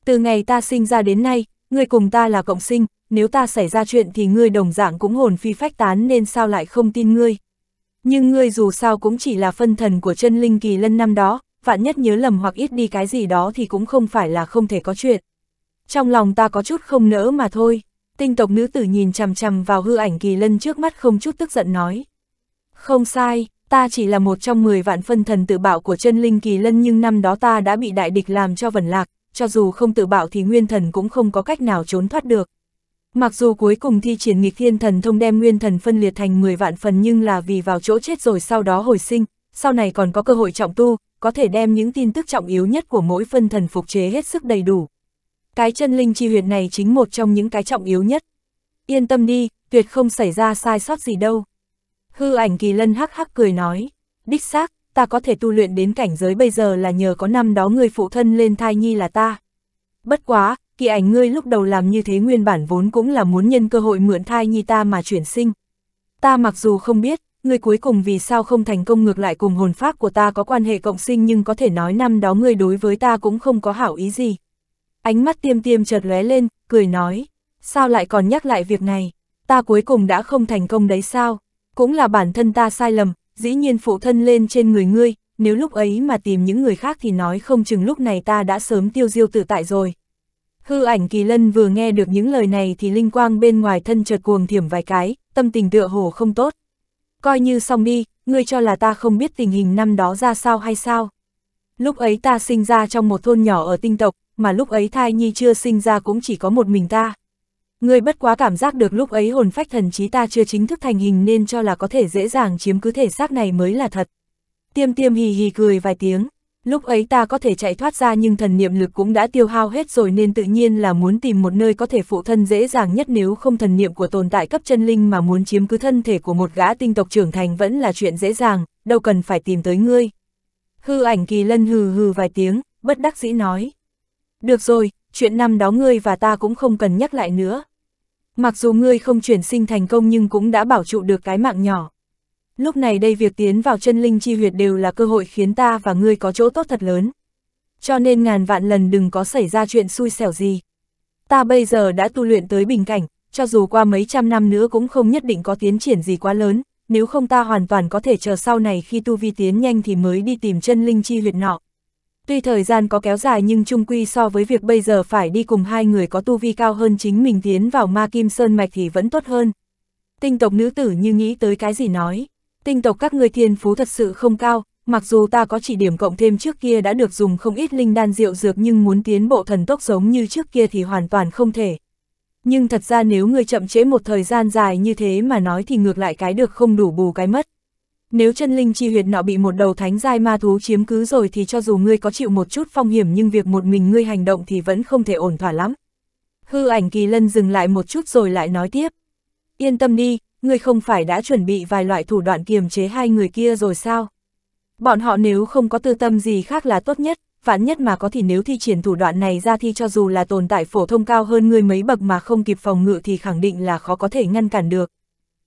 Speaker 1: Từ ngày ta sinh ra đến nay, ngươi cùng ta là cộng sinh, nếu ta xảy ra chuyện thì ngươi đồng dạng cũng hồn phi phách tán nên sao lại không tin ngươi. Nhưng ngươi dù sao cũng chỉ là phân thần của chân linh kỳ lân năm đó, vạn nhất nhớ lầm hoặc ít đi cái gì đó thì cũng không phải là không thể có chuyện. Trong lòng ta có chút không nỡ mà thôi tinh tộc nữ tử nhìn chằm chằm vào hư ảnh kỳ lân trước mắt không chút tức giận nói. Không sai, ta chỉ là một trong 10 vạn phân thần tự bảo của chân linh kỳ lân nhưng năm đó ta đã bị đại địch làm cho vần lạc, cho dù không tự bảo thì nguyên thần cũng không có cách nào trốn thoát được. Mặc dù cuối cùng thi triển nghịch thiên thần thông đem nguyên thần phân liệt thành 10 vạn phần nhưng là vì vào chỗ chết rồi sau đó hồi sinh, sau này còn có cơ hội trọng tu, có thể đem những tin tức trọng yếu nhất của mỗi phân thần phục chế hết sức đầy đủ. Cái chân linh chi huyệt này chính một trong những cái trọng yếu nhất. Yên tâm đi, tuyệt không xảy ra sai sót gì đâu. Hư ảnh kỳ lân hắc hắc cười nói, đích xác, ta có thể tu luyện đến cảnh giới bây giờ là nhờ có năm đó người phụ thân lên thai nhi là ta. Bất quá, kỳ ảnh ngươi lúc đầu làm như thế nguyên bản vốn cũng là muốn nhân cơ hội mượn thai nhi ta mà chuyển sinh. Ta mặc dù không biết, ngươi cuối cùng vì sao không thành công ngược lại cùng hồn pháp của ta có quan hệ cộng sinh nhưng có thể nói năm đó ngươi đối với ta cũng không có hảo ý gì. Ánh mắt tiêm tiêm chợt lóe lên, cười nói, sao lại còn nhắc lại việc này, ta cuối cùng đã không thành công đấy sao, cũng là bản thân ta sai lầm, dĩ nhiên phụ thân lên trên người ngươi, nếu lúc ấy mà tìm những người khác thì nói không chừng lúc này ta đã sớm tiêu diêu tự tại rồi. Hư ảnh kỳ lân vừa nghe được những lời này thì linh quang bên ngoài thân chợt cuồng thiểm vài cái, tâm tình tựa hồ không tốt. Coi như xong đi, ngươi cho là ta không biết tình hình năm đó ra sao hay sao. Lúc ấy ta sinh ra trong một thôn nhỏ ở tinh tộc, mà lúc ấy thai nhi chưa sinh ra cũng chỉ có một mình ta. Ngươi bất quá cảm giác được lúc ấy hồn phách thần trí ta chưa chính thức thành hình nên cho là có thể dễ dàng chiếm cứ thể xác này mới là thật. Tiêm tiêm hì hì cười vài tiếng, lúc ấy ta có thể chạy thoát ra nhưng thần niệm lực cũng đã tiêu hao hết rồi nên tự nhiên là muốn tìm một nơi có thể phụ thân dễ dàng nhất nếu không thần niệm của tồn tại cấp chân linh mà muốn chiếm cứ thân thể của một gã tinh tộc trưởng thành vẫn là chuyện dễ dàng, đâu cần phải tìm tới ngươi. Hư ảnh kỳ lân hừ hừ vài tiếng, bất đắc dĩ nói. Được rồi, chuyện năm đó ngươi và ta cũng không cần nhắc lại nữa. Mặc dù ngươi không chuyển sinh thành công nhưng cũng đã bảo trụ được cái mạng nhỏ. Lúc này đây việc tiến vào chân linh chi huyệt đều là cơ hội khiến ta và ngươi có chỗ tốt thật lớn. Cho nên ngàn vạn lần đừng có xảy ra chuyện xui xẻo gì. Ta bây giờ đã tu luyện tới bình cảnh, cho dù qua mấy trăm năm nữa cũng không nhất định có tiến triển gì quá lớn, nếu không ta hoàn toàn có thể chờ sau này khi tu vi tiến nhanh thì mới đi tìm chân linh chi huyệt nọ. Tuy thời gian có kéo dài nhưng chung quy so với việc bây giờ phải đi cùng hai người có tu vi cao hơn chính mình tiến vào ma kim sơn mạch thì vẫn tốt hơn. Tinh tộc nữ tử như nghĩ tới cái gì nói. Tinh tộc các người thiên phú thật sự không cao, mặc dù ta có chỉ điểm cộng thêm trước kia đã được dùng không ít linh đan rượu dược nhưng muốn tiến bộ thần tốc giống như trước kia thì hoàn toàn không thể. Nhưng thật ra nếu người chậm chế một thời gian dài như thế mà nói thì ngược lại cái được không đủ bù cái mất. Nếu chân linh chi huyệt nọ bị một đầu thánh giai ma thú chiếm cứ rồi thì cho dù ngươi có chịu một chút phong hiểm nhưng việc một mình ngươi hành động thì vẫn không thể ổn thỏa lắm. Hư ảnh kỳ lân dừng lại một chút rồi lại nói tiếp. Yên tâm đi, ngươi không phải đã chuẩn bị vài loại thủ đoạn kiềm chế hai người kia rồi sao? Bọn họ nếu không có tư tâm gì khác là tốt nhất, vạn nhất mà có thì nếu thi triển thủ đoạn này ra thì cho dù là tồn tại phổ thông cao hơn ngươi mấy bậc mà không kịp phòng ngự thì khẳng định là khó có thể ngăn cản được.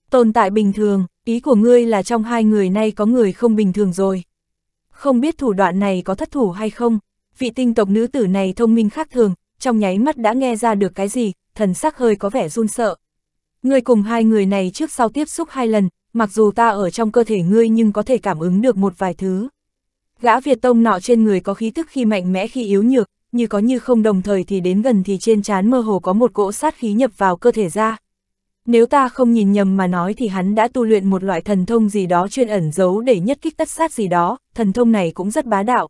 Speaker 1: Tồn tại bình thường, ý của ngươi là trong hai người nay có người không bình thường rồi. Không biết thủ đoạn này có thất thủ hay không, vị tinh tộc nữ tử này thông minh khác thường, trong nháy mắt đã nghe ra được cái gì, thần sắc hơi có vẻ run sợ. Ngươi cùng hai người này trước sau tiếp xúc hai lần, mặc dù ta ở trong cơ thể ngươi nhưng có thể cảm ứng được một vài thứ. Gã Việt Tông nọ trên người có khí tức khi mạnh mẽ khi yếu nhược, như có như không đồng thời thì đến gần thì trên trán mơ hồ có một cỗ sát khí nhập vào cơ thể ra, nếu ta không nhìn nhầm mà nói thì hắn đã tu luyện một loại thần thông gì đó chuyên ẩn giấu để nhất kích tất sát gì đó, thần thông này cũng rất bá đạo.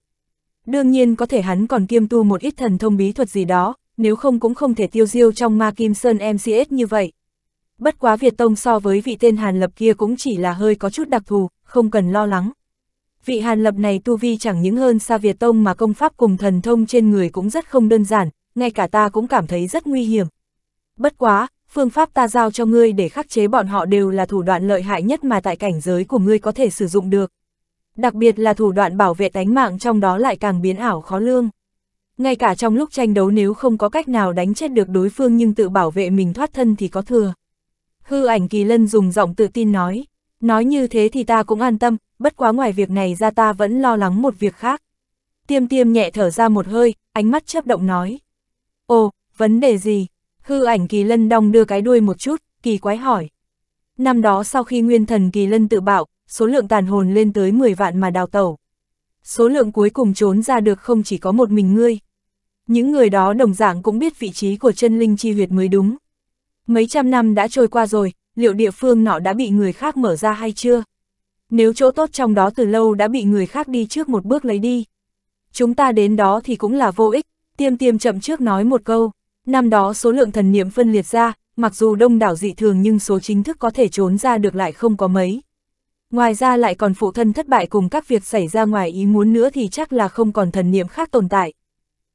Speaker 1: Đương nhiên có thể hắn còn kiêm tu một ít thần thông bí thuật gì đó, nếu không cũng không thể tiêu diêu trong ma kim sơn MCS như vậy. Bất quá Việt Tông so với vị tên Hàn Lập kia cũng chỉ là hơi có chút đặc thù, không cần lo lắng. Vị Hàn Lập này tu vi chẳng những hơn xa Việt Tông mà công pháp cùng thần thông trên người cũng rất không đơn giản, ngay cả ta cũng cảm thấy rất nguy hiểm. Bất quá, phương pháp ta giao cho ngươi để khắc chế bọn họ đều là thủ đoạn lợi hại nhất mà tại cảnh giới của ngươi có thể sử dụng được. Đặc biệt là thủ đoạn bảo vệ tánh mạng trong đó lại càng biến ảo khó lương. Ngay cả trong lúc tranh đấu nếu không có cách nào đánh chết được đối phương nhưng tự bảo vệ mình thoát thân thì có thừa. Hư ảnh kỳ lân dùng giọng tự tin nói, nói như thế thì ta cũng an tâm, bất quá ngoài việc này ra ta vẫn lo lắng một việc khác. Tiêm tiêm nhẹ thở ra một hơi, ánh mắt chớp động nói. Ồ, vấn đề gì? Hư ảnh kỳ lân đong đưa cái đuôi một chút, kỳ quái hỏi. Năm đó sau khi nguyên thần kỳ lân tự bạo, số lượng tàn hồn lên tới 10 vạn mà đào tẩu. Số lượng cuối cùng trốn ra được không chỉ có một mình ngươi. Những người đó đồng dạng cũng biết vị trí của chân linh chi huyệt mới đúng. Mấy trăm năm đã trôi qua rồi, liệu địa phương nọ đã bị người khác mở ra hay chưa? Nếu chỗ tốt trong đó từ lâu đã bị người khác đi trước một bước lấy đi. Chúng ta đến đó thì cũng là vô ích, tiêm tiêm chậm trước nói một câu. Năm đó số lượng thần niệm phân liệt ra, mặc dù đông đảo dị thường nhưng số chính thức có thể trốn ra được lại không có mấy. Ngoài ra lại còn phụ thân thất bại cùng các việc xảy ra ngoài ý muốn nữa thì chắc là không còn thần niệm khác tồn tại.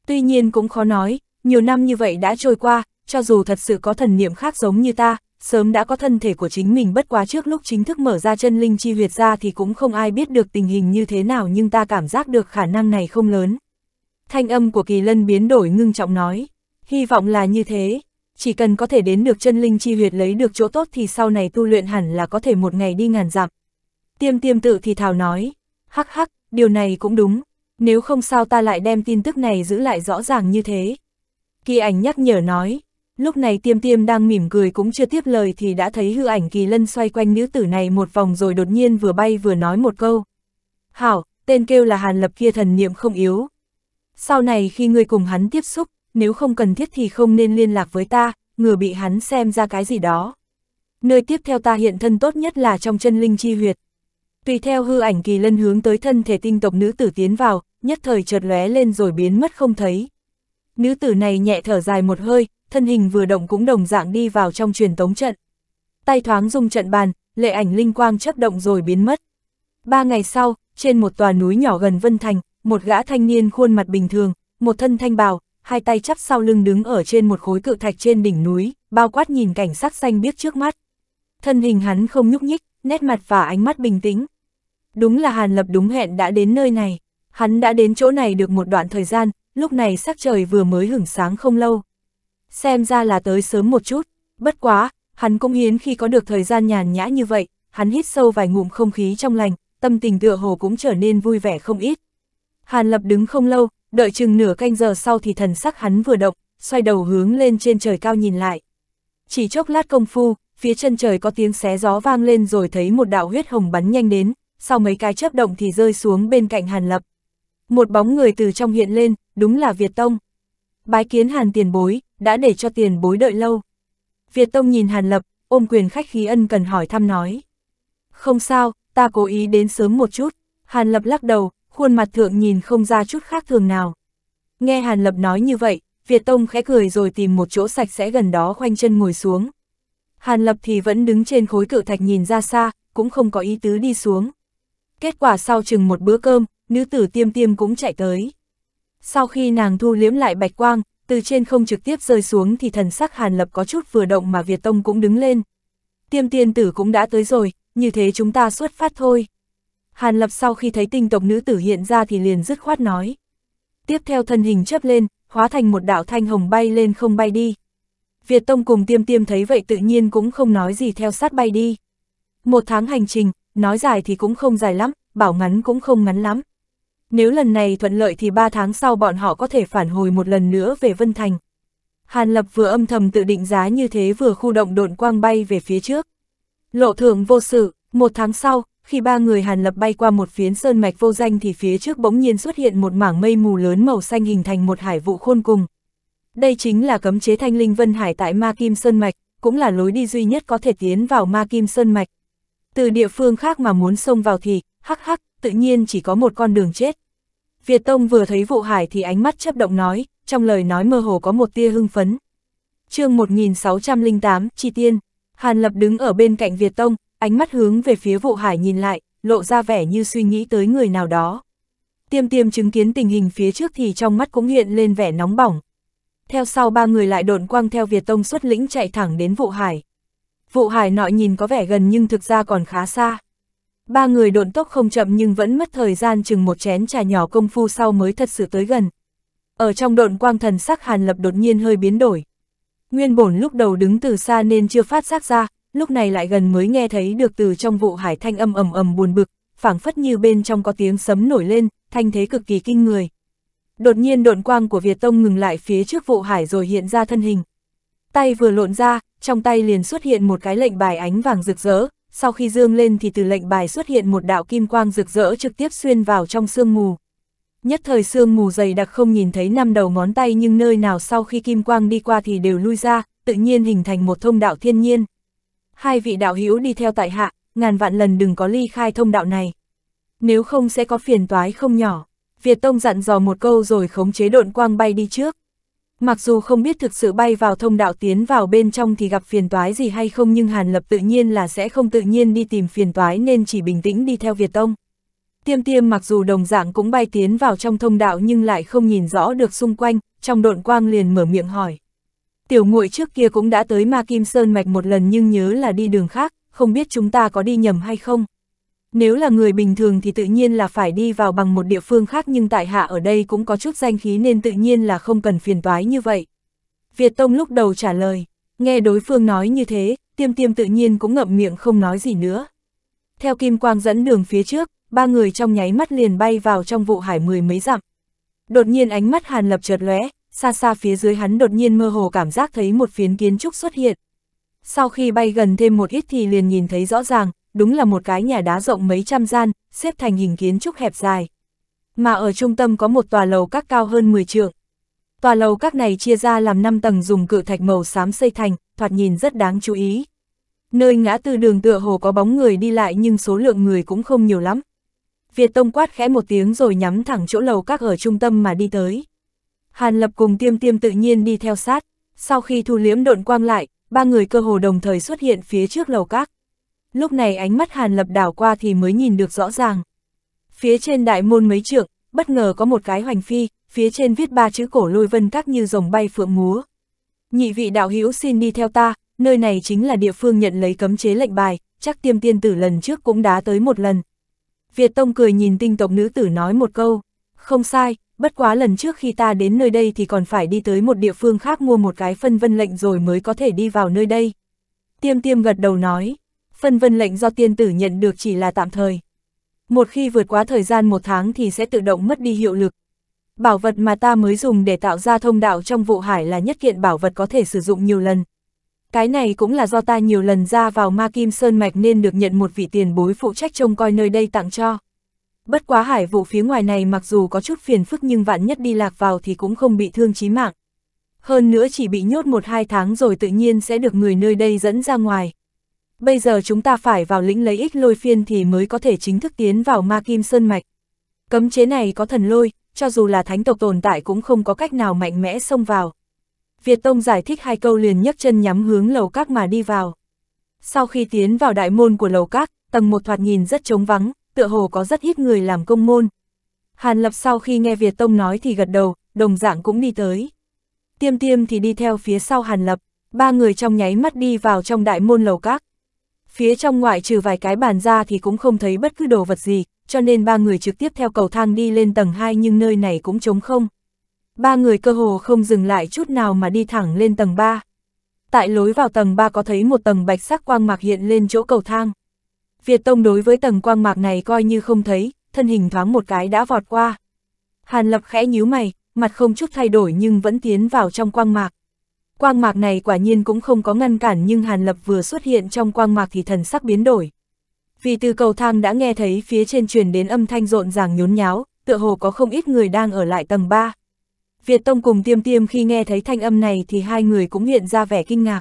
Speaker 1: Tuy nhiên cũng khó nói, nhiều năm như vậy đã trôi qua, cho dù thật sự có thần niệm khác giống như ta, sớm đã có thân thể của chính mình bất quá trước lúc chính thức mở ra chân linh chi huyệt ra thì cũng không ai biết được tình hình như thế nào nhưng ta cảm giác được khả năng này không lớn. Thanh âm của kỳ lân biến đổi ngưng trọng nói. Hy vọng là như thế, chỉ cần có thể đến được chân linh chi huyệt lấy được chỗ tốt thì sau này tu luyện hẳn là có thể một ngày đi ngàn dặm. Tiêm tiêm tự thì thào nói, hắc hắc, điều này cũng đúng, nếu không sao ta lại đem tin tức này giữ lại rõ ràng như thế. Kỳ ảnh nhắc nhở nói, lúc này tiêm tiêm đang mỉm cười cũng chưa tiếp lời thì đã thấy hư ảnh kỳ lân xoay quanh nữ tử này một vòng rồi đột nhiên vừa bay vừa nói một câu. Hảo, tên kêu là Hàn Lập kia thần niệm không yếu. Sau này khi ngươi cùng hắn tiếp xúc, nếu không cần thiết thì không nên liên lạc với ta, ngừa bị hắn xem ra cái gì đó. Nơi tiếp theo ta hiện thân tốt nhất là trong chân linh chi huyệt. Tùy theo hư ảnh kỳ lân hướng tới thân thể tinh tộc nữ tử tiến vào, nhất thời chợt lóe lên rồi biến mất không thấy. Nữ tử này nhẹ thở dài một hơi, thân hình vừa động cũng đồng dạng đi vào trong truyền tống trận. Tay thoáng dùng trận bàn, lệ ảnh linh quang chấp động rồi biến mất. Ba ngày sau, trên một tòa núi nhỏ gần Vân Thành, một gã thanh niên khuôn mặt bình thường, một thân thanh bào, hai tay chắp sau lưng đứng ở trên một khối cự thạch trên đỉnh núi, bao quát nhìn cảnh sắc xanh biếc trước mắt. Thân hình hắn không nhúc nhích, nét mặt và ánh mắt bình tĩnh. Đúng là Hàn Lập đúng hẹn đã đến nơi này, hắn đã đến chỗ này được một đoạn thời gian, lúc này sắc trời vừa mới hưởng sáng không lâu. Xem ra là tới sớm một chút, bất quá, hắn cũng hiến khi có được thời gian nhàn nhã như vậy, hắn hít sâu vài ngụm không khí trong lành, tâm tình tựa hồ cũng trở nên vui vẻ không ít. Hàn Lập đứng không lâu, đợi chừng nửa canh giờ sau thì thần sắc hắn vừa động, xoay đầu hướng lên trên trời cao nhìn lại. Chỉ chốc lát công phu, phía chân trời có tiếng xé gió vang lên rồi thấy một đạo huyết hồng bắn nhanh đến, sau mấy cái chớp động thì rơi xuống bên cạnh Hàn Lập. Một bóng người từ trong hiện lên, đúng là Việt Tông. Bái kiến Hàn tiền bối, đã để cho tiền bối đợi lâu. Việt Tông nhìn Hàn Lập, ôm quyền khách khí ân cần hỏi thăm nói. Không sao, ta cố ý đến sớm một chút. Hàn Lập lắc đầu, khuôn mặt thượng nhìn không ra chút khác thường nào. Nghe Hàn Lập nói như vậy, Việt Tông khẽ cười rồi tìm một chỗ sạch sẽ gần đó khoanh chân ngồi xuống. Hàn Lập thì vẫn đứng trên khối cự thạch nhìn ra xa, cũng không có ý tứ đi xuống. Kết quả sau chừng một bữa cơm, nữ tử tiêm tiêm cũng chạy tới. Sau khi nàng thu liếm lại bạch quang, từ trên không trực tiếp rơi xuống thì thần sắc Hàn Lập có chút vừa động mà Việt Tông cũng đứng lên. Tiêm tiên tử cũng đã tới rồi, như thế chúng ta xuất phát thôi. Hàn Lập sau khi thấy tinh tộc nữ tử hiện ra thì liền dứt khoát nói. Tiếp theo thân hình chấp lên, hóa thành một đạo thanh hồng bay lên không bay đi. Việt Tông cùng tiêm tiêm thấy vậy tự nhiên cũng không nói gì theo sát bay đi. Một tháng hành trình, nói dài thì cũng không dài lắm, bảo ngắn cũng không ngắn lắm. Nếu lần này thuận lợi thì ba tháng sau bọn họ có thể phản hồi một lần nữa về Vân Thành. Hàn Lập vừa âm thầm tự định giá như thế vừa khu động độn quang bay về phía trước. Lộ thượng vô sự, một tháng sau, khi ba người Hàn Lập bay qua một phiến sơn mạch vô danh thì phía trước bỗng nhiên xuất hiện một mảng mây mù lớn màu xanh hình thành một hải vụ khôn cùng. Đây chính là cấm chế thanh linh vân hải tại Ma Kim Sơn Mạch, cũng là lối đi duy nhất có thể tiến vào Ma Kim Sơn Mạch. Từ địa phương khác mà muốn xông vào thì, hắc hắc, tự nhiên chỉ có một con đường chết. Việt Tông vừa thấy vụ hải thì ánh mắt chấp động nói, trong lời nói mơ hồ có một tia hưng phấn. chương 1608, Chi Tiên, Hàn Lập đứng ở bên cạnh Việt Tông, ánh mắt hướng về phía vụ hải nhìn lại, lộ ra vẻ như suy nghĩ tới người nào đó. Tiêm tiêm chứng kiến tình hình phía trước thì trong mắt cũng hiện lên vẻ nóng bỏng. Theo sau ba người lại độn quang theo Việt Tông xuất lĩnh chạy thẳng đến vụ hải. Vụ hải nọ nhìn có vẻ gần nhưng thực ra còn khá xa. Ba người độn tốc không chậm nhưng vẫn mất thời gian chừng một chén trà nhỏ công phu sau mới thật sự tới gần. Ở trong độn quang thần sắc Hàn Lập đột nhiên hơi biến đổi. Nguyên bổn lúc đầu đứng từ xa nên chưa phát giác ra, lúc này lại gần mới nghe thấy được từ trong vụ hải thanh âm ầm ầm buồn bực, phảng phất như bên trong có tiếng sấm nổi lên, thanh thế cực kỳ kinh người. Đột nhiên độn quang của Việt Tông ngừng lại phía trước vụ hải rồi hiện ra thân hình. Tay vừa lộn ra, trong tay liền xuất hiện một cái lệnh bài ánh vàng rực rỡ, sau khi dương lên thì từ lệnh bài xuất hiện một đạo kim quang rực rỡ trực tiếp xuyên vào trong sương mù. Nhất thời sương mù dày đặc không nhìn thấy năm đầu ngón tay nhưng nơi nào sau khi kim quang đi qua thì đều lui ra, tự nhiên hình thành một thông đạo thiên nhiên hai vị đạo hữu đi theo tại hạ, ngàn vạn lần đừng có ly khai thông đạo này. Nếu không sẽ có phiền toái không nhỏ. Việt Tông dặn dò một câu rồi khống chế độn quang bay đi trước. Mặc dù không biết thực sự bay vào thông đạo tiến vào bên trong thì gặp phiền toái gì hay không nhưng Hàn Lập tự nhiên là sẽ không tự nhiên đi tìm phiền toái nên chỉ bình tĩnh đi theo Việt Tông. Tiêm tiêm mặc dù đồng dạng cũng bay tiến vào trong thông đạo nhưng lại không nhìn rõ được xung quanh, trong độn quang liền mở miệng hỏi. Tiểu Ngụy trước kia cũng đã tới Ma Kim Sơn Mạch một lần nhưng nhớ là đi đường khác, không biết chúng ta có đi nhầm hay không. Nếu là người bình thường thì tự nhiên là phải đi vào bằng một địa phương khác nhưng tại hạ ở đây cũng có chút danh khí nên tự nhiên là không cần phiền toái như vậy. Việt Tông lúc đầu trả lời, nghe đối phương nói như thế, tiêm tiêm tự nhiên cũng ngậm miệng không nói gì nữa. Theo kim quang dẫn đường phía trước, ba người trong nháy mắt liền bay vào trong vụ hải mười mấy dặm. Đột nhiên ánh mắt Hàn Lập chợt lóe, xa xa phía dưới hắn đột nhiên mơ hồ cảm giác thấy một phiến kiến trúc xuất hiện. Sau khi bay gần thêm một ít thì liền nhìn thấy rõ ràng, đúng là một cái nhà đá rộng mấy trăm gian, xếp thành hình kiến trúc hẹp dài. Mà ở trung tâm có một tòa lầu các cao hơn 10 trượng. Tòa lầu các này chia ra làm 5 tầng dùng cự thạch màu xám xây thành, thoạt nhìn rất đáng chú ý. Nơi ngã tư đường tựa hồ có bóng người đi lại nhưng số lượng người cũng không nhiều lắm. Việt Tông quát khẽ một tiếng rồi nhắm thẳng chỗ lầu các ở trung tâm mà đi tới. Hàn Lập cùng tiêm tiêm tự nhiên đi theo sát, sau khi thu liếm độn quang lại, ba người cơ hồ đồng thời xuất hiện phía trước lầu các. Lúc này ánh mắt Hàn Lập đảo qua thì mới nhìn được rõ ràng. Phía trên đại môn mấy trượng, bất ngờ có một cái hoành phi, phía trên viết ba chữ cổ lôi vân các như rồng bay phượng múa. Nhị vị đạo hữu xin đi theo ta, nơi này chính là địa phương nhận lấy cấm chế lệnh bài, chắc tiêm tiên tử lần trước cũng đã tới một lần. Việt Tông cười nhìn tinh tộc nữ tử nói một câu, không sai, bất quá lần trước khi ta đến nơi đây thì còn phải đi tới một địa phương khác mua một cái phân vân lệnh rồi mới có thể đi vào nơi đây. Tiêm tiêm gật đầu nói, phân vân lệnh do tiên tử nhận được chỉ là tạm thời. Một khi vượt quá thời gian một tháng thì sẽ tự động mất đi hiệu lực. Bảo vật mà ta mới dùng để tạo ra thông đạo trong vụ hải là nhất kiện bảo vật có thể sử dụng nhiều lần. Cái này cũng là do ta nhiều lần ra vào ma kim sơn mạch nên được nhận một vị tiền bối phụ trách trông coi nơi đây tặng cho. Bất quá hải vụ phía ngoài này mặc dù có chút phiền phức nhưng vạn nhất đi lạc vào thì cũng không bị thương chí mạng. Hơn nữa chỉ bị nhốt một hai tháng rồi tự nhiên sẽ được người nơi đây dẫn ra ngoài. Bây giờ chúng ta phải vào lĩnh lấy ích lôi phiên thì mới có thể chính thức tiến vào ma kim sơn mạch. Cấm chế này có thần lôi, cho dù là thánh tộc tồn tại cũng không có cách nào mạnh mẽ xông vào. Việt Tông giải thích hai câu liền nhấc chân nhắm hướng lầu các mà đi vào. Sau khi tiến vào đại môn của lầu các, tầng một thoạt nhìn rất trống vắng, tựa hồ có rất ít người làm công môn. Hàn Lập sau khi nghe Việt Tông nói thì gật đầu, đồng dạng cũng đi tới. Tiêm tiêm thì đi theo phía sau Hàn Lập, ba người trong nháy mắt đi vào trong đại môn lầu các. Phía trong ngoại trừ vài cái bàn ra thì cũng không thấy bất cứ đồ vật gì, cho nên ba người trực tiếp theo cầu thang đi lên tầng 2 nhưng nơi này cũng trống không. Ba người cơ hồ không dừng lại chút nào mà đi thẳng lên tầng 3. Tại lối vào tầng 3 có thấy một tầng bạch sắc quang mạc hiện lên chỗ cầu thang. Việt Tông đối với tầng quang mạc này coi như không thấy, thân hình thoáng một cái đã vọt qua. Hàn Lập khẽ nhíu mày, mặt không chút thay đổi nhưng vẫn tiến vào trong quang mạc. Quang mạc này quả nhiên cũng không có ngăn cản nhưng Hàn Lập vừa xuất hiện trong quang mạc thì thần sắc biến đổi. Vì từ cầu thang đã nghe thấy phía trên truyền đến âm thanh rộn ràng nhốn nháo, tựa hồ có không ít người đang ở lại tầng 3. Việt Tông cùng Tiêm Tiêm khi nghe thấy thanh âm này thì hai người cũng hiện ra vẻ kinh ngạc.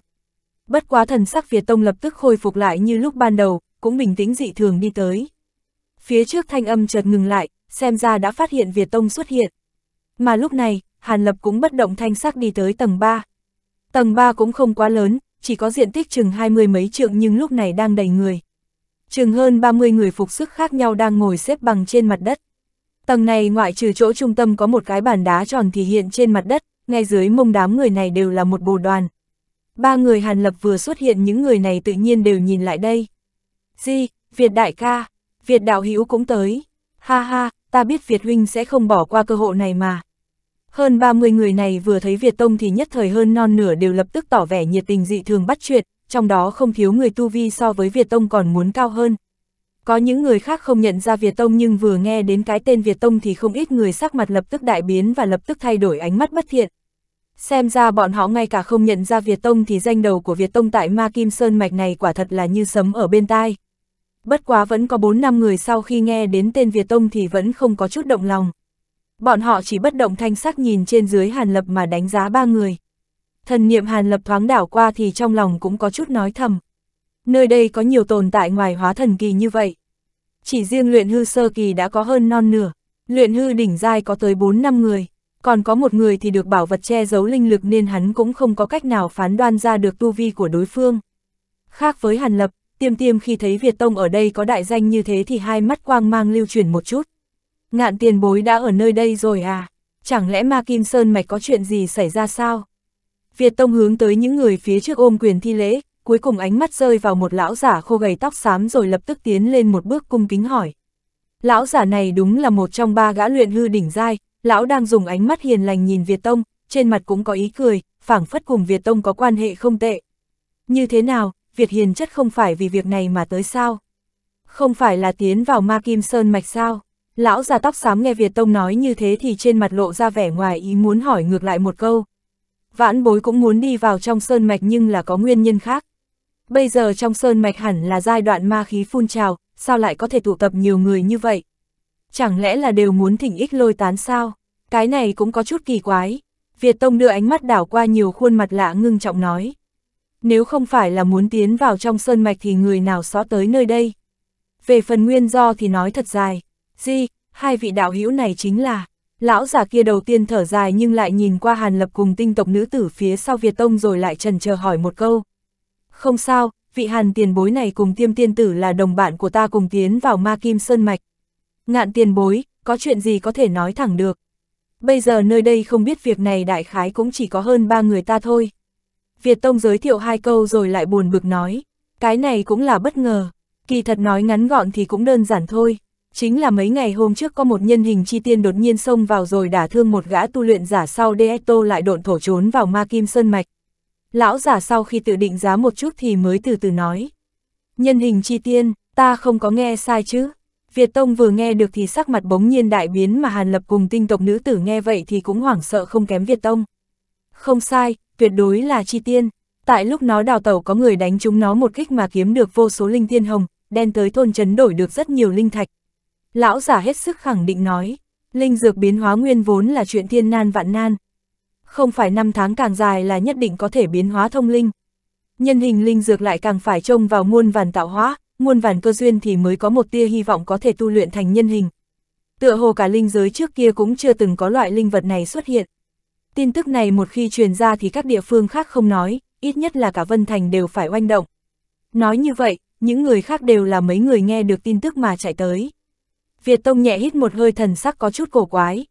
Speaker 1: Bất quá thần sắc Việt Tông lập tức khôi phục lại như lúc ban đầu, cũng bình tĩnh dị thường đi tới. Phía trước thanh âm chợt ngừng lại, xem ra đã phát hiện Việt Tông xuất hiện. Mà lúc này, Hàn Lập cũng bất động thanh sắc đi tới tầng 3. Tầng 3 cũng không quá lớn, chỉ có diện tích chừng hai mươi mấy trượng nhưng lúc này đang đầy người. Chừng hơn 30 người phục sức khác nhau đang ngồi xếp bằng trên mặt đất. Tầng này ngoại trừ chỗ trung tâm có một cái bàn đá tròn thì hiện trên mặt đất, ngay dưới mông đám người này đều là một bồ đoàn. Ba người Hàn Lập vừa xuất hiện những người này tự nhiên đều nhìn lại đây. Di, Việt đại ca, Việt đạo hữu cũng tới. Ha ha, ta biết Việt huynh sẽ không bỏ qua cơ hội này mà. Hơn 30 người này vừa thấy Việt Tông thì nhất thời hơn non nửa đều lập tức tỏ vẻ nhiệt tình dị thường bắt chuyện, trong đó không thiếu người tu vi so với Việt Tông còn muốn cao hơn. Có những người khác không nhận ra Việt Tông nhưng vừa nghe đến cái tên Việt Tông thì không ít người sắc mặt lập tức đại biến và lập tức thay đổi ánh mắt bất thiện. Xem ra bọn họ ngay cả không nhận ra Việt Tông thì danh đầu của Việt Tông tại Ma Kim Sơn Mạch này quả thật là như sấm ở bên tai bất quá vẫn có 4 năm người sau khi nghe đến tên Việt Tông thì vẫn không có chút động lòng. Bọn họ chỉ bất động thanh sắc nhìn trên dưới Hàn Lập mà đánh giá ba người. Thần niệm Hàn Lập thoáng đảo qua thì trong lòng cũng có chút nói thầm. Nơi đây có nhiều tồn tại ngoài hóa thần kỳ như vậy. Chỉ riêng luyện hư sơ kỳ đã có hơn non nửa, luyện hư đỉnh giai có tới 4 năm người, còn có một người thì được bảo vật che giấu linh lực nên hắn cũng không có cách nào phán đoan ra được tu vi của đối phương. Khác với Hàn Lập, tiêm tiêm khi thấy Việt Tông ở đây có đại danh như thế thì hai mắt quang mang lưu truyền một chút. Ngạn tiền bối đã ở nơi đây rồi à? Chẳng lẽ ma kim sơn mạch có chuyện gì xảy ra sao? Việt Tông hướng tới những người phía trước ôm quyền thi lễ, cuối cùng ánh mắt rơi vào một lão giả khô gầy tóc xám rồi lập tức tiến lên một bước cung kính hỏi. Lão giả này đúng là một trong ba gã luyện hư đỉnh giai, lão đang dùng ánh mắt hiền lành nhìn Việt Tông, trên mặt cũng có ý cười, phảng phất cùng Việt Tông có quan hệ không tệ. Như thế nào, Việt Hiền chất không phải vì việc này mà tới sao? Không phải là tiến vào ma kim sơn mạch sao? Lão già tóc xám nghe Việt Tông nói như thế thì trên mặt lộ ra vẻ ngoài ý muốn hỏi ngược lại một câu. Vãn bối cũng muốn đi vào trong sơn mạch nhưng là có nguyên nhân khác. Bây giờ trong sơn mạch hẳn là giai đoạn ma khí phun trào, sao lại có thể tụ tập nhiều người như vậy? Chẳng lẽ là đều muốn thỉnh ích lôi tán sao? Cái này cũng có chút kỳ quái. Việt Tông đưa ánh mắt đảo qua nhiều khuôn mặt lạ ngưng trọng nói nếu không phải là muốn tiến vào trong sơn mạch thì người nào xó tới nơi đây. Về phần nguyên do thì nói thật dài, gì hai vị đạo hữu này chính là, lão già kia đầu tiên thở dài nhưng lại nhìn qua hàn lập cùng tinh tộc nữ tử phía sau Việt Tông rồi lại trần chờ hỏi một câu. Không sao, vị hàn tiền bối này cùng tiêm tiên tử là đồng bạn của ta cùng tiến vào ma kim sơn mạch. Ngạn tiền bối, có chuyện gì có thể nói thẳng được. Bây giờ nơi đây không biết việc này đại khái cũng chỉ có hơn ba người ta thôi. Việt Tông giới thiệu hai câu rồi lại buồn bực nói. Cái này cũng là bất ngờ. Kỳ thật nói ngắn gọn thì cũng đơn giản thôi. Chính là mấy ngày hôm trước có một nhân hình chi tiên đột nhiên xông vào rồi đả thương một gã tu luyện giả sau Deeto lại độn thổ trốn vào ma kim sơn mạch. Lão giả sau khi tự định giá một chút thì mới từ từ nói. Nhân hình chi tiên, ta không có nghe sai chứ. Việt Tông vừa nghe được thì sắc mặt bỗng nhiên đại biến mà Hàn Lập cùng tinh tộc nữ tử nghe vậy thì cũng hoảng sợ không kém Việt Tông. Không sai, tuyệt đối là chi tiên. Tại lúc nó đào tẩu có người đánh chúng nó một kích mà kiếm được vô số linh thiên hồng, đen tới thôn chấn đổi được rất nhiều linh thạch. Lão giả hết sức khẳng định nói, linh dược biến hóa nguyên vốn là chuyện thiên nan vạn nan. Không phải năm tháng càng dài là nhất định có thể biến hóa thông linh. Nhân hình linh dược lại càng phải trông vào muôn vàn tạo hóa, muôn vàn cơ duyên thì mới có một tia hy vọng có thể tu luyện thành nhân hình. Tựa hồ cả linh giới trước kia cũng chưa từng có loại linh vật này xuất hiện. Tin tức này một khi truyền ra thì các địa phương khác không nói, ít nhất là cả Vân Thành đều phải oanh động. Nói như vậy, những người khác đều là mấy người nghe được tin tức mà chạy tới. Việt Tông nhẹ hít một hơi thần sắc có chút cổ quái.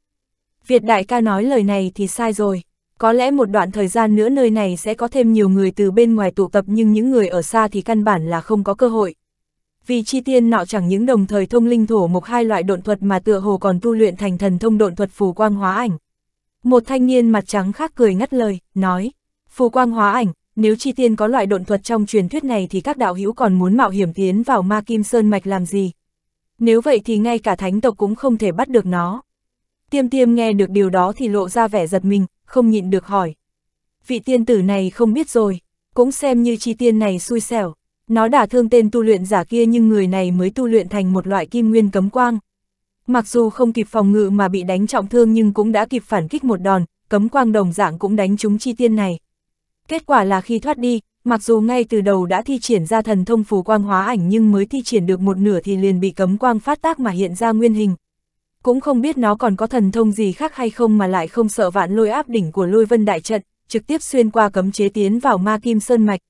Speaker 1: Việt Đại ca nói lời này thì sai rồi. Có lẽ một đoạn thời gian nữa nơi này sẽ có thêm nhiều người từ bên ngoài tụ tập nhưng những người ở xa thì căn bản là không có cơ hội. Vì chi tiên nọ chẳng những đồng thời thông linh thổ một hai loại độn thuật mà tựa hồ còn tu luyện thành thần thông độn thuật phù quang hóa ảnh. Một thanh niên mặt trắng khác cười ngắt lời, nói, phù quang hóa ảnh, nếu chi tiên có loại độn thuật trong truyền thuyết này thì các đạo hữu còn muốn mạo hiểm tiến vào ma kim sơn mạch làm gì? Nếu vậy thì ngay cả thánh tộc cũng không thể bắt được nó. Tiêm tiêm nghe được điều đó thì lộ ra vẻ giật mình, không nhịn được hỏi. Vị tiên tử này không biết rồi, cũng xem như chi tiên này xui xẻo. Nó đã thương tên tu luyện giả kia nhưng người này mới tu luyện thành một loại kim nguyên cấm quang. Mặc dù không kịp phòng ngự mà bị đánh trọng thương nhưng cũng đã kịp phản kích một đòn, cấm quang đồng dạng cũng đánh trúng chi tiên này. Kết quả là khi thoát đi, mặc dù ngay từ đầu đã thi triển ra thần thông phù quang hóa ảnh nhưng mới thi triển được một nửa thì liền bị cấm quang phát tác mà hiện ra nguyên hình. Cũng không biết nó còn có thần thông gì khác hay không mà lại không sợ vạn lôi áp đỉnh của lôi vân đại trận, trực tiếp xuyên qua cấm chế tiến vào ma kim sơn mạch.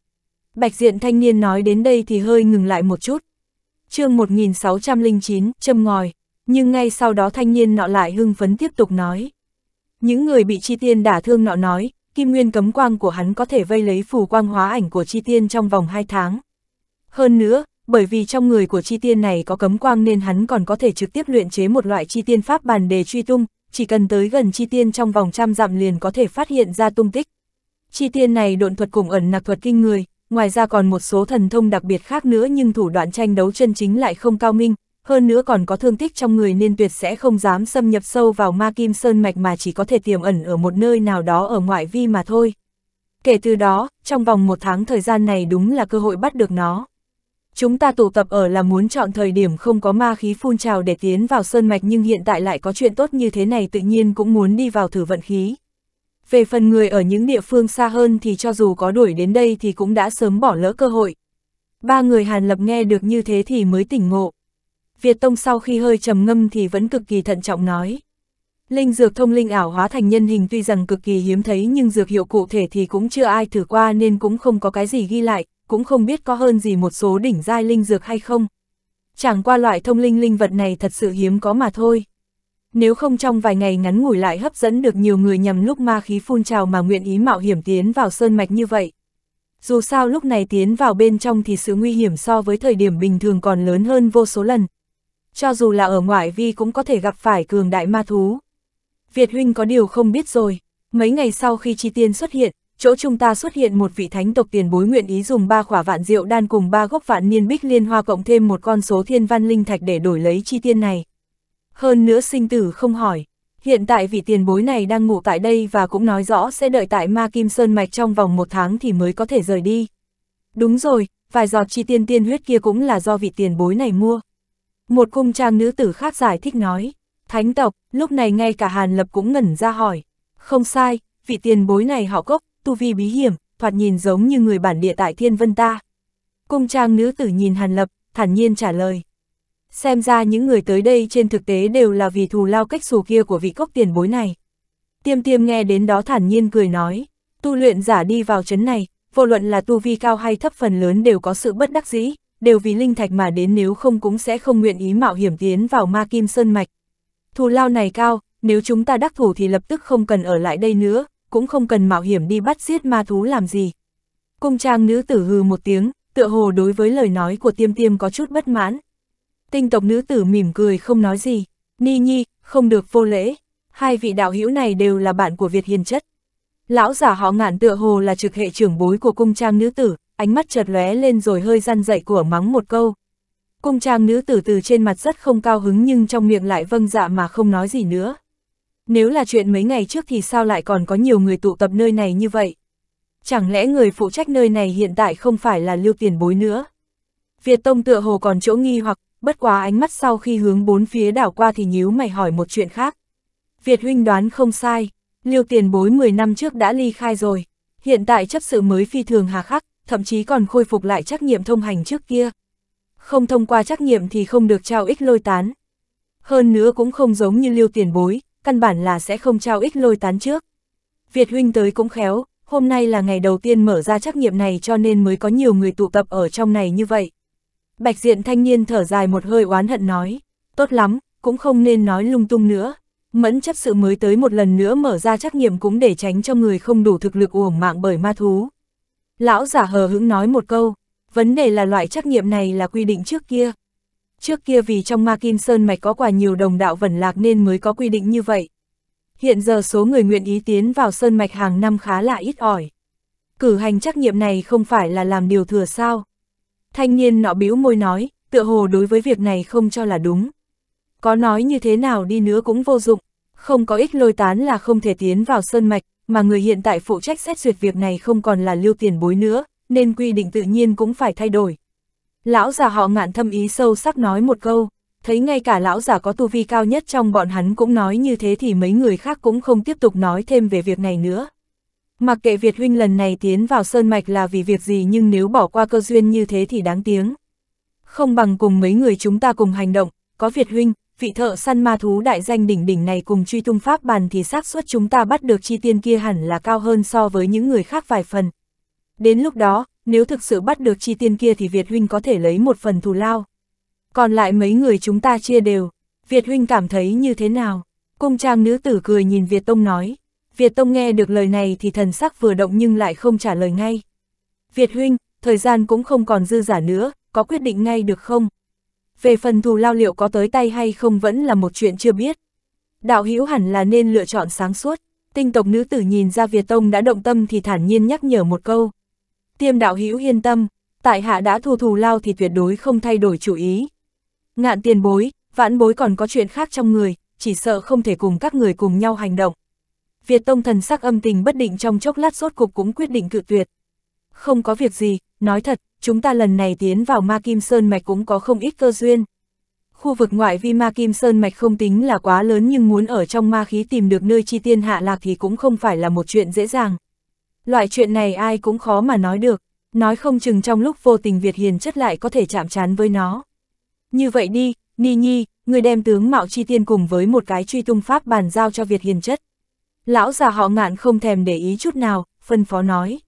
Speaker 1: Bạch diện thanh niên nói đến đây thì hơi ngừng lại một chút. chương 1609, châm ngòi. Nhưng ngay sau đó thanh niên nọ lại hưng phấn tiếp tục nói. Những người bị chi tiên đả thương nọ nói, kim nguyên cấm quang của hắn có thể vây lấy phù quang hóa ảnh của chi tiên trong vòng 2 tháng. Hơn nữa, bởi vì trong người của chi tiên này có cấm quang nên hắn còn có thể trực tiếp luyện chế một loại chi tiên pháp bàn đề truy tung, chỉ cần tới gần chi tiên trong vòng trăm dặm liền có thể phát hiện ra tung tích. Chi tiên này độn thuật cùng ẩn nặc thuật kinh người, ngoài ra còn một số thần thông đặc biệt khác nữa nhưng thủ đoạn tranh đấu chân chính lại không cao minh, hơn nữa còn có thương tích trong người nên tuyệt sẽ không dám xâm nhập sâu vào ma kim sơn mạch mà chỉ có thể tiềm ẩn ở một nơi nào đó ở ngoại vi mà thôi. Kể từ đó, trong vòng một tháng thời gian này đúng là cơ hội bắt được nó. Chúng ta tụ tập ở là muốn chọn thời điểm không có ma khí phun trào để tiến vào sơn mạch nhưng hiện tại lại có chuyện tốt như thế này tự nhiên cũng muốn đi vào thử vận khí. Về phần người ở những địa phương xa hơn thì cho dù có đuổi đến đây thì cũng đã sớm bỏ lỡ cơ hội. Ba người Hàn Lập nghe được như thế thì mới tỉnh ngộ. Việt Tông sau khi hơi trầm ngâm thì vẫn cực kỳ thận trọng nói. Linh dược thông linh ảo hóa thành nhân hình tuy rằng cực kỳ hiếm thấy nhưng dược hiệu cụ thể thì cũng chưa ai thử qua nên cũng không có cái gì ghi lại, cũng không biết có hơn gì một số đỉnh giai linh dược hay không. Chẳng qua loại thông linh linh vật này thật sự hiếm có mà thôi. Nếu không trong vài ngày ngắn ngủi lại hấp dẫn được nhiều người nhằm lúc ma khí phun trào mà nguyện ý mạo hiểm tiến vào sơn mạch như vậy. Dù sao lúc này tiến vào bên trong thì sự nguy hiểm so với thời điểm bình thường còn lớn hơn vô số lần, cho dù là ở ngoại vi cũng có thể gặp phải cường đại ma thú. Việt huynh có điều không biết rồi, mấy ngày sau khi chi tiên xuất hiện, chỗ chúng ta xuất hiện một vị thánh tộc tiền bối nguyện ý dùng ba khỏa vạn rượu đan cùng ba gốc vạn niên bích liên hoa cộng thêm một con số thiên văn linh thạch để đổi lấy chi tiên này. Hơn nữa sinh tử không hỏi, hiện tại vị tiền bối này đang ngủ tại đây và cũng nói rõ sẽ đợi tại ma kim sơn mạch trong vòng một tháng thì mới có thể rời đi. Đúng rồi, vài giọt chi tiên tiên huyết kia cũng là do vị tiền bối này mua. Một cung trang nữ tử khác giải thích nói, thánh tộc, lúc này ngay cả Hàn Lập cũng ngẩn ra hỏi. Không sai, vị tiền bối này họ gốc, tu vi bí hiểm, thoạt nhìn giống như người bản địa tại Thiên Vân ta. Cung trang nữ tử nhìn Hàn Lập, thản nhiên trả lời. Xem ra những người tới đây trên thực tế đều là vì thù lao cách xù kia của vị cốc tiền bối này. Tiêm tiêm nghe đến đó thản nhiên cười nói, tu luyện giả đi vào chấn này, vô luận là tu vi cao hay thấp phần lớn đều có sự bất đắc dĩ đều vì linh thạch mà đến nếu không cũng sẽ không nguyện ý mạo hiểm tiến vào ma kim sơn mạch. Thù lao này cao, nếu chúng ta đắc thủ thì lập tức không cần ở lại đây nữa, cũng không cần mạo hiểm đi bắt giết ma thú làm gì. Cung trang nữ tử hừ một tiếng, tựa hồ đối với lời nói của tiêm tiêm có chút bất mãn. Tinh tộc nữ tử mỉm cười không nói gì, ni nhi, không được vô lễ, hai vị đạo hữu này đều là bạn của Việt hiền chất. Lão giả họ ngạn tựa hồ là trực hệ trưởng bối của cung trang nữ tử, ánh mắt chợt lóe lên rồi hơi răn dậy của mắng một câu. Cung trang nữ tử từ trên mặt rất không cao hứng nhưng trong miệng lại vâng dạ mà không nói gì nữa. Nếu là chuyện mấy ngày trước thì sao lại còn có nhiều người tụ tập nơi này như vậy? Chẳng lẽ người phụ trách nơi này hiện tại không phải là lưu tiền bối nữa? Việt Tông tựa hồ còn chỗ nghi hoặc, bất quá ánh mắt sau khi hướng bốn phía đảo qua thì nhíu mày hỏi một chuyện khác. Việt huynh đoán không sai, Lưu tiền bối 10 năm trước đã ly khai rồi, hiện tại chấp sự mới phi thường hà khắc, thậm chí còn khôi phục lại trách nhiệm thông hành trước kia. Không thông qua trách nhiệm thì không được trao ích lôi tán. Hơn nữa cũng không giống như lưu tiền bối, căn bản là sẽ không trao ích lôi tán trước. Việt huynh tới cũng khéo, hôm nay là ngày đầu tiên mở ra trách nhiệm này cho nên mới có nhiều người tụ tập ở trong này như vậy. Bạch diện thanh niên thở dài một hơi oán hận nói, tốt lắm, cũng không nên nói lung tung nữa. Mẫn chấp sự mới tới một lần nữa mở ra trách nhiệm cũng để tránh cho người không đủ thực lực uổng mạng bởi ma thú. Lão giả hờ hững nói một câu, vấn đề là loại trắc nghiệm này là quy định trước kia. Trước kia vì trong ma kim sơn mạch có quả nhiều đồng đạo vẩn lạc nên mới có quy định như vậy. Hiện giờ số người nguyện ý tiến vào sơn mạch hàng năm khá là ít ỏi. Cử hành trắc nghiệm này không phải là làm điều thừa sao. Thanh niên nọ bĩu môi nói, tựa hồ đối với việc này không cho là đúng. Có nói như thế nào đi nữa cũng vô dụng, không có ích lôi tán là không thể tiến vào sơn mạch, mà người hiện tại phụ trách xét duyệt việc này không còn là lưu tiền bối nữa, nên quy định tự nhiên cũng phải thay đổi. Lão già họ ngạn thâm ý sâu sắc nói một câu, thấy ngay cả lão già có tu vi cao nhất trong bọn hắn cũng nói như thế thì mấy người khác cũng không tiếp tục nói thêm về việc này nữa. Mặc kệ Việt huynh lần này tiến vào Sơn Mạch là vì việc gì nhưng nếu bỏ qua cơ duyên như thế thì đáng tiếng. Không bằng cùng mấy người chúng ta cùng hành động, có Việt huynh, vị thợ săn ma thú đại danh đỉnh đỉnh này cùng truy tung pháp bàn thì xác suất chúng ta bắt được chi tiên kia hẳn là cao hơn so với những người khác vài phần. Đến lúc đó, nếu thực sự bắt được chi tiên kia thì Việt Huynh có thể lấy một phần thù lao. Còn lại mấy người chúng ta chia đều, Việt Huynh cảm thấy như thế nào? Cung trang nữ tử cười nhìn Việt Tông nói. Việt Tông nghe được lời này thì thần sắc vừa động nhưng lại không trả lời ngay. Việt Huynh, thời gian cũng không còn dư giả nữa, có quyết định ngay được không? về phần thù lao liệu có tới tay hay không vẫn là một chuyện chưa biết. Đạo hữu hẳn là nên lựa chọn sáng suốt, tinh tộc nữ tử nhìn ra Việt Tông đã động tâm thì thản nhiên nhắc nhở một câu. Tiêm đạo hữu yên tâm, tại hạ đã thu thù lao thì tuyệt đối không thay đổi chủ ý. Ngạn tiền bối, vãn bối còn có chuyện khác trong người, chỉ sợ không thể cùng các người cùng nhau hành động. Việt Tông thần sắc âm tình bất định trong chốc lát sốt cục cũng quyết định cự tuyệt. Không có việc gì, nói thật, chúng ta lần này tiến vào Ma Kim Sơn Mạch cũng có không ít cơ duyên. Khu vực ngoại vi Ma Kim Sơn Mạch không tính là quá lớn nhưng muốn ở trong ma khí tìm được nơi chi tiên hạ lạc thì cũng không phải là một chuyện dễ dàng. Loại chuyện này ai cũng khó mà nói được, nói không chừng trong lúc vô tình Việt Hiền chất lại có thể chạm chán với nó. Như vậy đi, Ni Nhi, người đem tướng Mạo Chi Tiên cùng với một cái truy tung pháp bàn giao cho Việt Hiền chất. Lão già họ ngạn không thèm để ý chút nào, phân phó nói.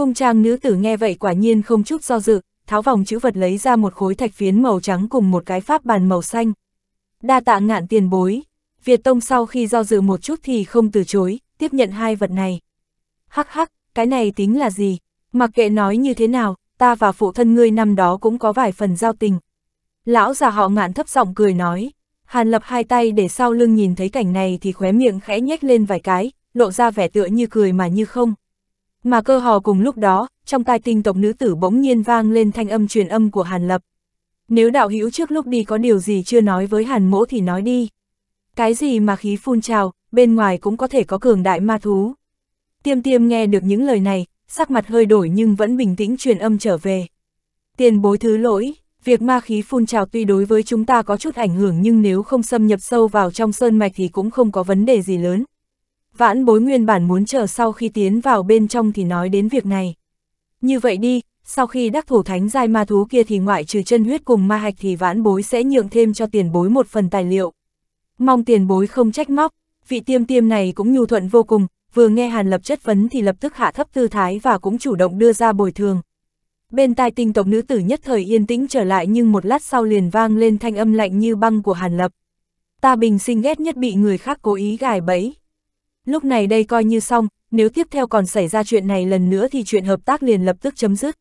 Speaker 1: Cung trang nữ tử nghe vậy quả nhiên không chút do dự, tháo vòng chữ vật lấy ra một khối thạch phiến màu trắng cùng một cái pháp bàn màu xanh. Đa tạ ngạn tiền bối, Việt Tông sau khi do dự một chút thì không từ chối, tiếp nhận hai vật này. Hắc hắc, cái này tính là gì? Mặc kệ nói như thế nào, ta và phụ thân ngươi năm đó cũng có vài phần giao tình. Lão già họ ngạn thấp giọng cười nói, Hàn lập hai tay để sau lưng nhìn thấy cảnh này thì khóe miệng khẽ nhếch lên vài cái, lộ ra vẻ tựa như cười mà như không. Mà cơ hò cùng lúc đó, trong tai tinh tộc nữ tử bỗng nhiên vang lên thanh âm truyền âm của Hàn Lập. Nếu đạo hữu trước lúc đi có điều gì chưa nói với Hàn mỗ thì nói đi. Cái gì mà khí phun trào, bên ngoài cũng có thể có cường đại ma thú. Tiêm tiêm nghe được những lời này, sắc mặt hơi đổi nhưng vẫn bình tĩnh truyền âm trở về. Tiền bối thứ lỗi, việc ma khí phun trào tuy đối với chúng ta có chút ảnh hưởng nhưng nếu không xâm nhập sâu vào trong sơn mạch thì cũng không có vấn đề gì lớn. Vãn bối nguyên bản muốn chờ sau khi tiến vào bên trong thì nói đến việc này. Như vậy đi, sau khi đắc thủ thánh giai ma thú kia thì ngoại trừ chân huyết cùng ma hạch thì vãn bối sẽ nhượng thêm cho tiền bối một phần tài liệu. Mong tiền bối không trách móc, vị tiêm tiêm này cũng nhu thuận vô cùng, vừa nghe Hàn Lập chất vấn thì lập tức hạ thấp tư thái và cũng chủ động đưa ra bồi thường. Bên tai tinh tộc nữ tử nhất thời yên tĩnh trở lại nhưng một lát sau liền vang lên thanh âm lạnh như băng của Hàn Lập. Ta bình sinh ghét nhất bị người khác cố ý gài bẫy. Lúc này đây coi như xong, nếu tiếp theo còn xảy ra chuyện này lần nữa thì chuyện hợp tác liền lập tức chấm dứt.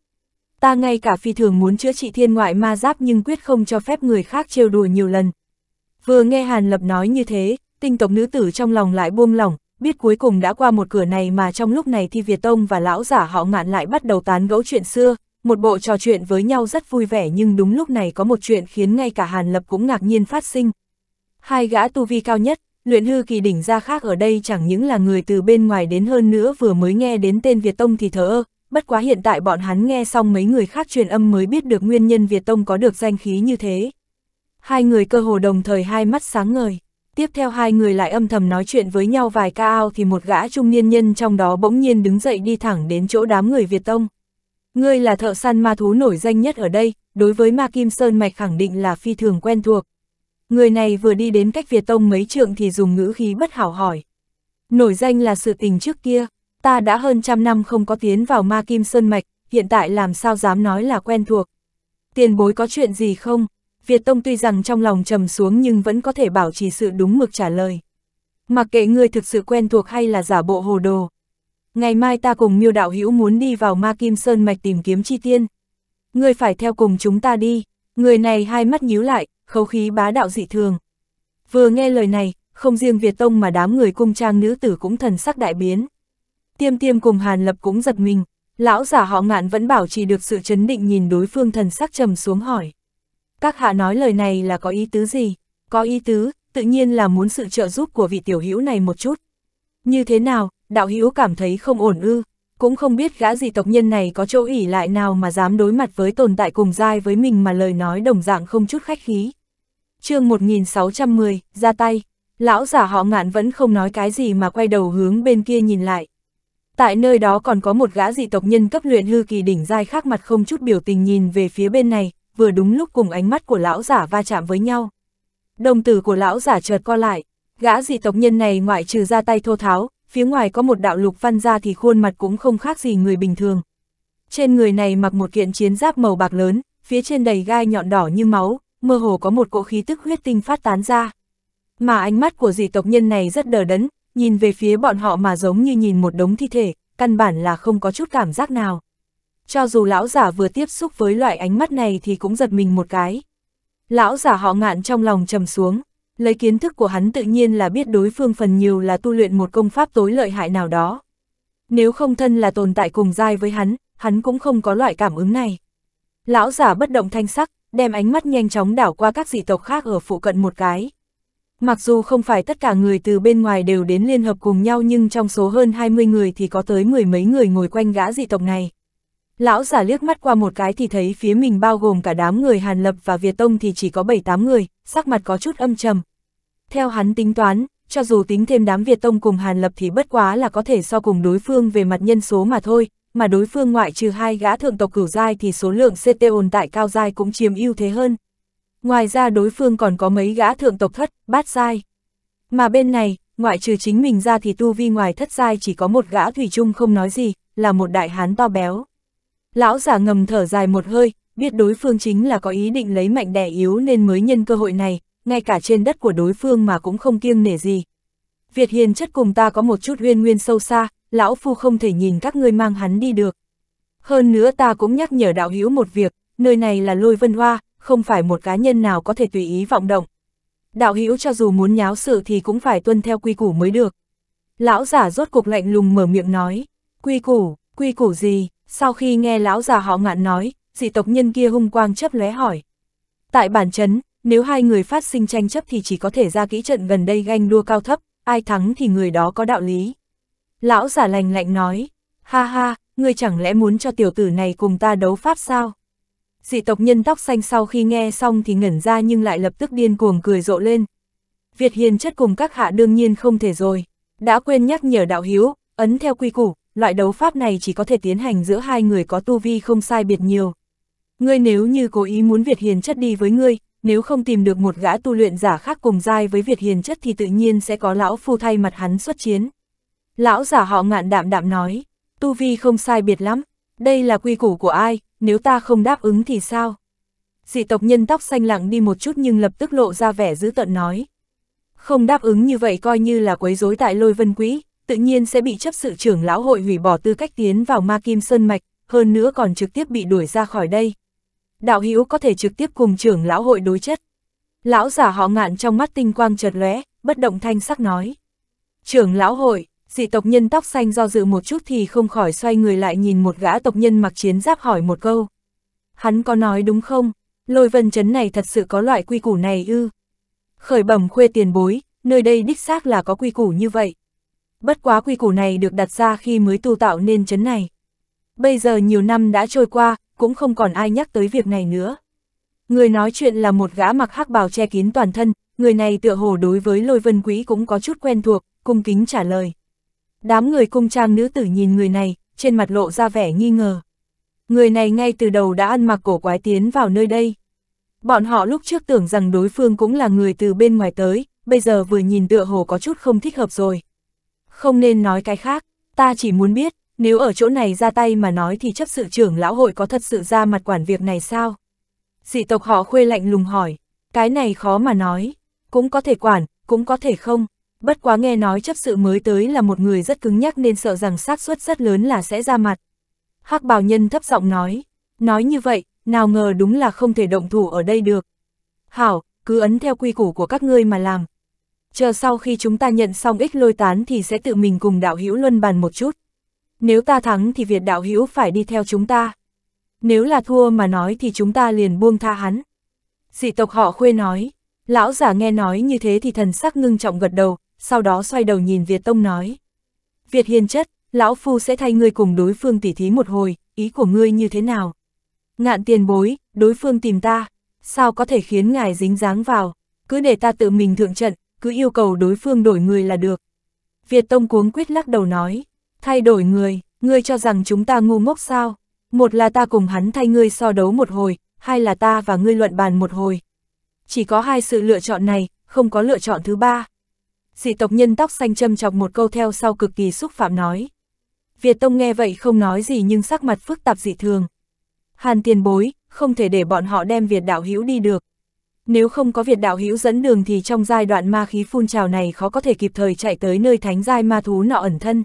Speaker 1: Ta ngay cả phi thường muốn chữa trị thiên ngoại ma giáp nhưng quyết không cho phép người khác trêu đùa nhiều lần. Vừa nghe Hàn Lập nói như thế, tinh tộc nữ tử trong lòng lại buông lỏng, biết cuối cùng đã qua một cửa này mà trong lúc này thì Việt Tông và lão giả họ ngạn lại bắt đầu tán gẫu chuyện xưa, một bộ trò chuyện với nhau rất vui vẻ nhưng đúng lúc này có một chuyện khiến ngay cả Hàn Lập cũng ngạc nhiên phát sinh. Hai gã tu vi cao nhất, luyện hư kỳ đỉnh gia khác ở đây chẳng những là người từ bên ngoài đến hơn nữa vừa mới nghe đến tên Việt Tông thì thờ ơ, bất quá hiện tại bọn hắn nghe xong mấy người khác truyền âm mới biết được nguyên nhân Việt Tông có được danh khí như thế. Hai người cơ hồ đồng thời hai mắt sáng ngời, tiếp theo hai người lại âm thầm nói chuyện với nhau vài ca ao thì một gã trung niên nhân trong đó bỗng nhiên đứng dậy đi thẳng đến chỗ đám người Việt Tông. Ngươi là thợ săn ma thú nổi danh nhất ở đây, đối với ma kim sơn mạch khẳng định là phi thường quen thuộc, Người này vừa đi đến cách Việt Tông mấy trượng thì dùng ngữ khí bất hảo hỏi. Nổi danh là sự tình trước kia, ta đã hơn trăm năm không có tiến vào ma kim sơn mạch, hiện tại làm sao dám nói là quen thuộc. Tiền bối có chuyện gì không? Việt Tông tuy rằng trong lòng trầm xuống nhưng vẫn có thể bảo trì sự đúng mực trả lời. Mặc kệ ngươi thực sự quen thuộc hay là giả bộ hồ đồ. Ngày mai ta cùng miêu đạo hữu muốn đi vào ma kim sơn mạch tìm kiếm chi tiên. Ngươi phải theo cùng chúng ta đi. Người này hai mắt nhíu lại, khấu khí bá đạo dị thường. Vừa nghe lời này, không riêng Việt Tông mà đám người cung trang nữ tử cũng thần sắc đại biến. Tiêm tiêm cùng Hàn Lập cũng giật mình, lão giả họ ngạn vẫn bảo trì được sự chấn định nhìn đối phương thần sắc trầm xuống hỏi. Các hạ nói lời này là có ý tứ gì? Có ý tứ, tự nhiên là muốn sự trợ giúp của vị tiểu hữu này một chút. Như thế nào, đạo hữu cảm thấy không ổn ư, cũng không biết gã gì tộc nhân này có chỗ ỉ lại nào mà dám đối mặt với tồn tại cùng giai với mình mà lời nói đồng dạng không chút khách khí chương 1610, ra tay, lão giả họ ngạn vẫn không nói cái gì mà quay đầu hướng bên kia nhìn lại. Tại nơi đó còn có một gã dị tộc nhân cấp luyện hư kỳ đỉnh dai khác mặt không chút biểu tình nhìn về phía bên này, vừa đúng lúc cùng ánh mắt của lão giả va chạm với nhau. Đồng tử của lão giả chợt co lại, gã dị tộc nhân này ngoại trừ ra tay thô tháo, phía ngoài có một đạo lục văn ra thì khuôn mặt cũng không khác gì người bình thường. Trên người này mặc một kiện chiến giáp màu bạc lớn, phía trên đầy gai nhọn đỏ như máu, mơ hồ có một cỗ khí tức huyết tinh phát tán ra. Mà ánh mắt của dị tộc nhân này rất đờ đẫn, nhìn về phía bọn họ mà giống như nhìn một đống thi thể, căn bản là không có chút cảm giác nào. Cho dù lão giả vừa tiếp xúc với loại ánh mắt này thì cũng giật mình một cái. Lão giả họ ngạn trong lòng trầm xuống, lấy kiến thức của hắn tự nhiên là biết đối phương phần nhiều là tu luyện một công pháp tối lợi hại nào đó. Nếu không thân là tồn tại cùng giai với hắn, hắn cũng không có loại cảm ứng này. Lão giả bất động thanh sắc, đem ánh mắt nhanh chóng đảo qua các dị tộc khác ở phụ cận một cái. Mặc dù không phải tất cả người từ bên ngoài đều đến liên hợp cùng nhau nhưng trong số hơn 20 người thì có tới mười mấy người ngồi quanh gã dị tộc này. Lão giả liếc mắt qua một cái thì thấy phía mình bao gồm cả đám người Hàn Lập và Việt Tông thì chỉ có 7-8 người, sắc mặt có chút âm trầm. Theo hắn tính toán, cho dù tính thêm đám Việt Tông cùng Hàn Lập thì bất quá là có thể so cùng đối phương về mặt nhân số mà thôi, mà đối phương ngoại trừ hai gã thượng tộc cửu giai thì số lượng CT ồn tại cao giai cũng chiếm ưu thế hơn. Ngoài ra đối phương còn có mấy gã thượng tộc thất, bát giai. Mà bên này, ngoại trừ chính mình ra thì tu vi ngoài thất giai chỉ có một gã thủy chung không nói gì, là một đại hán to béo. Lão giả ngầm thở dài một hơi, biết đối phương chính là có ý định lấy mạnh đẻ yếu nên mới nhân cơ hội này, ngay cả trên đất của đối phương mà cũng không kiêng nể gì. Việt hiền chất cùng ta có một chút uyên nguyên sâu xa, lão phu không thể nhìn các ngươi mang hắn đi được. Hơn nữa ta cũng nhắc nhở đạo hữu một việc, nơi này là lôi vân hoa, không phải một cá nhân nào có thể tùy ý vọng động. Đạo hữu cho dù muốn nháo sự thì cũng phải tuân theo quy củ mới được. Lão giả rốt cục lạnh lùng mở miệng nói, quy củ, quy củ gì, sau khi nghe lão già họ ngạn nói, dị tộc nhân kia hung quang chấp lé hỏi. Tại bản chấn, nếu hai người phát sinh tranh chấp thì chỉ có thể ra kỹ trận gần đây ganh đua cao thấp, ai thắng thì người đó có đạo lý. Lão giả lành lạnh nói, ha ha, ngươi chẳng lẽ muốn cho tiểu tử này cùng ta đấu pháp sao? Dị tộc nhân tóc xanh sau khi nghe xong thì ngẩn ra nhưng lại lập tức điên cuồng cười rộ lên. Việt hiền chất cùng các hạ đương nhiên không thể rồi, đã quên nhắc nhở đạo hiếu, ấn theo quy củ, loại đấu pháp này chỉ có thể tiến hành giữa hai người có tu vi không sai biệt nhiều. Ngươi nếu như cố ý muốn Việt hiền chất đi với ngươi, nếu không tìm được một gã tu luyện giả khác cùng giai với Việt hiền chất thì tự nhiên sẽ có lão phu thay mặt hắn xuất chiến. Lão giả họ ngạn đạm đạm nói, tu vi không sai biệt lắm, đây là quy củ của ai, nếu ta không đáp ứng thì sao? Dị tộc nhân tóc xanh lặng đi một chút nhưng lập tức lộ ra vẻ dữ tợn nói. Không đáp ứng như vậy coi như là quấy rối tại lôi vân quỹ, tự nhiên sẽ bị chấp sự trưởng lão hội hủy bỏ tư cách tiến vào ma kim sơn mạch, hơn nữa còn trực tiếp bị đuổi ra khỏi đây. Đạo hữu có thể trực tiếp cùng trưởng lão hội đối chất. Lão giả họ ngạn trong mắt tinh quang chợt lóe, bất động thanh sắc nói. Trưởng lão hội, dị tộc nhân tóc xanh do dự một chút thì không khỏi xoay người lại nhìn một gã tộc nhân mặc chiến giáp hỏi một câu. Hắn có nói đúng không? Lôi vân chấn này thật sự có loại quy củ này ư? Khởi bẩm khuê tiền bối, nơi đây đích xác là có quy củ như vậy. Bất quá quy củ này được đặt ra khi mới tu tạo nên chấn này. Bây giờ nhiều năm đã trôi qua, cũng không còn ai nhắc tới việc này nữa. Người nói chuyện là một gã mặc hắc bào che kín toàn thân, người này tựa hồ đối với lôi vân quý cũng có chút quen thuộc, cung kính trả lời. Đám người cung trang nữ tử nhìn người này, trên mặt lộ ra vẻ nghi ngờ. Người này ngay từ đầu đã ăn mặc cổ quái tiến vào nơi đây. Bọn họ lúc trước tưởng rằng đối phương cũng là người từ bên ngoài tới, bây giờ vừa nhìn tựa hồ có chút không thích hợp rồi. Không nên nói cái khác, ta chỉ muốn biết, nếu ở chỗ này ra tay mà nói thì chấp sự trưởng lão hội có thật sự ra mặt quản việc này sao? Dị tộc họ khuê lạnh lùng hỏi, cái này khó mà nói, cũng có thể quản, cũng có thể không bất quá nghe nói chấp sự mới tới là một người rất cứng nhắc nên sợ rằng xác suất rất lớn là sẽ ra mặt. hắc bào nhân thấp giọng nói, nói như vậy, nào ngờ đúng là không thể động thủ ở đây được. Hảo, cứ ấn theo quy củ của các ngươi mà làm. Chờ sau khi chúng ta nhận xong ích lôi tán thì sẽ tự mình cùng đạo hữu luân bàn một chút. Nếu ta thắng thì Việt đạo hữu phải đi theo chúng ta. Nếu là thua mà nói thì chúng ta liền buông tha hắn. Dị tộc họ khuê nói, lão giả nghe nói như thế thì thần sắc ngưng trọng gật đầu, sau đó xoay đầu nhìn Việt Tông nói. Việt hiền chất, lão phu sẽ thay ngươi cùng đối phương tỉ thí một hồi, ý của ngươi như thế nào? Ngạn tiền bối, đối phương tìm ta, sao có thể khiến ngài dính dáng vào, cứ để ta tự mình thượng trận, cứ yêu cầu đối phương đổi người là được. Việt Tông cuống quyết lắc đầu nói, thay đổi người, ngươi cho rằng chúng ta ngu ngốc sao? Một là ta cùng hắn thay ngươi so đấu một hồi, hai là ta và ngươi luận bàn một hồi. Chỉ có hai sự lựa chọn này, không có lựa chọn thứ ba dị tộc nhân tóc xanh châm chọc một câu theo sau cực kỳ xúc phạm nói. Việt Tông nghe vậy không nói gì nhưng sắc mặt phức tạp dị thường. Hàn tiền bối, không thể để bọn họ đem Việt đạo hữu đi được. Nếu không có Việt đạo hữu dẫn đường thì trong giai đoạn ma khí phun trào này khó có thể kịp thời chạy tới nơi thánh giai ma thú nọ ẩn thân.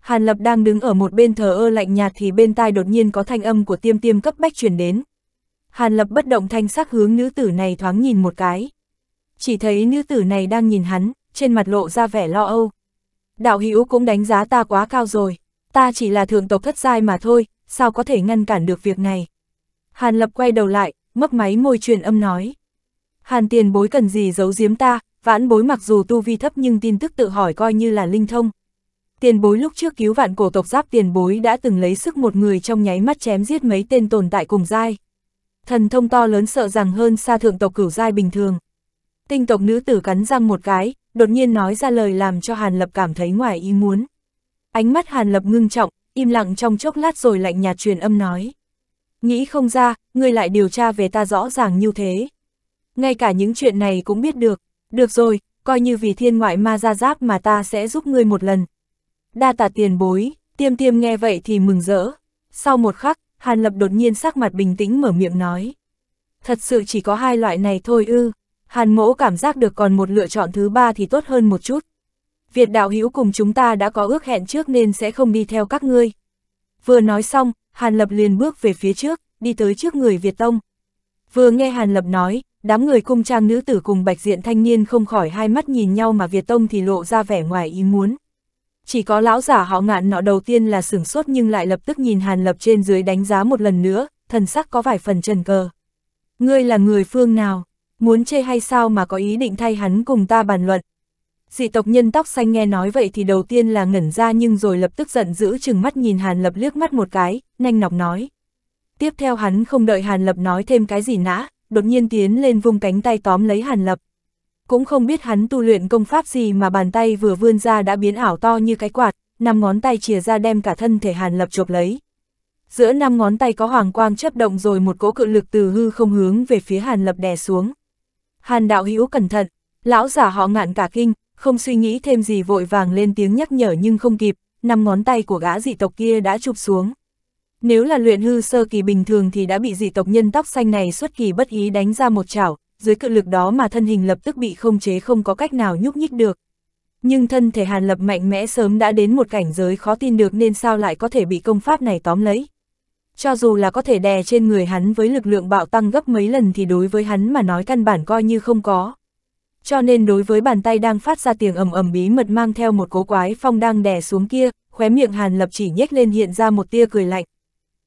Speaker 1: Hàn Lập đang đứng ở một bên thờ ơ lạnh nhạt thì bên tai đột nhiên có thanh âm của tiêm tiêm cấp bách truyền đến. Hàn Lập bất động thanh sắc hướng nữ tử này thoáng nhìn một cái. Chỉ thấy nữ tử này đang nhìn hắn, trên mặt lộ ra vẻ lo âu. Đạo hữu cũng đánh giá ta quá cao rồi, ta chỉ là thượng tộc thất giai mà thôi, sao có thể ngăn cản được việc này. Hàn Lập quay đầu lại, mấp máy môi truyền âm nói. Hàn tiền bối cần gì giấu giếm ta, vãn bối mặc dù tu vi thấp nhưng tin tức tự hỏi coi như là linh thông. Tiền bối lúc trước cứu vạn cổ tộc giáp tiền bối đã từng lấy sức một người trong nháy mắt chém giết mấy tên tồn tại cùng giai. Thần thông to lớn sợ rằng hơn xa thượng tộc cửu giai bình thường. Tinh tộc nữ tử cắn răng một cái, đột nhiên nói ra lời làm cho Hàn Lập cảm thấy ngoài ý muốn. Ánh mắt Hàn Lập ngưng trọng, im lặng trong chốc lát rồi lạnh nhạt truyền âm nói. Nghĩ không ra, ngươi lại điều tra về ta rõ ràng như thế. Ngay cả những chuyện này cũng biết được. Được rồi, coi như vì thiên ngoại ma ra giáp mà ta sẽ giúp ngươi một lần. Đa tạ tiền bối, tiêm tiêm nghe vậy thì mừng rỡ. Sau một khắc, Hàn Lập đột nhiên sắc mặt bình tĩnh mở miệng nói. Thật sự chỉ có hai loại này thôi ư. Hàn mỗ cảm giác được còn một lựa chọn thứ ba thì tốt hơn một chút. Việt đạo hữu cùng chúng ta đã có ước hẹn trước nên sẽ không đi theo các ngươi. Vừa nói xong, Hàn Lập liền bước về phía trước, đi tới trước người Việt Tông. Vừa nghe Hàn Lập nói, đám người cung trang nữ tử cùng bạch diện thanh niên không khỏi hai mắt nhìn nhau mà Việt Tông thì lộ ra vẻ ngoài ý muốn. Chỉ có lão giả họ ngạn nọ đầu tiên là sửng sốt nhưng lại lập tức nhìn Hàn Lập trên dưới đánh giá một lần nữa, thần sắc có vài phần trần cờ. Ngươi là người phương nào? muốn chê hay sao mà có ý định thay hắn cùng ta bàn luận. Dị tộc nhân tóc xanh nghe nói vậy thì đầu tiên là ngẩn ra nhưng rồi lập tức giận dữ chừng mắt nhìn Hàn Lập liếc mắt một cái, nhanh nọc nói. Tiếp theo hắn không đợi Hàn Lập nói thêm cái gì nã, đột nhiên tiến lên vung cánh tay tóm lấy Hàn Lập. Cũng không biết hắn tu luyện công pháp gì mà bàn tay vừa vươn ra đã biến ảo to như cái quạt, năm ngón tay chìa ra đem cả thân thể Hàn Lập chộp lấy. Giữa năm ngón tay có hoàng quang chấp động rồi một cỗ cự lực từ hư không hướng về phía Hàn Lập đè xuống. Hàn đạo hữu cẩn thận, lão giả họ ngạn cả kinh, không suy nghĩ thêm gì vội vàng lên tiếng nhắc nhở nhưng không kịp, năm ngón tay của gã dị tộc kia đã chụp xuống. Nếu là luyện hư sơ kỳ bình thường thì đã bị dị tộc nhân tóc xanh này xuất kỳ bất ý đánh ra một chảo, dưới cự lực đó mà thân hình lập tức bị không chế không có cách nào nhúc nhích được. Nhưng thân thể Hàn Lập mạnh mẽ sớm đã đến một cảnh giới khó tin được nên sao lại có thể bị công pháp này tóm lấy cho dù là có thể đè trên người hắn với lực lượng bạo tăng gấp mấy lần thì đối với hắn mà nói căn bản coi như không có. Cho nên đối với bàn tay đang phát ra tiếng ầm ầm bí mật mang theo một cố quái phong đang đè xuống kia, khóe miệng Hàn Lập chỉ nhếch lên hiện ra một tia cười lạnh.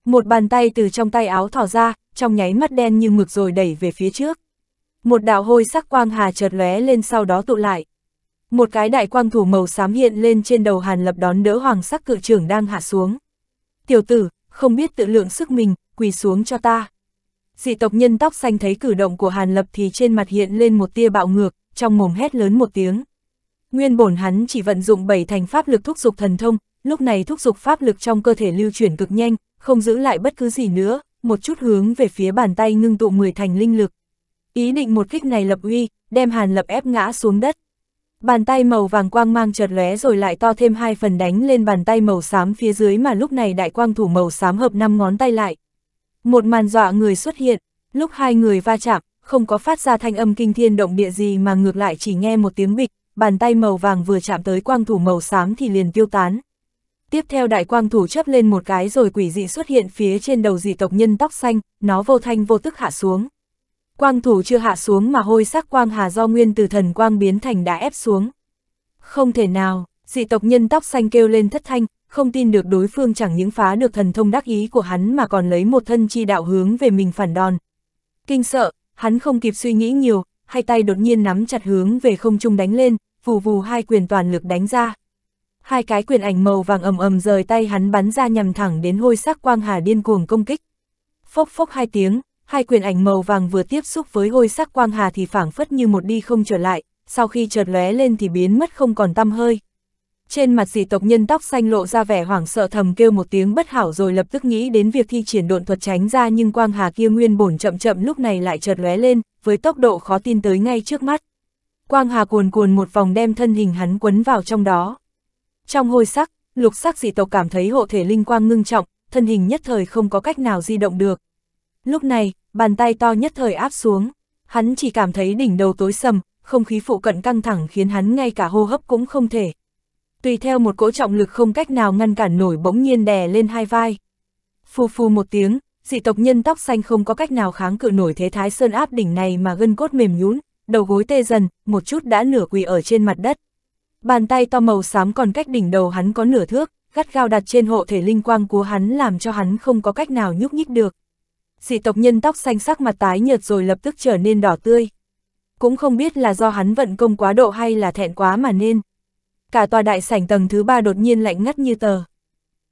Speaker 1: Một bàn tay từ trong tay áo thỏ ra, trong nháy mắt đen như mực rồi đẩy về phía trước. Một đạo hôi sắc quang hà chợt lóe lên sau đó tụ lại. Một cái đại quang thủ màu xám hiện lên trên đầu Hàn Lập đón đỡ hoàng sắc cự trưởng đang hạ xuống. Tiểu tử, không biết tự lượng sức mình, quỳ xuống cho ta. Dị tộc nhân tóc xanh thấy cử động của Hàn Lập thì trên mặt hiện lên một tia bạo ngược, trong mồm hét lớn một tiếng. Nguyên bổn hắn chỉ vận dụng bảy thành pháp lực thúc dục thần thông, lúc này thúc dục pháp lực trong cơ thể lưu chuyển cực nhanh, không giữ lại bất cứ gì nữa, một chút hướng về phía bàn tay ngưng tụ 10 thành linh lực. Ý định một kích này lập uy, đem Hàn Lập ép ngã xuống đất. Bàn tay màu vàng quang mang chợt lóe rồi lại to thêm hai phần đánh lên bàn tay màu xám phía dưới mà lúc này đại quang thủ màu xám hợp năm ngón tay lại. Một màn dọa người xuất hiện, lúc hai người va chạm, không có phát ra thanh âm kinh thiên động địa gì mà ngược lại chỉ nghe một tiếng bịch, bàn tay màu vàng vừa chạm tới quang thủ màu xám thì liền tiêu tán. Tiếp theo đại quang thủ chấp lên một cái rồi quỷ dị xuất hiện phía trên đầu dị tộc nhân tóc xanh, nó vô thanh vô tức hạ xuống. Quang thủ chưa hạ xuống mà hôi sắc quang hà do nguyên từ thần quang biến thành đã ép xuống. Không thể nào, dị tộc nhân tóc xanh kêu lên thất thanh, không tin được đối phương chẳng những phá được thần thông đắc ý của hắn mà còn lấy một thân chi đạo hướng về mình phản đòn. Kinh sợ, hắn không kịp suy nghĩ nhiều, hai tay đột nhiên nắm chặt hướng về không trung đánh lên, vù vù hai quyền toàn lực đánh ra. Hai cái quyền ảnh màu vàng ầm ầm rời tay hắn bắn ra nhằm thẳng đến hôi sắc quang hà điên cuồng công kích. Phốc phốc hai tiếng, Hai quyền ảnh màu vàng vừa tiếp xúc với hôi sắc quang hà thì phảng phất như một đi không trở lại, sau khi chợt lóe lên thì biến mất không còn tăm hơi. Trên mặt dị tộc nhân tóc xanh lộ ra vẻ hoảng sợ thầm kêu một tiếng bất hảo rồi lập tức nghĩ đến việc thi triển độn thuật tránh ra nhưng quang hà kia nguyên bổn chậm chậm lúc này lại chợt lóe lên, với tốc độ khó tin tới ngay trước mắt. Quang hà cuồn cuồn một vòng đem thân hình hắn quấn vào trong đó. Trong hôi sắc, lục sắc dị tộc cảm thấy hộ thể linh quang ngưng trọng, thân hình nhất thời không có cách nào di động được. Lúc này, bàn tay to nhất thời áp xuống. Hắn chỉ cảm thấy đỉnh đầu tối sầm, không khí phụ cận căng thẳng khiến hắn ngay cả hô hấp cũng không thể. Tùy theo một cỗ trọng lực không cách nào ngăn cản nổi bỗng nhiên đè lên hai vai. Phù phù một tiếng, dị tộc nhân tóc xanh không có cách nào kháng cự nổi thế thái sơn áp đỉnh này mà gân cốt mềm nhún, đầu gối tê dần, một chút đã nửa quỳ ở trên mặt đất. Bàn tay to màu xám còn cách đỉnh đầu hắn có nửa thước, gắt gao đặt trên hộ thể linh quang của hắn làm cho hắn không có cách nào nhúc nhích được dị tộc nhân tóc xanh sắc mặt tái nhợt rồi lập tức trở nên đỏ tươi. Cũng không biết là do hắn vận công quá độ hay là thẹn quá mà nên. Cả tòa đại sảnh tầng thứ ba đột nhiên lạnh ngắt như tờ.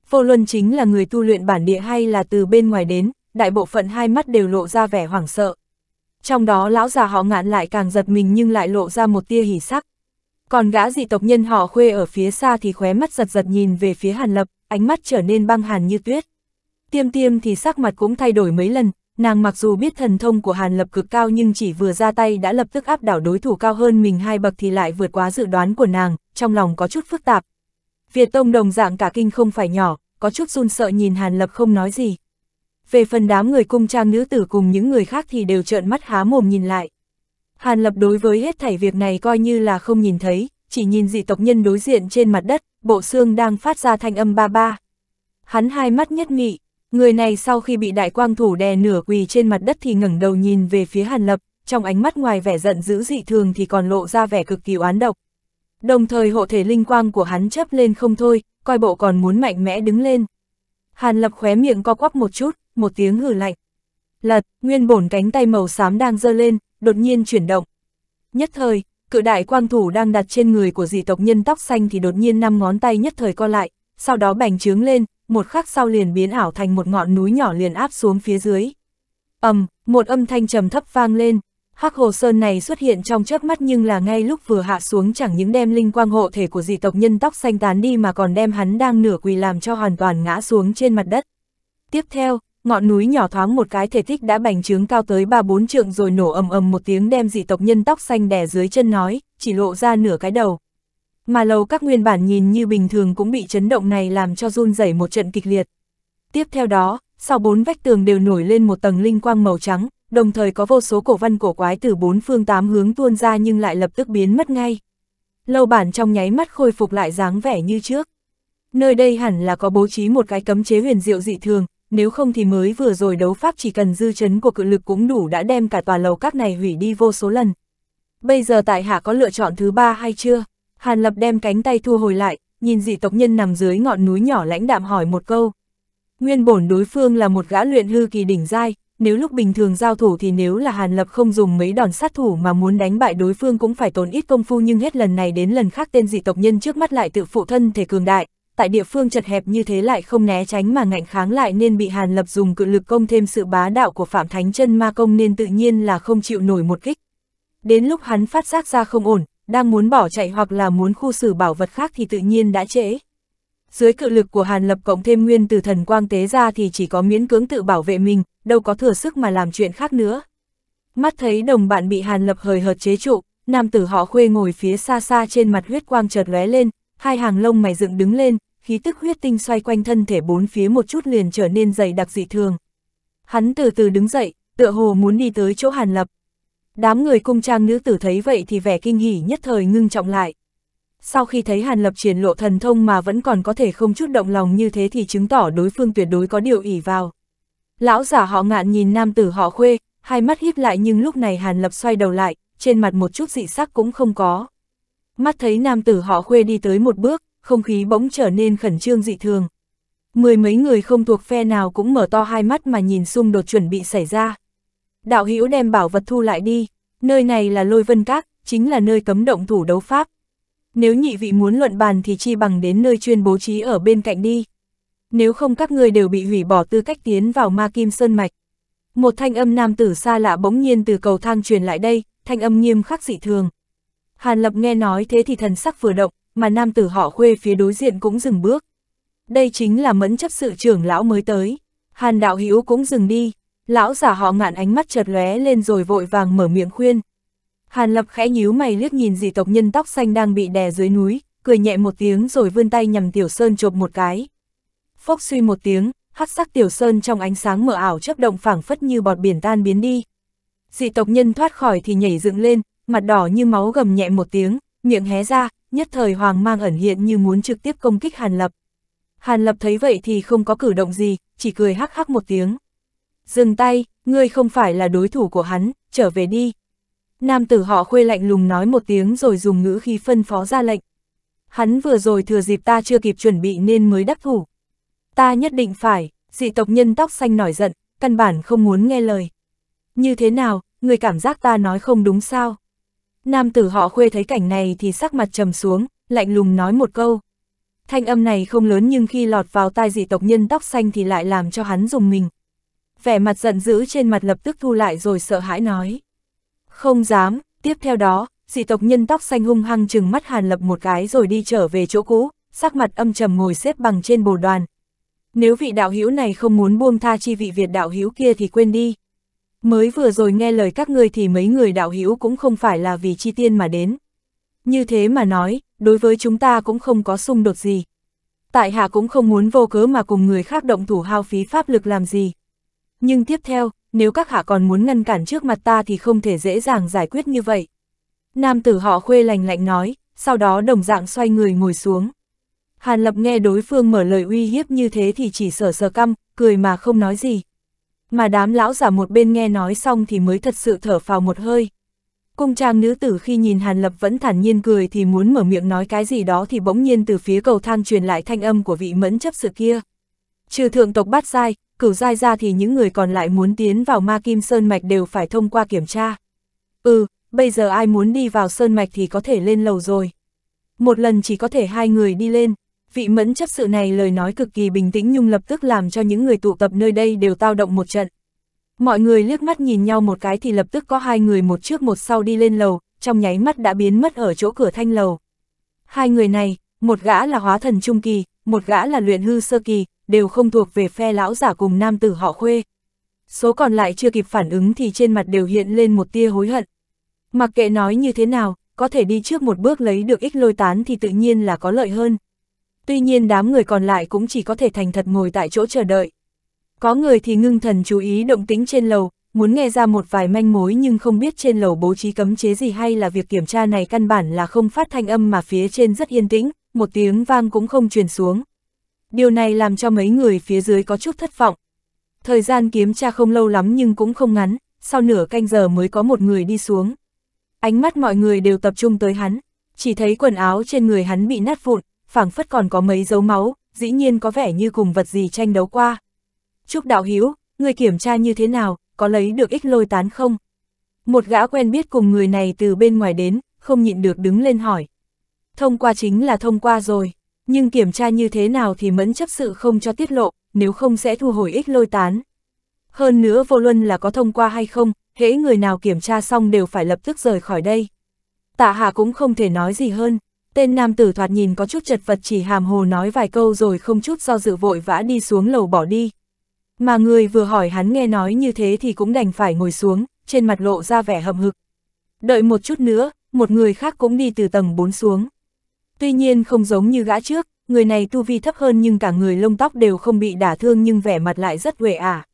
Speaker 1: Vô luân chính là người tu luyện bản địa hay là từ bên ngoài đến, đại bộ phận hai mắt đều lộ ra vẻ hoảng sợ. Trong đó lão già họ ngạn lại càng giật mình nhưng lại lộ ra một tia hỉ sắc. Còn gã dị tộc nhân họ khuê ở phía xa thì khóe mắt giật giật nhìn về phía Hàn Lập, ánh mắt trở nên băng hàn như tuyết tiêm tiêm thì sắc mặt cũng thay đổi mấy lần, nàng mặc dù biết thần thông của Hàn Lập cực cao nhưng chỉ vừa ra tay đã lập tức áp đảo đối thủ cao hơn mình hai bậc thì lại vượt quá dự đoán của nàng, trong lòng có chút phức tạp. Việt Tông đồng dạng cả kinh không phải nhỏ, có chút run sợ nhìn Hàn Lập không nói gì. Về phần đám người cung trang nữ tử cùng những người khác thì đều trợn mắt há mồm nhìn lại. Hàn Lập đối với hết thảy việc này coi như là không nhìn thấy, chỉ nhìn dị tộc nhân đối diện trên mặt đất, bộ xương đang phát ra thanh âm ba ba. Hắn hai mắt nhất mị Người này sau khi bị đại quang thủ đè nửa quỳ trên mặt đất thì ngẩng đầu nhìn về phía Hàn Lập, trong ánh mắt ngoài vẻ giận dữ dị thường thì còn lộ ra vẻ cực kỳ oán độc. Đồng thời hộ thể linh quang của hắn chấp lên không thôi, coi bộ còn muốn mạnh mẽ đứng lên. Hàn Lập khóe miệng co quắp một chút, một tiếng hử lạnh. Lật, nguyên bổn cánh tay màu xám đang giơ lên, đột nhiên chuyển động. Nhất thời, cự đại quang thủ đang đặt trên người của dị tộc nhân tóc xanh thì đột nhiên năm ngón tay nhất thời co lại, sau đó bành trướng lên, một khắc sau liền biến ảo thành một ngọn núi nhỏ liền áp xuống phía dưới. ầm, một âm thanh trầm thấp vang lên, Hắc Hồ Sơn này xuất hiện trong chớp mắt nhưng là ngay lúc vừa hạ xuống chẳng những đem linh quang hộ thể của dị tộc nhân tóc xanh tán đi mà còn đem hắn đang nửa quỳ làm cho hoàn toàn ngã xuống trên mặt đất. Tiếp theo, ngọn núi nhỏ thoáng một cái thể tích đã bành trướng cao tới ba bốn trượng rồi nổ ầm ầm một tiếng đem dị tộc nhân tóc xanh đè dưới chân nói, chỉ lộ ra nửa cái đầu mà lầu các nguyên bản nhìn như bình thường cũng bị chấn động này làm cho run rẩy một trận kịch liệt. Tiếp theo đó, sau bốn vách tường đều nổi lên một tầng linh quang màu trắng, đồng thời có vô số cổ văn cổ quái từ bốn phương tám hướng tuôn ra nhưng lại lập tức biến mất ngay. Lầu bản trong nháy mắt khôi phục lại dáng vẻ như trước. Nơi đây hẳn là có bố trí một cái cấm chế huyền diệu dị thường, nếu không thì mới vừa rồi đấu pháp chỉ cần dư chấn của cự lực cũng đủ đã đem cả tòa lầu các này hủy đi vô số lần. Bây giờ tại hạ có lựa chọn thứ ba hay chưa? Hàn Lập đem cánh tay thu hồi lại, nhìn dị tộc nhân nằm dưới ngọn núi nhỏ lãnh đạm hỏi một câu. Nguyên bổn đối phương là một gã luyện hư kỳ đỉnh giai, nếu lúc bình thường giao thủ thì nếu là Hàn Lập không dùng mấy đòn sát thủ mà muốn đánh bại đối phương cũng phải tốn ít công phu nhưng hết lần này đến lần khác tên dị tộc nhân trước mắt lại tự phụ thân thể cường đại, tại địa phương chật hẹp như thế lại không né tránh mà ngạnh kháng lại nên bị Hàn Lập dùng cự lực công thêm sự bá đạo của Phạm Thánh Chân Ma công nên tự nhiên là không chịu nổi một kích. Đến lúc hắn phát giác ra không ổn, đang muốn bỏ chạy hoặc là muốn khu xử bảo vật khác thì tự nhiên đã trễ. Dưới cự lực của Hàn Lập cộng thêm nguyên từ thần quang tế ra thì chỉ có miễn cưỡng tự bảo vệ mình, đâu có thừa sức mà làm chuyện khác nữa. Mắt thấy đồng bạn bị Hàn Lập hời hợt chế trụ, nam tử họ khuê ngồi phía xa xa trên mặt huyết quang chợt lóe lên, hai hàng lông mày dựng đứng lên, khí tức huyết tinh xoay quanh thân thể bốn phía một chút liền trở nên dày đặc dị thường. Hắn từ từ đứng dậy, tựa hồ muốn đi tới chỗ Hàn Lập. Đám người cung trang nữ tử thấy vậy thì vẻ kinh hỉ nhất thời ngưng trọng lại. Sau khi thấy Hàn Lập triển lộ thần thông mà vẫn còn có thể không chút động lòng như thế thì chứng tỏ đối phương tuyệt đối có điều ỉ vào. Lão giả họ ngạn nhìn nam tử họ khuê, hai mắt híp lại nhưng lúc này Hàn Lập xoay đầu lại, trên mặt một chút dị sắc cũng không có. Mắt thấy nam tử họ khuê đi tới một bước, không khí bỗng trở nên khẩn trương dị thường. Mười mấy người không thuộc phe nào cũng mở to hai mắt mà nhìn xung đột chuẩn bị xảy ra. Đạo hữu đem bảo vật thu lại đi, nơi này là lôi vân các, chính là nơi cấm động thủ đấu pháp. Nếu nhị vị muốn luận bàn thì chi bằng đến nơi chuyên bố trí ở bên cạnh đi. Nếu không các người đều bị hủy bỏ tư cách tiến vào ma kim sơn mạch. Một thanh âm nam tử xa lạ bỗng nhiên từ cầu thang truyền lại đây, thanh âm nghiêm khắc dị thường. Hàn Lập nghe nói thế thì thần sắc vừa động, mà nam tử họ khuê phía đối diện cũng dừng bước. Đây chính là mẫn chấp sự trưởng lão mới tới. Hàn đạo hữu cũng dừng đi, Lão giả họ ngạn ánh mắt chợt lóe lên rồi vội vàng mở miệng khuyên. Hàn Lập khẽ nhíu mày liếc nhìn dị tộc nhân tóc xanh đang bị đè dưới núi, cười nhẹ một tiếng rồi vươn tay nhằm Tiểu Sơn chộp một cái. Phốc suy một tiếng, hắt sắc Tiểu Sơn trong ánh sáng mờ ảo chớp động phảng phất như bọt biển tan biến đi. Dị tộc nhân thoát khỏi thì nhảy dựng lên, mặt đỏ như máu gầm nhẹ một tiếng, miệng hé ra, nhất thời hoàng mang ẩn hiện như muốn trực tiếp công kích Hàn Lập. Hàn Lập thấy vậy thì không có cử động gì, chỉ cười hắc hắc một tiếng dừng tay, ngươi không phải là đối thủ của hắn, trở về đi. Nam tử họ khuê lạnh lùng nói một tiếng rồi dùng ngữ khi phân phó ra lệnh. Hắn vừa rồi thừa dịp ta chưa kịp chuẩn bị nên mới đắc thủ. Ta nhất định phải, dị tộc nhân tóc xanh nổi giận, căn bản không muốn nghe lời. Như thế nào, người cảm giác ta nói không đúng sao? Nam tử họ khuê thấy cảnh này thì sắc mặt trầm xuống, lạnh lùng nói một câu. Thanh âm này không lớn nhưng khi lọt vào tai dị tộc nhân tóc xanh thì lại làm cho hắn dùng mình vẻ mặt giận dữ trên mặt lập tức thu lại rồi sợ hãi nói. Không dám, tiếp theo đó, dị tộc nhân tóc xanh hung hăng chừng mắt Hàn Lập một cái rồi đi trở về chỗ cũ, sắc mặt âm trầm ngồi xếp bằng trên bồ đoàn. Nếu vị đạo hữu này không muốn buông tha chi vị Việt đạo hữu kia thì quên đi. Mới vừa rồi nghe lời các ngươi thì mấy người đạo hữu cũng không phải là vì chi tiên mà đến. Như thế mà nói, đối với chúng ta cũng không có xung đột gì. Tại hạ cũng không muốn vô cớ mà cùng người khác động thủ hao phí pháp lực làm gì nhưng tiếp theo, nếu các hạ còn muốn ngăn cản trước mặt ta thì không thể dễ dàng giải quyết như vậy. Nam tử họ khuê lành lạnh nói, sau đó đồng dạng xoay người ngồi xuống. Hàn Lập nghe đối phương mở lời uy hiếp như thế thì chỉ sở sờ căm, cười mà không nói gì. Mà đám lão giả một bên nghe nói xong thì mới thật sự thở phào một hơi. Cung trang nữ tử khi nhìn Hàn Lập vẫn thản nhiên cười thì muốn mở miệng nói cái gì đó thì bỗng nhiên từ phía cầu thang truyền lại thanh âm của vị mẫn chấp sự kia. Trừ thượng tộc bát sai cửu giai ra thì những người còn lại muốn tiến vào ma kim sơn mạch đều phải thông qua kiểm tra. Ừ, bây giờ ai muốn đi vào sơn mạch thì có thể lên lầu rồi. Một lần chỉ có thể hai người đi lên, vị mẫn chấp sự này lời nói cực kỳ bình tĩnh nhưng lập tức làm cho những người tụ tập nơi đây đều tao động một trận. Mọi người liếc mắt nhìn nhau một cái thì lập tức có hai người một trước một sau đi lên lầu, trong nháy mắt đã biến mất ở chỗ cửa thanh lầu. Hai người này, một gã là hóa thần trung kỳ, một gã là luyện hư sơ kỳ, đều không thuộc về phe lão giả cùng nam tử họ khuê. Số còn lại chưa kịp phản ứng thì trên mặt đều hiện lên một tia hối hận. Mặc kệ nói như thế nào, có thể đi trước một bước lấy được ích lôi tán thì tự nhiên là có lợi hơn. Tuy nhiên đám người còn lại cũng chỉ có thể thành thật ngồi tại chỗ chờ đợi. Có người thì ngưng thần chú ý động tính trên lầu, muốn nghe ra một vài manh mối nhưng không biết trên lầu bố trí cấm chế gì hay là việc kiểm tra này căn bản là không phát thanh âm mà phía trên rất yên tĩnh, một tiếng vang cũng không truyền xuống. Điều này làm cho mấy người phía dưới có chút thất vọng. Thời gian kiếm tra không lâu lắm nhưng cũng không ngắn, sau nửa canh giờ mới có một người đi xuống. Ánh mắt mọi người đều tập trung tới hắn, chỉ thấy quần áo trên người hắn bị nát vụn, phảng phất còn có mấy dấu máu, dĩ nhiên có vẻ như cùng vật gì tranh đấu qua. Trúc đạo Hiếu, người kiểm tra như thế nào, có lấy được ích lôi tán không? Một gã quen biết cùng người này từ bên ngoài đến, không nhịn được đứng lên hỏi. Thông qua chính là thông qua rồi nhưng kiểm tra như thế nào thì mẫn chấp sự không cho tiết lộ, nếu không sẽ thu hồi ích lôi tán. Hơn nữa vô luân là có thông qua hay không, hễ người nào kiểm tra xong đều phải lập tức rời khỏi đây. Tạ Hà cũng không thể nói gì hơn, tên nam tử thoạt nhìn có chút chật vật chỉ hàm hồ nói vài câu rồi không chút do dự vội vã đi xuống lầu bỏ đi. Mà người vừa hỏi hắn nghe nói như thế thì cũng đành phải ngồi xuống, trên mặt lộ ra vẻ hậm hực. Đợi một chút nữa, một người khác cũng đi từ tầng 4 xuống. Tuy nhiên không giống như gã trước, người này tu vi thấp hơn nhưng cả người lông tóc đều không bị đả thương nhưng vẻ mặt lại rất uể ả. À.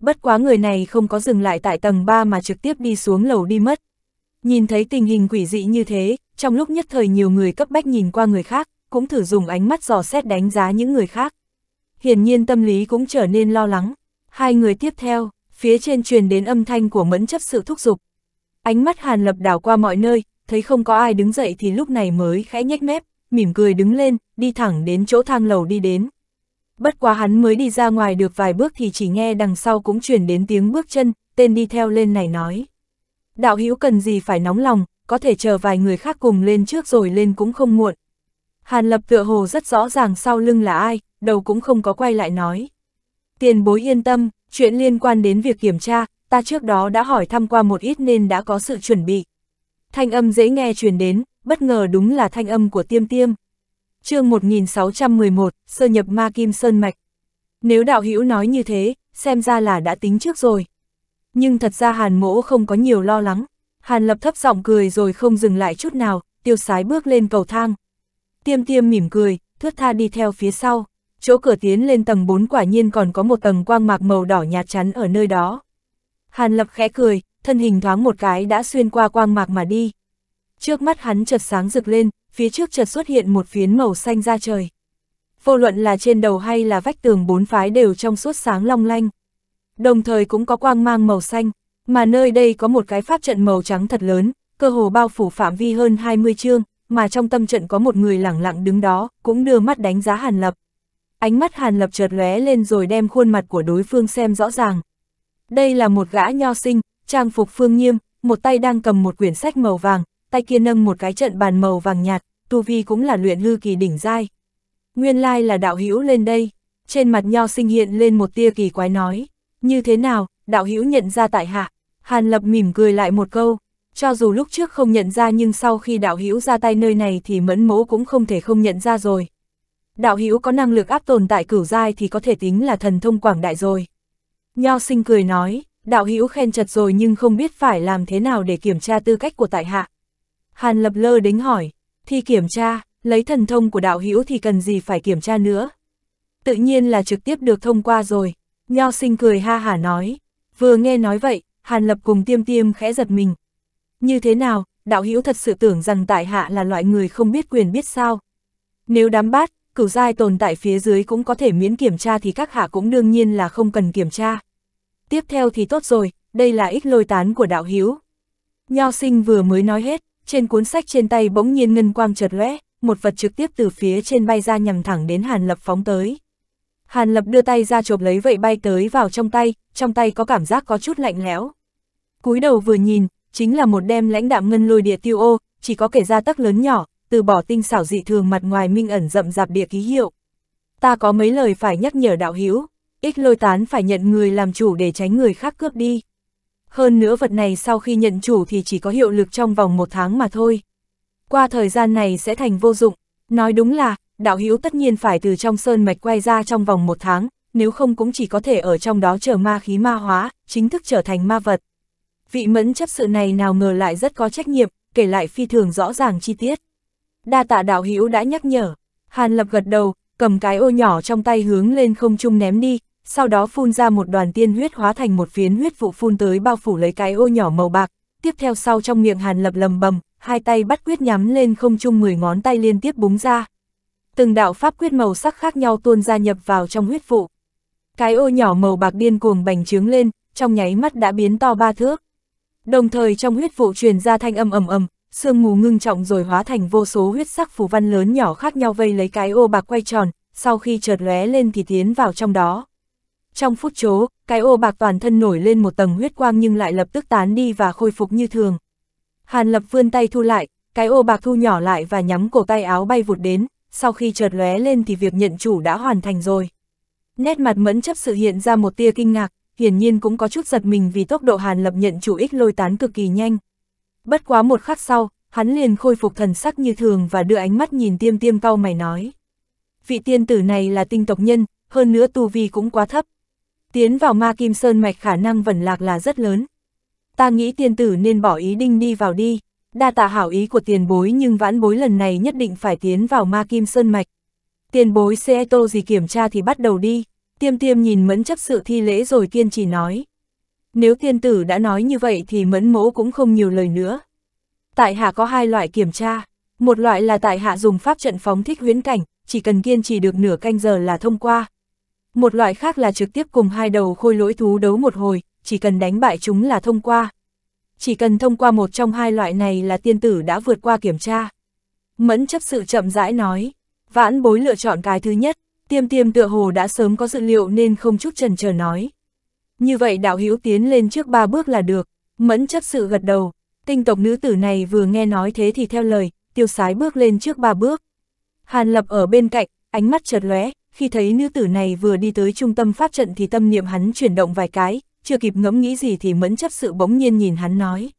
Speaker 1: Bất quá người này không có dừng lại tại tầng 3 mà trực tiếp đi xuống lầu đi mất. Nhìn thấy tình hình quỷ dị như thế, trong lúc nhất thời nhiều người cấp bách nhìn qua người khác, cũng thử dùng ánh mắt dò xét đánh giá những người khác. Hiển nhiên tâm lý cũng trở nên lo lắng. Hai người tiếp theo, phía trên truyền đến âm thanh của mẫn chấp sự thúc giục. Ánh mắt Hàn Lập đảo qua mọi nơi, thấy không có ai đứng dậy thì lúc này mới khẽ nhếch mép, mỉm cười đứng lên, đi thẳng đến chỗ thang lầu đi đến. Bất quá hắn mới đi ra ngoài được vài bước thì chỉ nghe đằng sau cũng truyền đến tiếng bước chân, tên đi theo lên này nói. Đạo hữu cần gì phải nóng lòng, có thể chờ vài người khác cùng lên trước rồi lên cũng không muộn. Hàn lập tựa hồ rất rõ ràng sau lưng là ai, đầu cũng không có quay lại nói. Tiền bối yên tâm, chuyện liên quan đến việc kiểm tra, ta trước đó đã hỏi thăm qua một ít nên đã có sự chuẩn bị. Thanh âm dễ nghe truyền đến, bất ngờ đúng là thanh âm của tiêm tiêm. chương 1611, sơ nhập ma kim sơn mạch. Nếu đạo hữu nói như thế, xem ra là đã tính trước rồi. Nhưng thật ra hàn mỗ không có nhiều lo lắng. Hàn lập thấp giọng cười rồi không dừng lại chút nào, tiêu sái bước lên cầu thang. Tiêm tiêm mỉm cười, thướt tha đi theo phía sau. Chỗ cửa tiến lên tầng 4 quả nhiên còn có một tầng quang mạc màu đỏ nhạt chắn ở nơi đó. Hàn lập khẽ cười, thân hình thoáng một cái đã xuyên qua quang mạc mà đi. Trước mắt hắn chợt sáng rực lên, phía trước chợt xuất hiện một phiến màu xanh ra trời. Vô luận là trên đầu hay là vách tường bốn phái đều trong suốt sáng long lanh. Đồng thời cũng có quang mang màu xanh, mà nơi đây có một cái pháp trận màu trắng thật lớn, cơ hồ bao phủ phạm vi hơn 20 chương, mà trong tâm trận có một người lẳng lặng đứng đó, cũng đưa mắt đánh giá Hàn Lập. Ánh mắt Hàn Lập chợt lóe lên rồi đem khuôn mặt của đối phương xem rõ ràng. Đây là một gã nho sinh, trang phục phương nghiêm, một tay đang cầm một quyển sách màu vàng, tay kia nâng một cái trận bàn màu vàng nhạt, tu vi cũng là luyện hư kỳ đỉnh giai. Nguyên lai là đạo hữu lên đây, trên mặt nho sinh hiện lên một tia kỳ quái nói, như thế nào, đạo hữu nhận ra tại hạ, Hàn Lập mỉm cười lại một câu, cho dù lúc trước không nhận ra nhưng sau khi đạo hữu ra tay nơi này thì mẫn mỗ cũng không thể không nhận ra rồi. Đạo hữu có năng lực áp tồn tại cửu giai thì có thể tính là thần thông quảng đại rồi. Nho sinh cười nói, đạo hữu khen chật rồi nhưng không biết phải làm thế nào để kiểm tra tư cách của tại hạ. Hàn lập lơ đính hỏi, thì kiểm tra, lấy thần thông của đạo hữu thì cần gì phải kiểm tra nữa. Tự nhiên là trực tiếp được thông qua rồi, nho sinh cười ha hả nói, vừa nghe nói vậy, hàn lập cùng tiêm tiêm khẽ giật mình. Như thế nào, đạo hữu thật sự tưởng rằng tại hạ là loại người không biết quyền biết sao. Nếu đám bát, cửu giai tồn tại phía dưới cũng có thể miễn kiểm tra thì các hạ cũng đương nhiên là không cần kiểm tra tiếp theo thì tốt rồi, đây là ít lôi tán của đạo hiếu. Nho sinh vừa mới nói hết, trên cuốn sách trên tay bỗng nhiên ngân quang chợt lóe, một vật trực tiếp từ phía trên bay ra nhằm thẳng đến Hàn Lập phóng tới. Hàn Lập đưa tay ra chộp lấy vậy bay tới vào trong tay, trong tay có cảm giác có chút lạnh lẽo. cúi đầu vừa nhìn, chính là một đem lãnh đạm ngân lôi địa tiêu ô, chỉ có kể ra tắc lớn nhỏ, từ bỏ tinh xảo dị thường mặt ngoài minh ẩn rậm rạp địa ký hiệu. Ta có mấy lời phải nhắc nhở đạo hiếu, ích lôi tán phải nhận người làm chủ để tránh người khác cướp đi. Hơn nữa vật này sau khi nhận chủ thì chỉ có hiệu lực trong vòng một tháng mà thôi. Qua thời gian này sẽ thành vô dụng, nói đúng là, đạo hữu tất nhiên phải từ trong sơn mạch quay ra trong vòng một tháng, nếu không cũng chỉ có thể ở trong đó chờ ma khí ma hóa, chính thức trở thành ma vật. Vị mẫn chấp sự này nào ngờ lại rất có trách nhiệm, kể lại phi thường rõ ràng chi tiết. Đa tạ đạo hữu đã nhắc nhở, Hàn Lập gật đầu, cầm cái ô nhỏ trong tay hướng lên không trung ném đi, sau đó phun ra một đoàn tiên huyết hóa thành một phiến huyết vụ phun tới bao phủ lấy cái ô nhỏ màu bạc, tiếp theo sau trong miệng hàn lập lầm bầm, hai tay bắt quyết nhắm lên không chung 10 ngón tay liên tiếp búng ra. Từng đạo pháp quyết màu sắc khác nhau tuôn ra nhập vào trong huyết vụ. Cái ô nhỏ màu bạc điên cuồng bành trướng lên, trong nháy mắt đã biến to ba thước. Đồng thời trong huyết vụ truyền ra thanh âm ầm ầm, sương mù ngưng trọng rồi hóa thành vô số huyết sắc phù văn lớn nhỏ khác nhau vây lấy cái ô bạc quay tròn, sau khi chợt lóe lên thì tiến vào trong đó. Trong phút chố, cái ô bạc toàn thân nổi lên một tầng huyết quang nhưng lại lập tức tán đi và khôi phục như thường. Hàn lập vươn tay thu lại, cái ô bạc thu nhỏ lại và nhắm cổ tay áo bay vụt đến, sau khi chợt lóe lên thì việc nhận chủ đã hoàn thành rồi. Nét mặt mẫn chấp sự hiện ra một tia kinh ngạc, hiển nhiên cũng có chút giật mình vì tốc độ Hàn Lập nhận chủ ích lôi tán cực kỳ nhanh. Bất quá một khắc sau, hắn liền khôi phục thần sắc như thường và đưa ánh mắt nhìn tiêm tiêm cau mày nói. Vị tiên tử này là tinh tộc nhân, hơn nữa tu vi cũng quá thấp, Tiến vào ma kim sơn mạch khả năng vẩn lạc là rất lớn. Ta nghĩ tiên tử nên bỏ ý đinh đi vào đi, đa tạ hảo ý của tiền bối nhưng vãn bối lần này nhất định phải tiến vào ma kim sơn mạch. Tiền bối xe tô gì kiểm tra thì bắt đầu đi, tiêm tiêm nhìn mẫn chấp sự thi lễ rồi kiên trì nói. Nếu tiên tử đã nói như vậy thì mẫn mỗ cũng không nhiều lời nữa. Tại hạ có hai loại kiểm tra, một loại là tại hạ dùng pháp trận phóng thích huyến cảnh, chỉ cần kiên trì được nửa canh giờ là thông qua, một loại khác là trực tiếp cùng hai đầu khôi lỗi thú đấu một hồi, chỉ cần đánh bại chúng là thông qua. Chỉ cần thông qua một trong hai loại này là tiên tử đã vượt qua kiểm tra. Mẫn chấp sự chậm rãi nói, vãn bối lựa chọn cái thứ nhất, tiêm tiêm tựa hồ đã sớm có dự liệu nên không chút trần chờ nói. Như vậy đạo hữu tiến lên trước ba bước là được, mẫn chấp sự gật đầu, tinh tộc nữ tử này vừa nghe nói thế thì theo lời, tiêu sái bước lên trước ba bước. Hàn lập ở bên cạnh, ánh mắt chợt lóe, khi thấy nữ tử này vừa đi tới trung tâm pháp trận thì tâm niệm hắn chuyển động vài cái, chưa kịp ngẫm nghĩ gì thì mẫn chấp sự bỗng nhiên nhìn hắn nói.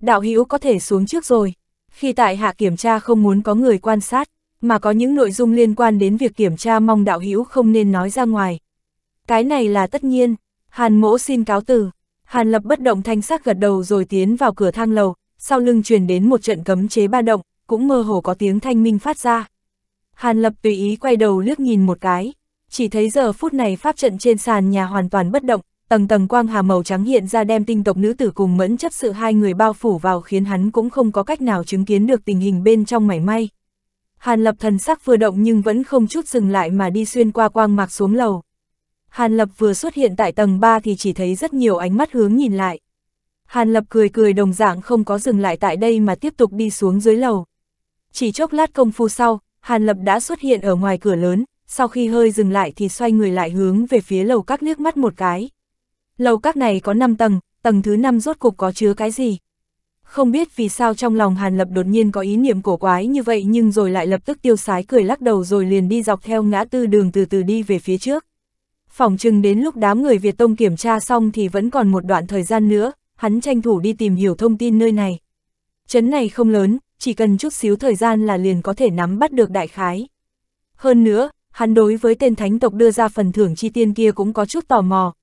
Speaker 1: Đạo hữu có thể xuống trước rồi. Khi tại hạ kiểm tra không muốn có người quan sát, mà có những nội dung liên quan đến việc kiểm tra mong đạo hữu không nên nói ra ngoài. Cái này là tất nhiên, Hàn mỗ xin cáo từ. Hàn lập bất động thanh sắc gật đầu rồi tiến vào cửa thang lầu, sau lưng truyền đến một trận cấm chế ba động, cũng mơ hồ có tiếng thanh minh phát ra. Hàn Lập tùy ý quay đầu liếc nhìn một cái, chỉ thấy giờ phút này pháp trận trên sàn nhà hoàn toàn bất động, tầng tầng quang hà màu trắng hiện ra đem tinh tộc nữ tử cùng mẫn chấp sự hai người bao phủ vào khiến hắn cũng không có cách nào chứng kiến được tình hình bên trong mảy may. Hàn Lập thần sắc vừa động nhưng vẫn không chút dừng lại mà đi xuyên qua quang mạc xuống lầu. Hàn Lập vừa xuất hiện tại tầng 3 thì chỉ thấy rất nhiều ánh mắt hướng nhìn lại. Hàn Lập cười cười đồng dạng không có dừng lại tại đây mà tiếp tục đi xuống dưới lầu. Chỉ chốc lát công phu sau, Hàn Lập đã xuất hiện ở ngoài cửa lớn, sau khi hơi dừng lại thì xoay người lại hướng về phía lầu các liếc mắt một cái. Lầu các này có 5 tầng, tầng thứ 5 rốt cục có chứa cái gì? Không biết vì sao trong lòng Hàn Lập đột nhiên có ý niệm cổ quái như vậy nhưng rồi lại lập tức tiêu sái cười lắc đầu rồi liền đi dọc theo ngã tư đường từ từ đi về phía trước. Phòng chừng đến lúc đám người Việt Tông kiểm tra xong thì vẫn còn một đoạn thời gian nữa, hắn tranh thủ đi tìm hiểu thông tin nơi này. Trấn này không lớn, chỉ cần chút xíu thời gian là liền có thể nắm bắt được đại khái. Hơn nữa, hắn đối với tên thánh tộc đưa ra phần thưởng chi tiên kia cũng có chút tò mò.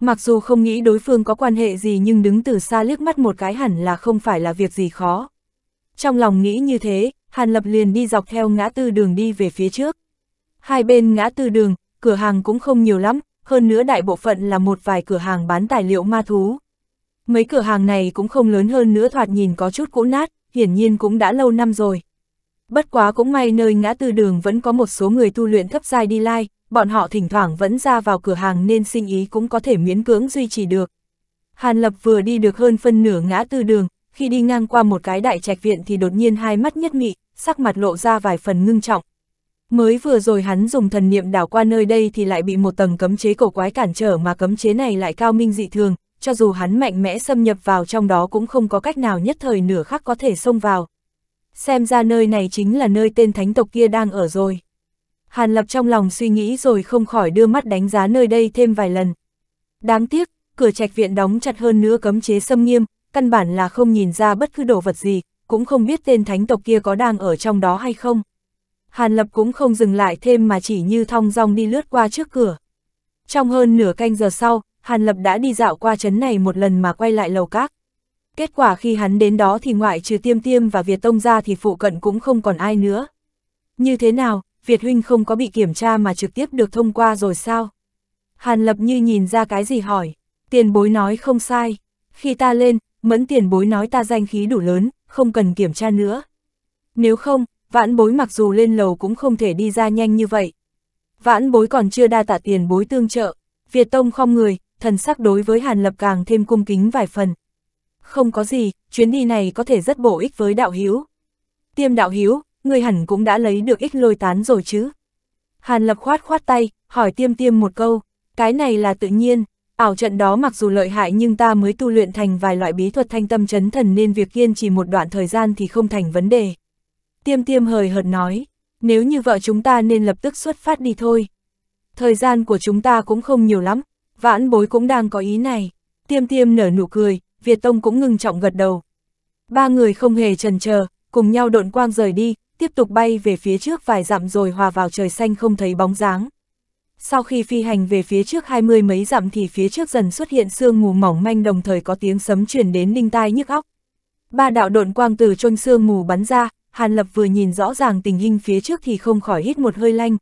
Speaker 1: Mặc dù không nghĩ đối phương có quan hệ gì nhưng đứng từ xa liếc mắt một cái hẳn là không phải là việc gì khó. Trong lòng nghĩ như thế, Hàn Lập liền đi dọc theo ngã tư đường đi về phía trước. Hai bên ngã tư đường, cửa hàng cũng không nhiều lắm, hơn nữa đại bộ phận là một vài cửa hàng bán tài liệu ma thú. Mấy cửa hàng này cũng không lớn hơn nữa thoạt nhìn có chút cũ nát, hiển nhiên cũng đã lâu năm rồi. Bất quá cũng may nơi ngã tư đường vẫn có một số người tu luyện thấp dài đi lai, bọn họ thỉnh thoảng vẫn ra vào cửa hàng nên sinh ý cũng có thể miễn cưỡng duy trì được. Hàn Lập vừa đi được hơn phân nửa ngã tư đường, khi đi ngang qua một cái đại trạch viện thì đột nhiên hai mắt nhất mị, sắc mặt lộ ra vài phần ngưng trọng. Mới vừa rồi hắn dùng thần niệm đảo qua nơi đây thì lại bị một tầng cấm chế cổ quái cản trở mà cấm chế này lại cao minh dị thường, cho dù hắn mạnh mẽ xâm nhập vào trong đó cũng không có cách nào nhất thời nửa khắc có thể xông vào. Xem ra nơi này chính là nơi tên thánh tộc kia đang ở rồi. Hàn Lập trong lòng suy nghĩ rồi không khỏi đưa mắt đánh giá nơi đây thêm vài lần. Đáng tiếc, cửa trạch viện đóng chặt hơn nữa cấm chế xâm nghiêm, căn bản là không nhìn ra bất cứ đồ vật gì, cũng không biết tên thánh tộc kia có đang ở trong đó hay không. Hàn Lập cũng không dừng lại thêm mà chỉ như thong dong đi lướt qua trước cửa. Trong hơn nửa canh giờ sau, Hàn Lập đã đi dạo qua trấn này một lần mà quay lại lầu các. Kết quả khi hắn đến đó thì ngoại trừ tiêm tiêm và Việt Tông ra thì phụ cận cũng không còn ai nữa. Như thế nào, Việt Huynh không có bị kiểm tra mà trực tiếp được thông qua rồi sao? Hàn Lập như nhìn ra cái gì hỏi, tiền bối nói không sai. Khi ta lên, mẫn tiền bối nói ta danh khí đủ lớn, không cần kiểm tra nữa. Nếu không, vãn bối mặc dù lên lầu cũng không thể đi ra nhanh như vậy. Vãn bối còn chưa đa tạ tiền bối tương trợ, Việt Tông không người, thần sắc đối với Hàn Lập càng thêm cung kính vài phần. Không có gì, chuyến đi này có thể rất bổ ích với đạo hiếu. Tiêm đạo hiếu, người hẳn cũng đã lấy được ích lôi tán rồi chứ. Hàn Lập khoát khoát tay, hỏi tiêm tiêm một câu, cái này là tự nhiên, ảo trận đó mặc dù lợi hại nhưng ta mới tu luyện thành vài loại bí thuật thanh tâm chấn thần nên việc kiên trì một đoạn thời gian thì không thành vấn đề. Tiêm tiêm hời hợt nói, nếu như vợ chúng ta nên lập tức xuất phát đi thôi. Thời gian của chúng ta cũng không nhiều lắm, Vãn bối cũng đang có ý này. Tiêm tiêm nở nụ cười, Việt Tông cũng ngưng trọng gật đầu. Ba người không hề trần chờ cùng nhau độn quang rời đi, tiếp tục bay về phía trước vài dặm rồi hòa vào trời xanh không thấy bóng dáng. Sau khi phi hành về phía trước hai mươi mấy dặm thì phía trước dần xuất hiện sương mù mỏng manh đồng thời có tiếng sấm truyền đến đinh tai nhức óc. Ba đạo độn quang từ trôn sương mù bắn ra, Hàn Lập vừa nhìn rõ ràng tình hình phía trước thì không khỏi hít một hơi lanh.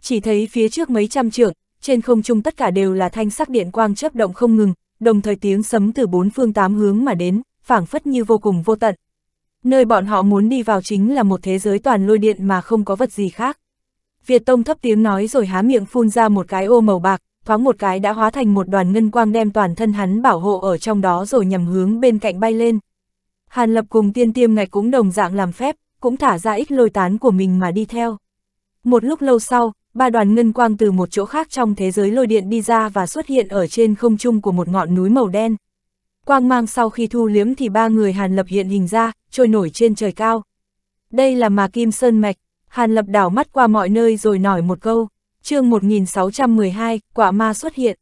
Speaker 1: Chỉ thấy phía trước mấy trăm trượng, trên không trung tất cả đều là thanh sắc điện quang chớp động không ngừng, đồng thời tiếng sấm từ bốn phương tám hướng mà đến, phảng phất như vô cùng vô tận. Nơi bọn họ muốn đi vào chính là một thế giới toàn lôi điện mà không có vật gì khác. Việt Tông thấp tiếng nói rồi há miệng phun ra một cái ô màu bạc, thoáng một cái đã hóa thành một đoàn ngân quang đem toàn thân hắn bảo hộ ở trong đó rồi nhằm hướng bên cạnh bay lên. Hàn Lập cùng tiên tiêm ngạch cũng đồng dạng làm phép, cũng thả ra ít lôi tán của mình mà đi theo. Một lúc lâu sau, ba đoàn ngân quang từ một chỗ khác trong thế giới lôi điện đi ra và xuất hiện ở trên không trung của một ngọn núi màu đen. Quang mang sau khi thu liếm thì ba người Hàn Lập hiện hình ra, trôi nổi trên trời cao. Đây là mà Kim Sơn Mạch, Hàn Lập đảo mắt qua mọi nơi rồi nói một câu, chương 1612, quả ma xuất hiện.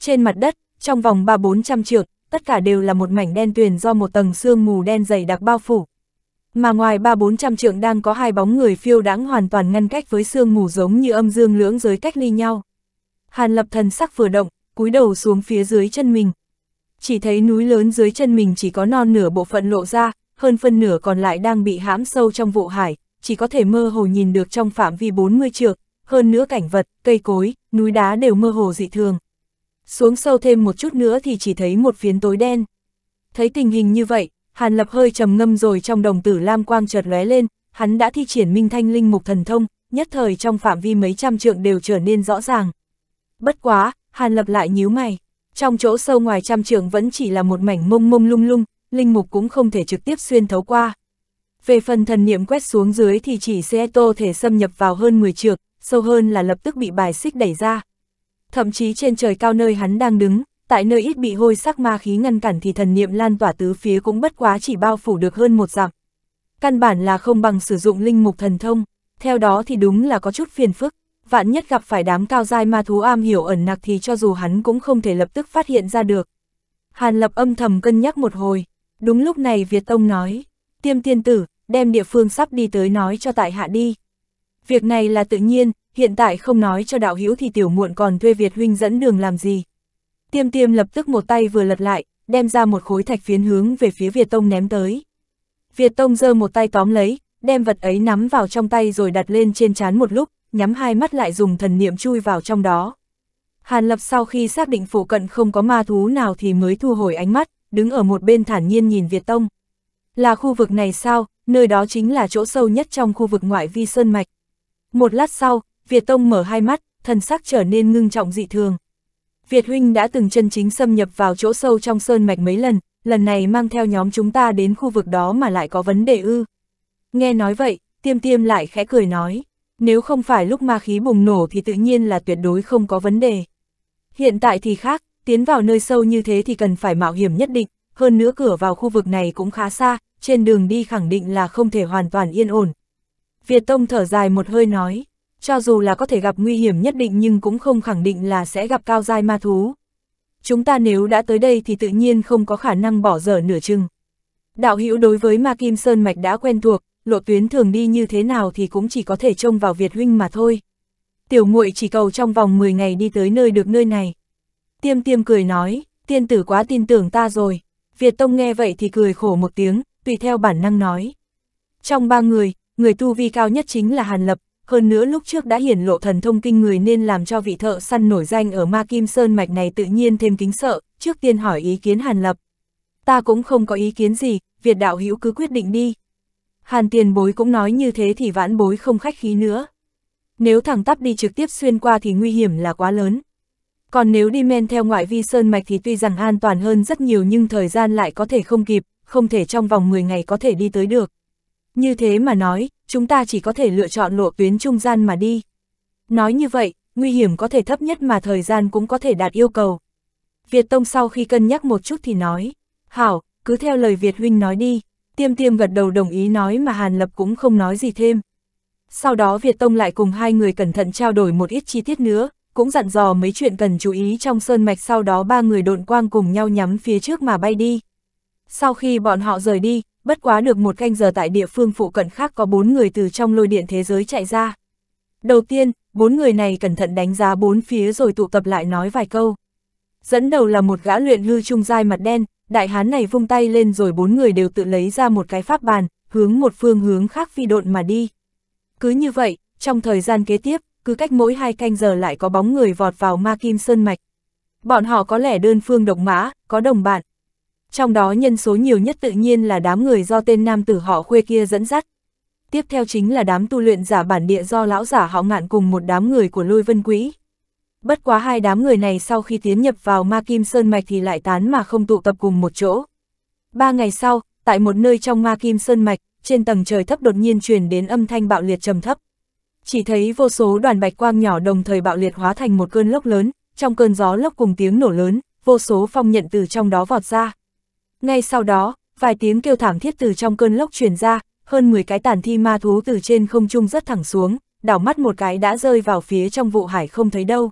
Speaker 1: Trên mặt đất, trong vòng 3-400 trượng, tất cả đều là một mảnh đen tuyền do một tầng sương mù đen dày đặc bao phủ, mà ngoài ba bốn trăm trượng đang có hai bóng người phiêu đáng hoàn toàn ngăn cách với sương mù giống như âm dương lưỡng giới cách ly nhau. Hàn lập thần sắc vừa động, cúi đầu xuống phía dưới chân mình. Chỉ thấy núi lớn dưới chân mình chỉ có non nửa bộ phận lộ ra, hơn phân nửa còn lại đang bị hãm sâu trong vụ hải, chỉ có thể mơ hồ nhìn được trong phạm vi 40 trượng, hơn nữa cảnh vật, cây cối, núi đá đều mơ hồ dị thường. Xuống sâu thêm một chút nữa thì chỉ thấy một phiến tối đen. Thấy tình hình như vậy, Hàn Lập hơi trầm ngâm rồi trong đồng tử lam quang chợt lóe lên, hắn đã thi triển Minh Thanh Linh Mục thần thông, nhất thời trong phạm vi mấy trăm trượng đều trở nên rõ ràng. Bất quá, Hàn Lập lại nhíu mày, trong chỗ sâu ngoài trăm trượng vẫn chỉ là một mảnh mông mông lung lung, linh mục cũng không thể trực tiếp xuyên thấu qua. Về phần thần niệm quét xuống dưới thì chỉ xe tô thể xâm nhập vào hơn 10 trượng, sâu hơn là lập tức bị bài xích đẩy ra. Thậm chí trên trời cao nơi hắn đang đứng, tại nơi ít bị hôi sắc ma khí ngăn cản thì thần niệm lan tỏa tứ phía cũng bất quá chỉ bao phủ được hơn một dặm. Căn bản là không bằng sử dụng linh mục thần thông, theo đó thì đúng là có chút phiền phức, vạn nhất gặp phải đám cao dai ma thú am hiểu ẩn nặc thì cho dù hắn cũng không thể lập tức phát hiện ra được. Hàn lập âm thầm cân nhắc một hồi, đúng lúc này Việt Tông nói, tiêm tiên tử, đem địa phương sắp đi tới nói cho tại hạ đi. Việc này là tự nhiên, hiện tại không nói cho đạo hữu thì tiểu muộn còn thuê Việt huynh dẫn đường làm gì. Tiêm tiêm lập tức một tay vừa lật lại, đem ra một khối thạch phiến hướng về phía Việt Tông ném tới. Việt Tông giơ một tay tóm lấy, đem vật ấy nắm vào trong tay rồi đặt lên trên chán một lúc, nhắm hai mắt lại dùng thần niệm chui vào trong đó. Hàn Lập sau khi xác định phủ cận không có ma thú nào thì mới thu hồi ánh mắt, đứng ở một bên thản nhiên nhìn Việt Tông. Là khu vực này sao, nơi đó chính là chỗ sâu nhất trong khu vực ngoại vi Sơn Mạch. Một lát sau, Việt Tông mở hai mắt, thần sắc trở nên ngưng trọng dị thường. Việt Huynh đã từng chân chính xâm nhập vào chỗ sâu trong sơn mạch mấy lần, lần này mang theo nhóm chúng ta đến khu vực đó mà lại có vấn đề ư. Nghe nói vậy, tiêm tiêm lại khẽ cười nói, nếu không phải lúc ma khí bùng nổ thì tự nhiên là tuyệt đối không có vấn đề. Hiện tại thì khác, tiến vào nơi sâu như thế thì cần phải mạo hiểm nhất định, hơn nữa cửa vào khu vực này cũng khá xa, trên đường đi khẳng định là không thể hoàn toàn yên ổn. Việt Tông thở dài một hơi nói, cho dù là có thể gặp nguy hiểm nhất định nhưng cũng không khẳng định là sẽ gặp cao dai ma thú. Chúng ta nếu đã tới đây thì tự nhiên không có khả năng bỏ dở nửa chừng. Đạo hữu đối với Ma Kim Sơn Mạch đã quen thuộc, lộ tuyến thường đi như thế nào thì cũng chỉ có thể trông vào Việt Huynh mà thôi. Tiểu muội chỉ cầu trong vòng 10 ngày đi tới nơi được nơi này. Tiêm tiêm cười nói, tiên tử quá tin tưởng ta rồi. Việt Tông nghe vậy thì cười khổ một tiếng, tùy theo bản năng nói. Trong ba người, người tu vi cao nhất chính là Hàn Lập, hơn nữa lúc trước đã hiển lộ thần thông kinh người nên làm cho vị thợ săn nổi danh ở Ma Kim Sơn Mạch này tự nhiên thêm kính sợ, trước tiên hỏi ý kiến Hàn Lập. Ta cũng không có ý kiến gì, Việt đạo hữu cứ quyết định đi. Hàn tiền bối cũng nói như thế thì vãn bối không khách khí nữa. Nếu thẳng tắp đi trực tiếp xuyên qua thì nguy hiểm là quá lớn. Còn nếu đi men theo ngoại vi Sơn Mạch thì tuy rằng an toàn hơn rất nhiều nhưng thời gian lại có thể không kịp, không thể trong vòng 10 ngày có thể đi tới được. Như thế mà nói, chúng ta chỉ có thể lựa chọn lộ tuyến trung gian mà đi. Nói như vậy, nguy hiểm có thể thấp nhất mà thời gian cũng có thể đạt yêu cầu. Việt Tông sau khi cân nhắc một chút thì nói, Hảo, cứ theo lời Việt Huynh nói đi, tiêm tiêm gật đầu đồng ý nói mà Hàn Lập cũng không nói gì thêm. Sau đó Việt Tông lại cùng hai người cẩn thận trao đổi một ít chi tiết nữa, cũng dặn dò mấy chuyện cần chú ý trong sơn mạch sau đó ba người độn quang cùng nhau nhắm phía trước mà bay đi. Sau khi bọn họ rời đi, bất quá được một canh giờ tại địa phương phụ cận khác có bốn người từ trong lôi điện thế giới chạy ra. Đầu tiên, bốn người này cẩn thận đánh giá bốn phía rồi tụ tập lại nói vài câu. Dẫn đầu là một gã luyện hư trung giai mặt đen, đại hán này vung tay lên rồi bốn người đều tự lấy ra một cái pháp bàn, hướng một phương hướng khác phi độn mà đi. Cứ như vậy, trong thời gian kế tiếp, cứ cách mỗi hai canh giờ lại có bóng người vọt vào ma kim sơn mạch. Bọn họ có lẽ đơn phương độc mã, có đồng bạn, trong đó nhân số nhiều nhất tự nhiên là đám người do tên nam tử họ khuê kia dẫn dắt. Tiếp theo chính là đám tu luyện giả bản địa do lão giả họ ngạn cùng một đám người của lôi vân quỹ. Bất quá hai đám người này sau khi tiến nhập vào ma kim sơn mạch thì lại tán mà không tụ tập cùng một chỗ. Ba ngày sau, tại một nơi trong ma kim sơn mạch, trên tầng trời thấp đột nhiên truyền đến âm thanh bạo liệt trầm thấp. Chỉ thấy vô số đoàn bạch quang nhỏ đồng thời bạo liệt hóa thành một cơn lốc lớn, trong cơn gió lốc cùng tiếng nổ lớn, vô số phong nhận từ trong đó vọt ra. Ngay sau đó, vài tiếng kêu thảm thiết từ trong cơn lốc truyền ra, hơn 10 cái tàn thi ma thú từ trên không trung rất thẳng xuống, đảo mắt một cái đã rơi vào phía trong vụ hải không thấy đâu.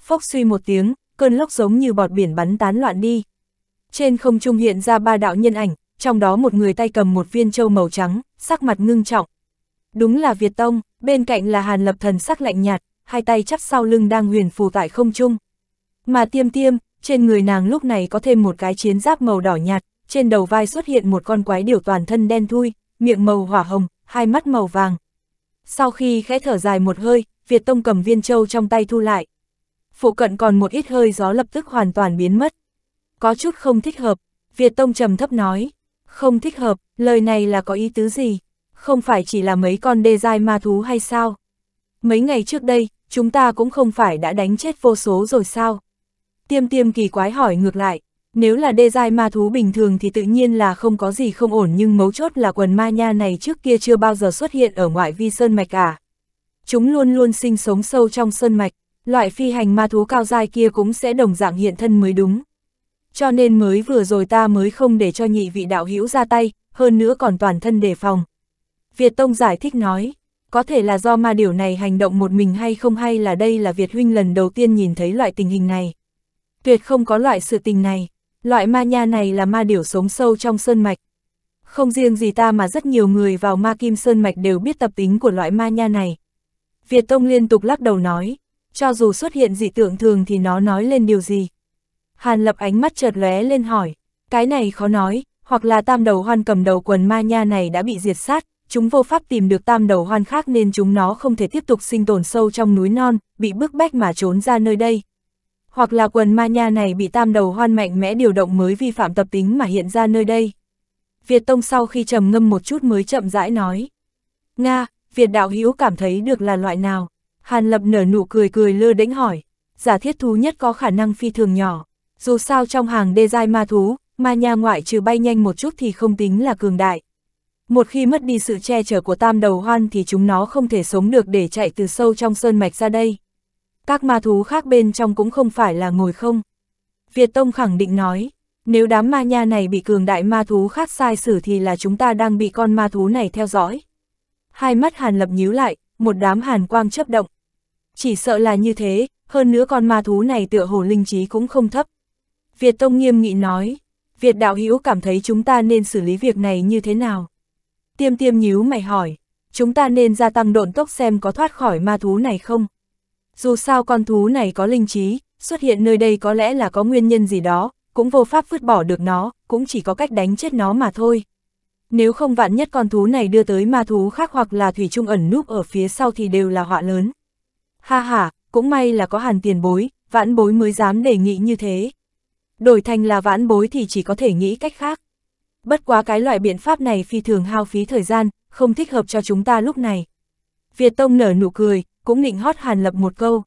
Speaker 1: Phốc suy một tiếng, cơn lốc giống như bọt biển bắn tán loạn đi. Trên không trung hiện ra ba đạo nhân ảnh, trong đó một người tay cầm một viên châu màu trắng, sắc mặt ngưng trọng. Đúng là Việt Tông, bên cạnh là Hàn Lập Thần sắc lạnh nhạt, hai tay chắp sau lưng đang huyền phù tại không trung. Mà tiêm tiêm, trên người nàng lúc này có thêm một cái chiến giáp màu đỏ nhạt, trên đầu vai xuất hiện một con quái điểu toàn thân đen thui, miệng màu hỏa hồng, hai mắt màu vàng. Sau khi khẽ thở dài một hơi, Việt Tông cầm viên châu trong tay thu lại. Phụ cận còn một ít hơi gió lập tức hoàn toàn biến mất. Có chút không thích hợp, Việt Tông trầm thấp nói. Không thích hợp, lời này là có ý tứ gì? Không phải chỉ là mấy con đê dai ma thú hay sao? Mấy ngày trước đây, chúng ta cũng không phải đã đánh chết vô số rồi sao? Tiêm tiêm kỳ quái hỏi ngược lại, nếu là đê giai ma thú bình thường thì tự nhiên là không có gì không ổn nhưng mấu chốt là quần ma nha này trước kia chưa bao giờ xuất hiện ở ngoại vi sơn mạch cả. À. Chúng luôn luôn sinh sống sâu trong sơn mạch, loại phi hành ma thú cao giai kia cũng sẽ đồng dạng hiện thân mới đúng. Cho nên mới vừa rồi ta mới không để cho nhị vị đạo hữu ra tay, hơn nữa còn toàn thân đề phòng. Việt Tông giải thích nói, có thể là do ma điều này hành động một mình hay không hay là đây là Việt Huynh lần đầu tiên nhìn thấy loại tình hình này. Tuyệt không có loại sự tình này, loại ma nha này là ma điểu sống sâu trong sơn mạch. Không riêng gì ta mà rất nhiều người vào ma kim sơn mạch đều biết tập tính của loại ma nha này. Việt Tông liên tục lắc đầu nói, cho dù xuất hiện dị tượng thường thì nó nói lên điều gì. Hàn lập ánh mắt chợt lóe lên hỏi, cái này khó nói, hoặc là tam đầu hoan cầm đầu quần ma nha này đã bị diệt sát, chúng vô pháp tìm được tam đầu hoan khác nên chúng nó không thể tiếp tục sinh tồn sâu trong núi non, bị bức bách mà trốn ra nơi đây, hoặc là quần ma nha này bị tam đầu hoan mạnh mẽ điều động mới vi phạm tập tính mà hiện ra nơi đây. Việt Tông sau khi trầm ngâm một chút mới chậm rãi nói. Nga, Việt đạo hữu cảm thấy được là loại nào? Hàn Lập nở nụ cười cười lơ đễnh hỏi. Giả thiết thú nhất có khả năng phi thường nhỏ. Dù sao trong hàng đê dai ma thú, ma nha ngoại trừ bay nhanh một chút thì không tính là cường đại. Một khi mất đi sự che chở của tam đầu hoan thì chúng nó không thể sống được để chạy từ sâu trong sơn mạch ra đây các ma thú khác bên trong cũng không phải là ngồi không. Việt Tông khẳng định nói, nếu đám ma nha này bị cường đại ma thú khác sai xử thì là chúng ta đang bị con ma thú này theo dõi. Hai mắt Hàn Lập nhíu lại, một đám hàn quang chấp động. Chỉ sợ là như thế, hơn nữa con ma thú này tựa hồ linh trí cũng không thấp. Việt Tông nghiêm nghị nói, Việt Đạo Hữu cảm thấy chúng ta nên xử lý việc này như thế nào? Tiêm tiêm nhíu mày hỏi, chúng ta nên gia tăng độn tốc xem có thoát khỏi ma thú này không? Dù sao con thú này có linh trí, xuất hiện nơi đây có lẽ là có nguyên nhân gì đó, cũng vô pháp vứt bỏ được nó, cũng chỉ có cách đánh chết nó mà thôi. Nếu không vạn nhất con thú này đưa tới ma thú khác hoặc là thủy trung ẩn núp ở phía sau thì đều là họa lớn. Ha ha, cũng may là có hàn tiền bối, vãn bối mới dám đề nghị như thế. Đổi thành là vãn bối thì chỉ có thể nghĩ cách khác. Bất quá cái loại biện pháp này phi thường hao phí thời gian, không thích hợp cho chúng ta lúc này. Việt Tông nở nụ cười, cũng nịnh hót Hàn Lập một câu.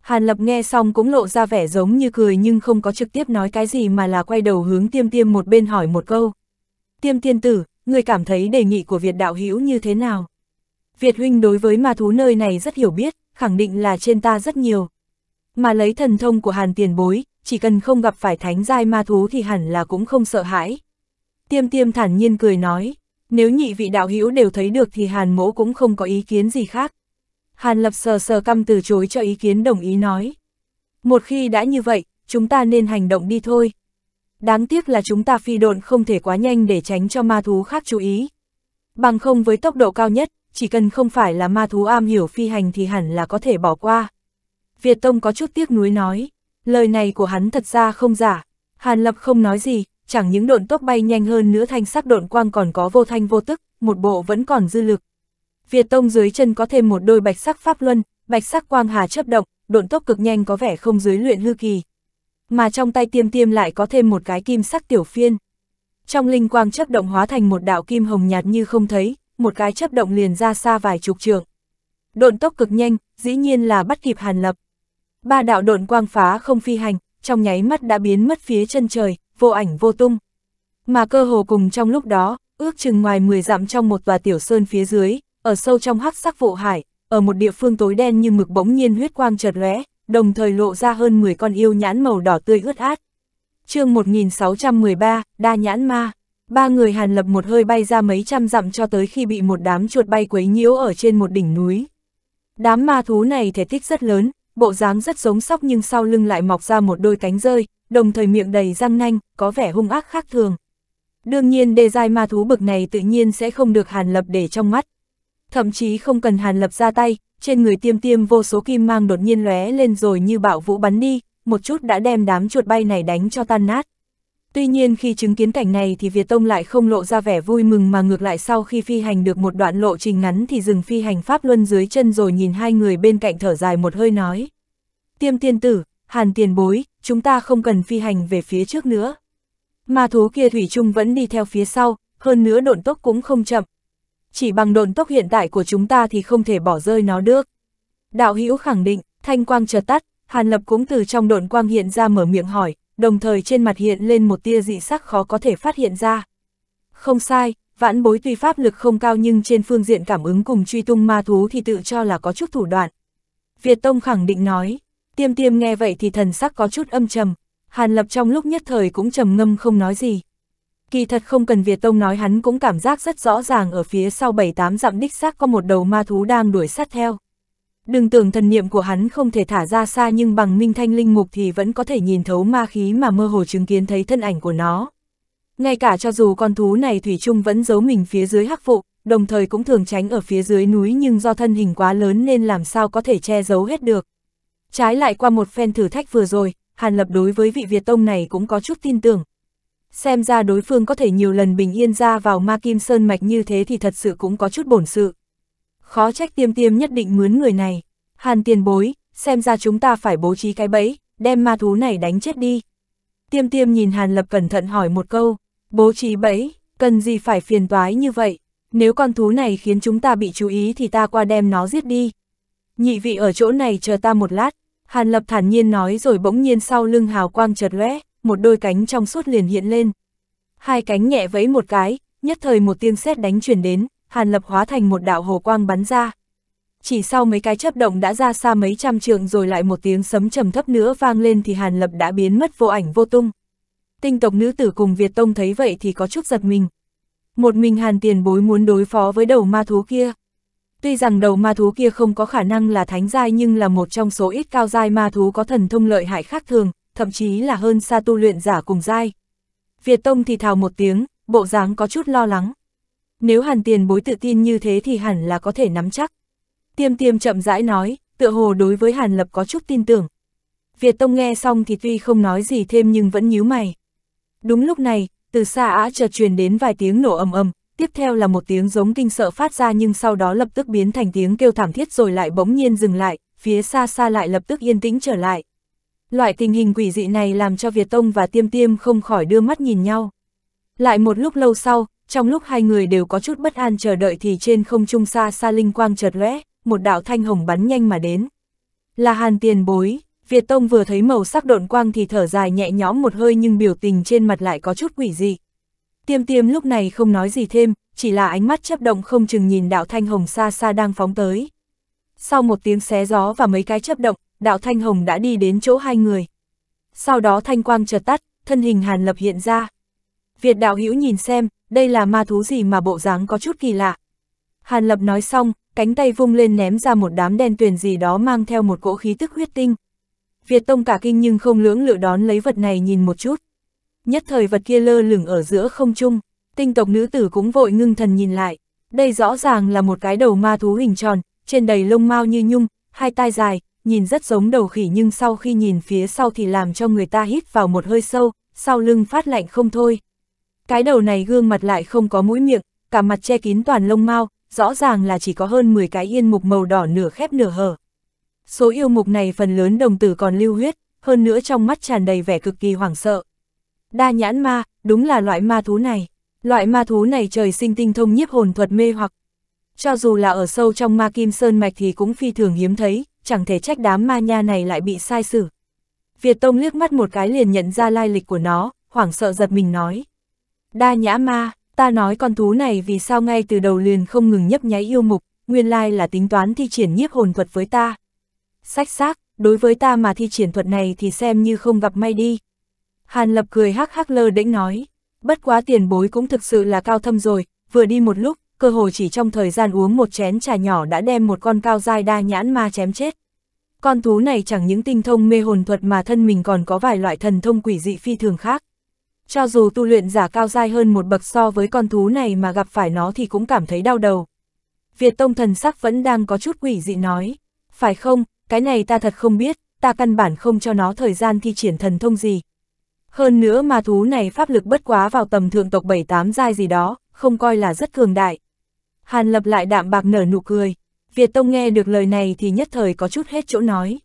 Speaker 1: Hàn Lập nghe xong cũng lộ ra vẻ giống như cười nhưng không có trực tiếp nói cái gì mà là quay đầu hướng tiêm tiêm một bên hỏi một câu. Tiêm tiên tử, người cảm thấy đề nghị của Việt đạo hữu như thế nào? Việt huynh đối với ma thú nơi này rất hiểu biết, khẳng định là trên ta rất nhiều. Mà lấy thần thông của Hàn tiền bối, chỉ cần không gặp phải thánh giai ma thú thì hẳn là cũng không sợ hãi. Tiêm tiêm thản nhiên cười nói, nếu nhị vị đạo hữu đều thấy được thì Hàn mỗ cũng không có ý kiến gì khác. Hàn Lập sờ sờ căm từ chối cho ý kiến đồng ý nói. Một khi đã như vậy, chúng ta nên hành động đi thôi. Đáng tiếc là chúng ta phi độn không thể quá nhanh để tránh cho ma thú khác chú ý. Bằng không với tốc độ cao nhất, chỉ cần không phải là ma thú am hiểu phi hành thì hẳn là có thể bỏ qua. Việt Tông có chút tiếc nuối nói, lời này của hắn thật ra không giả. Hàn Lập không nói gì, chẳng những độn tốc bay nhanh hơn nữa thanh sắc độn quang còn có vô thanh vô tức, một bộ vẫn còn dư lực. Việt Tông dưới chân có thêm một đôi bạch sắc pháp luân, bạch sắc quang hà chấp động, độn tốc cực nhanh có vẻ không dưới luyện hư kỳ. Mà trong tay tiêm tiêm lại có thêm một cái kim sắc tiểu phiên. Trong linh quang chấp động hóa thành một đạo kim hồng nhạt như không thấy, một cái chấp động liền ra xa vài chục trượng. Độn tốc cực nhanh, dĩ nhiên là bắt kịp Hàn Lập. Ba đạo độn quang phá không phi hành, trong nháy mắt đã biến mất phía chân trời, vô ảnh vô tung. Mà cơ hồ cùng trong lúc đó, ước chừng ngoài 10 dặm trong một tòa tiểu sơn phía dưới, ở sâu trong hắc sắc vụ hải, ở một địa phương tối đen như mực bỗng nhiên huyết quang chợt lóe, đồng thời lộ ra hơn 10 con yêu nhãn màu đỏ tươi ướt át. chương 1613, đa nhãn ma, ba người hàn lập một hơi bay ra mấy trăm dặm cho tới khi bị một đám chuột bay quấy nhiễu ở trên một đỉnh núi. Đám ma thú này thể tích rất lớn, bộ dáng rất giống sóc nhưng sau lưng lại mọc ra một đôi cánh rơi, đồng thời miệng đầy răng nanh, có vẻ hung ác khác thường. Đương nhiên đề dài ma thú bực này tự nhiên sẽ không được hàn lập để trong mắt. Thậm chí không cần Hàn Lập ra tay, trên người tiêm tiêm vô số kim mang đột nhiên lóe lên rồi như bạo vũ bắn đi, một chút đã đem đám chuột bay này đánh cho tan nát. Tuy nhiên khi chứng kiến cảnh này thì Việt Tông lại không lộ ra vẻ vui mừng mà ngược lại sau khi phi hành được một đoạn lộ trình ngắn thì dừng phi hành Pháp Luân dưới chân rồi nhìn hai người bên cạnh thở dài một hơi nói. Tiêm tiên tử, hàn tiền bối, chúng ta không cần phi hành về phía trước nữa. ma thú kia Thủy chung vẫn đi theo phía sau, hơn nữa độn tốc cũng không chậm, chỉ bằng độn tốc hiện tại của chúng ta thì không thể bỏ rơi nó được. Đạo hữu khẳng định, thanh quang chợt tắt, Hàn Lập cũng từ trong độn quang hiện ra mở miệng hỏi, đồng thời trên mặt hiện lên một tia dị sắc khó có thể phát hiện ra. Không sai, vãn bối tuy pháp lực không cao nhưng trên phương diện cảm ứng cùng truy tung ma thú thì tự cho là có chút thủ đoạn. Việt Tông khẳng định nói, tiêm tiêm nghe vậy thì thần sắc có chút âm trầm, Hàn Lập trong lúc nhất thời cũng trầm ngâm không nói gì kỳ thật không cần Việt Tông nói hắn cũng cảm giác rất rõ ràng ở phía sau 7-8 dặm đích xác có một đầu ma thú đang đuổi sát theo. Đừng tưởng thần niệm của hắn không thể thả ra xa nhưng bằng minh thanh linh mục thì vẫn có thể nhìn thấu ma khí mà mơ hồ chứng kiến thấy thân ảnh của nó. Ngay cả cho dù con thú này Thủy chung vẫn giấu mình phía dưới hắc phụ, đồng thời cũng thường tránh ở phía dưới núi nhưng do thân hình quá lớn nên làm sao có thể che giấu hết được. Trái lại qua một phen thử thách vừa rồi, Hàn Lập đối với vị Việt Tông này cũng có chút tin tưởng, xem ra đối phương có thể nhiều lần bình yên ra vào ma kim sơn mạch như thế thì thật sự cũng có chút bổn sự. Khó trách tiêm tiêm nhất định mướn người này. Hàn tiền bối, xem ra chúng ta phải bố trí cái bẫy, đem ma thú này đánh chết đi. Tiêm tiêm nhìn Hàn Lập cẩn thận hỏi một câu, bố trí bẫy, cần gì phải phiền toái như vậy, nếu con thú này khiến chúng ta bị chú ý thì ta qua đem nó giết đi. Nhị vị ở chỗ này chờ ta một lát, Hàn Lập thản nhiên nói rồi bỗng nhiên sau lưng hào quang chợt lóe, một đôi cánh trong suốt liền hiện lên. Hai cánh nhẹ vẫy một cái, nhất thời một tiếng sét đánh chuyển đến, Hàn Lập hóa thành một đạo hồ quang bắn ra. Chỉ sau mấy cái chớp động đã ra xa mấy trăm trượng rồi lại một tiếng sấm trầm thấp nữa vang lên thì Hàn Lập đã biến mất vô ảnh vô tung. Tinh tộc nữ tử cùng Việt Tông thấy vậy thì có chút giật mình. Một mình Hàn tiền bối muốn đối phó với đầu ma thú kia. Tuy rằng đầu ma thú kia không có khả năng là thánh giai nhưng là một trong số ít cao giai ma thú có thần thông lợi hại khác thường, thậm chí là hơn xa tu luyện giả cùng giai. Việt Tông thì thào một tiếng, bộ dáng có chút lo lắng. Nếu hàn tiền bối tự tin như thế thì hẳn là có thể nắm chắc. Tiêm tiêm chậm rãi nói, tựa hồ đối với hàn lập có chút tin tưởng. Việt Tông nghe xong thì tuy không nói gì thêm nhưng vẫn nhíu mày. Đúng lúc này, từ xa á chợt truyền đến vài tiếng nổ ầm ầm, tiếp theo là một tiếng giống kinh sợ phát ra nhưng sau đó lập tức biến thành tiếng kêu thảm thiết rồi lại bỗng nhiên dừng lại, phía xa xa lại lập tức yên tĩnh trở lại. Loại tình hình quỷ dị này làm cho Việt Tông và Tiêm Tiêm không khỏi đưa mắt nhìn nhau. Lại một lúc lâu sau, trong lúc hai người đều có chút bất an chờ đợi thì trên không trung xa xa linh quang chợt lóe, một đạo thanh hồng bắn nhanh mà đến. Là Hàn Tiền Bối, Việt Tông vừa thấy màu sắc độn quang thì thở dài nhẹ nhõm một hơi nhưng biểu tình trên mặt lại có chút quỷ dị. Tiêm Tiêm lúc này không nói gì thêm, chỉ là ánh mắt chấp động không chừng nhìn đạo thanh hồng xa xa đang phóng tới. Sau một tiếng xé gió và mấy cái chấp động, đạo thanh hồng đã đi đến chỗ hai người. Sau đó thanh quang chợt tắt, thân hình Hàn Lập hiện ra. Việt đạo hữu nhìn xem, đây là ma thú gì mà bộ dáng có chút kỳ lạ. Hàn Lập nói xong, cánh tay vung lên ném ra một đám đen tuyền gì đó mang theo một cỗ khí tức huyết tinh. Việt Tông cả kinh nhưng không lưỡng lựa đón lấy vật này nhìn một chút. Nhất thời vật kia lơ lửng ở giữa không trung, tinh tộc nữ tử cũng vội ngưng thần nhìn lại. Đây rõ ràng là một cái đầu ma thú hình tròn, trên đầy lông mao như nhung, hai tai dài, nhìn rất giống đầu khỉ nhưng sau khi nhìn phía sau thì làm cho người ta hít vào một hơi sâu, sau lưng phát lạnh không thôi. Cái đầu này gương mặt lại không có mũi miệng, cả mặt che kín toàn lông mau, rõ ràng là chỉ có hơn 10 cái yên mục màu đỏ nửa khép nửa hở. Số yêu mục này phần lớn đồng tử còn lưu huyết, hơn nữa trong mắt tràn đầy vẻ cực kỳ hoảng sợ. Đa nhãn ma, đúng là loại ma thú này. Loại ma thú này trời sinh tinh thông nhiếp hồn thuật mê hoặc. Cho dù là ở sâu trong ma kim sơn mạch thì cũng phi thường hiếm thấy, chẳng thể trách đám ma nha này lại bị sai xử. Việt Tông liếc mắt một cái liền nhận ra lai lịch của nó, hoảng sợ giật mình nói. Đa nhã ma, ta nói con thú này vì sao ngay từ đầu liền không ngừng nhấp nháy yêu mục, nguyên lai là tính toán thi triển nhiếp hồn thuật với ta. Sách xác, đối với ta mà thi triển thuật này thì xem như không gặp may đi. Hàn lập cười hắc hắc lơ đễnh nói, bất quá tiền bối cũng thực sự là cao thâm rồi, vừa đi một lúc, cơ hồ chỉ trong thời gian uống một chén trà nhỏ đã đem một con cao dai đa nhãn ma chém chết. Con thú này chẳng những tinh thông mê hồn thuật mà thân mình còn có vài loại thần thông quỷ dị phi thường khác. Cho dù tu luyện giả cao dai hơn một bậc so với con thú này mà gặp phải nó thì cũng cảm thấy đau đầu. Việt Tông thần sắc vẫn đang có chút quỷ dị nói. Phải không, cái này ta thật không biết, ta căn bản không cho nó thời gian thi triển thần thông gì. Hơn nữa mà thú này pháp lực bất quá vào tầm thượng tộc 7-8 giai gì đó, không coi là rất cường đại. Hàn lập lại đạm bạc nở nụ cười, Việt Tông nghe được lời này thì nhất thời có chút hết chỗ nói.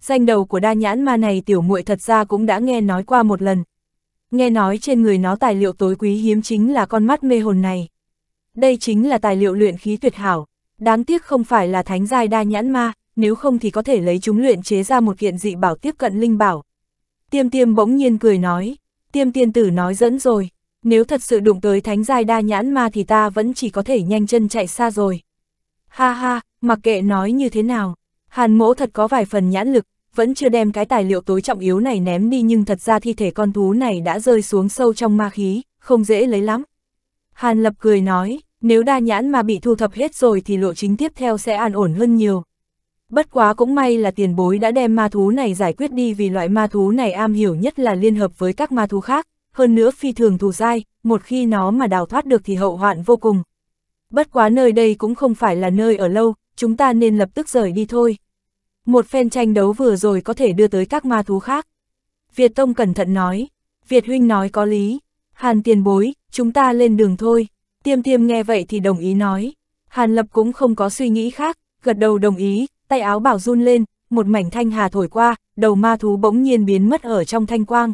Speaker 1: Danh đầu của đa nhãn ma này tiểu muội thật ra cũng đã nghe nói qua một lần. Nghe nói trên người nó tài liệu tối quý hiếm chính là con mắt mê hồn này. Đây chính là tài liệu luyện khí tuyệt hảo, đáng tiếc không phải là thánh giai đa nhãn ma, nếu không thì có thể lấy chúng luyện chế ra một kiện dị bảo tiếp cận linh bảo. Tiêm tiêm bỗng nhiên cười nói, tiêm tiên tử nói dẫn rồi, nếu thật sự đụng tới thánh giai đa nhãn ma thì ta vẫn chỉ có thể nhanh chân chạy xa rồi. Ha ha, mặc kệ nói như thế nào, hàn mỗ thật có vài phần nhãn lực, vẫn chưa đem cái tài liệu tối trọng yếu này ném đi nhưng thật ra thi thể con thú này đã rơi xuống sâu trong ma khí, không dễ lấy lắm. Hàn lập cười nói, nếu đa nhãn mà bị thu thập hết rồi thì lộ chính tiếp theo sẽ an ổn hơn nhiều. Bất quá cũng may là tiền bối đã đem ma thú này giải quyết đi vì loại ma thú này am hiểu nhất là liên hợp với các ma thú khác, hơn nữa phi thường thù dai, một khi nó mà đào thoát được thì hậu hoạn vô cùng bất quá nơi đây cũng không phải là nơi ở lâu, chúng ta nên lập tức rời đi thôi. Một phen tranh đấu vừa rồi có thể đưa tới các ma thú khác. Việt Tông cẩn thận nói, Việt Huynh nói có lý, Hàn tiền bối, chúng ta lên đường thôi, tiêm tiêm nghe vậy thì đồng ý nói. Hàn Lập cũng không có suy nghĩ khác, gật đầu đồng ý, tay áo bảo run lên, một mảnh thanh hà thổi qua, đầu ma thú bỗng nhiên biến mất ở trong thanh quang.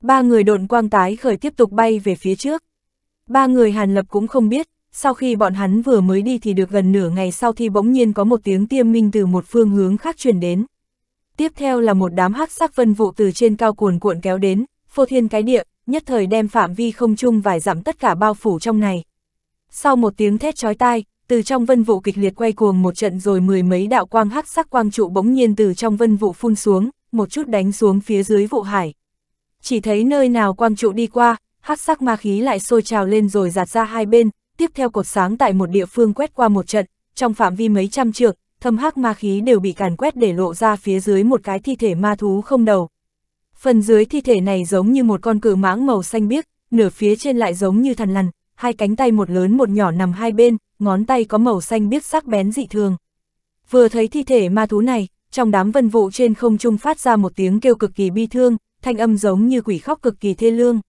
Speaker 1: Ba người độn quang tái khởi tiếp tục bay về phía trước. Ba người Hàn Lập cũng không biết, sau khi bọn hắn vừa mới đi thì được gần nửa ngày sau thì bỗng nhiên có một tiếng tiêm minh từ một phương hướng khác truyền đến. Tiếp theo là một đám hắc sắc vân vụ từ trên cao cuồn cuộn kéo đến, phô thiên cái địa, nhất thời đem phạm vi không chung vài dặm tất cả bao phủ trong này. Sau một tiếng thét chói tai, từ trong vân vụ kịch liệt quay cuồng một trận rồi mười mấy đạo quang hắc sắc quang trụ bỗng nhiên từ trong vân vụ phun xuống, một chút đánh xuống phía dưới vụ hải. Chỉ thấy nơi nào quang trụ đi qua, hắc sắc ma khí lại sôi trào lên rồi giạt ra hai bên, tiếp theo cột sáng tại một địa phương quét qua một trận, trong phạm vi mấy trăm trượng, thâm hắc ma khí đều bị càn quét để lộ ra phía dưới một cái thi thể ma thú không đầu. Phần dưới thi thể này giống như một con cự mãng màu xanh biếc, nửa phía trên lại giống như thần lằn, hai cánh tay một lớn một nhỏ nằm hai bên, ngón tay có màu xanh biếc sắc bén dị thường. Vừa thấy thi thể ma thú này, trong đám vân vụ trên không trung phát ra một tiếng kêu cực kỳ bi thương, thanh âm giống như quỷ khóc cực kỳ thê lương.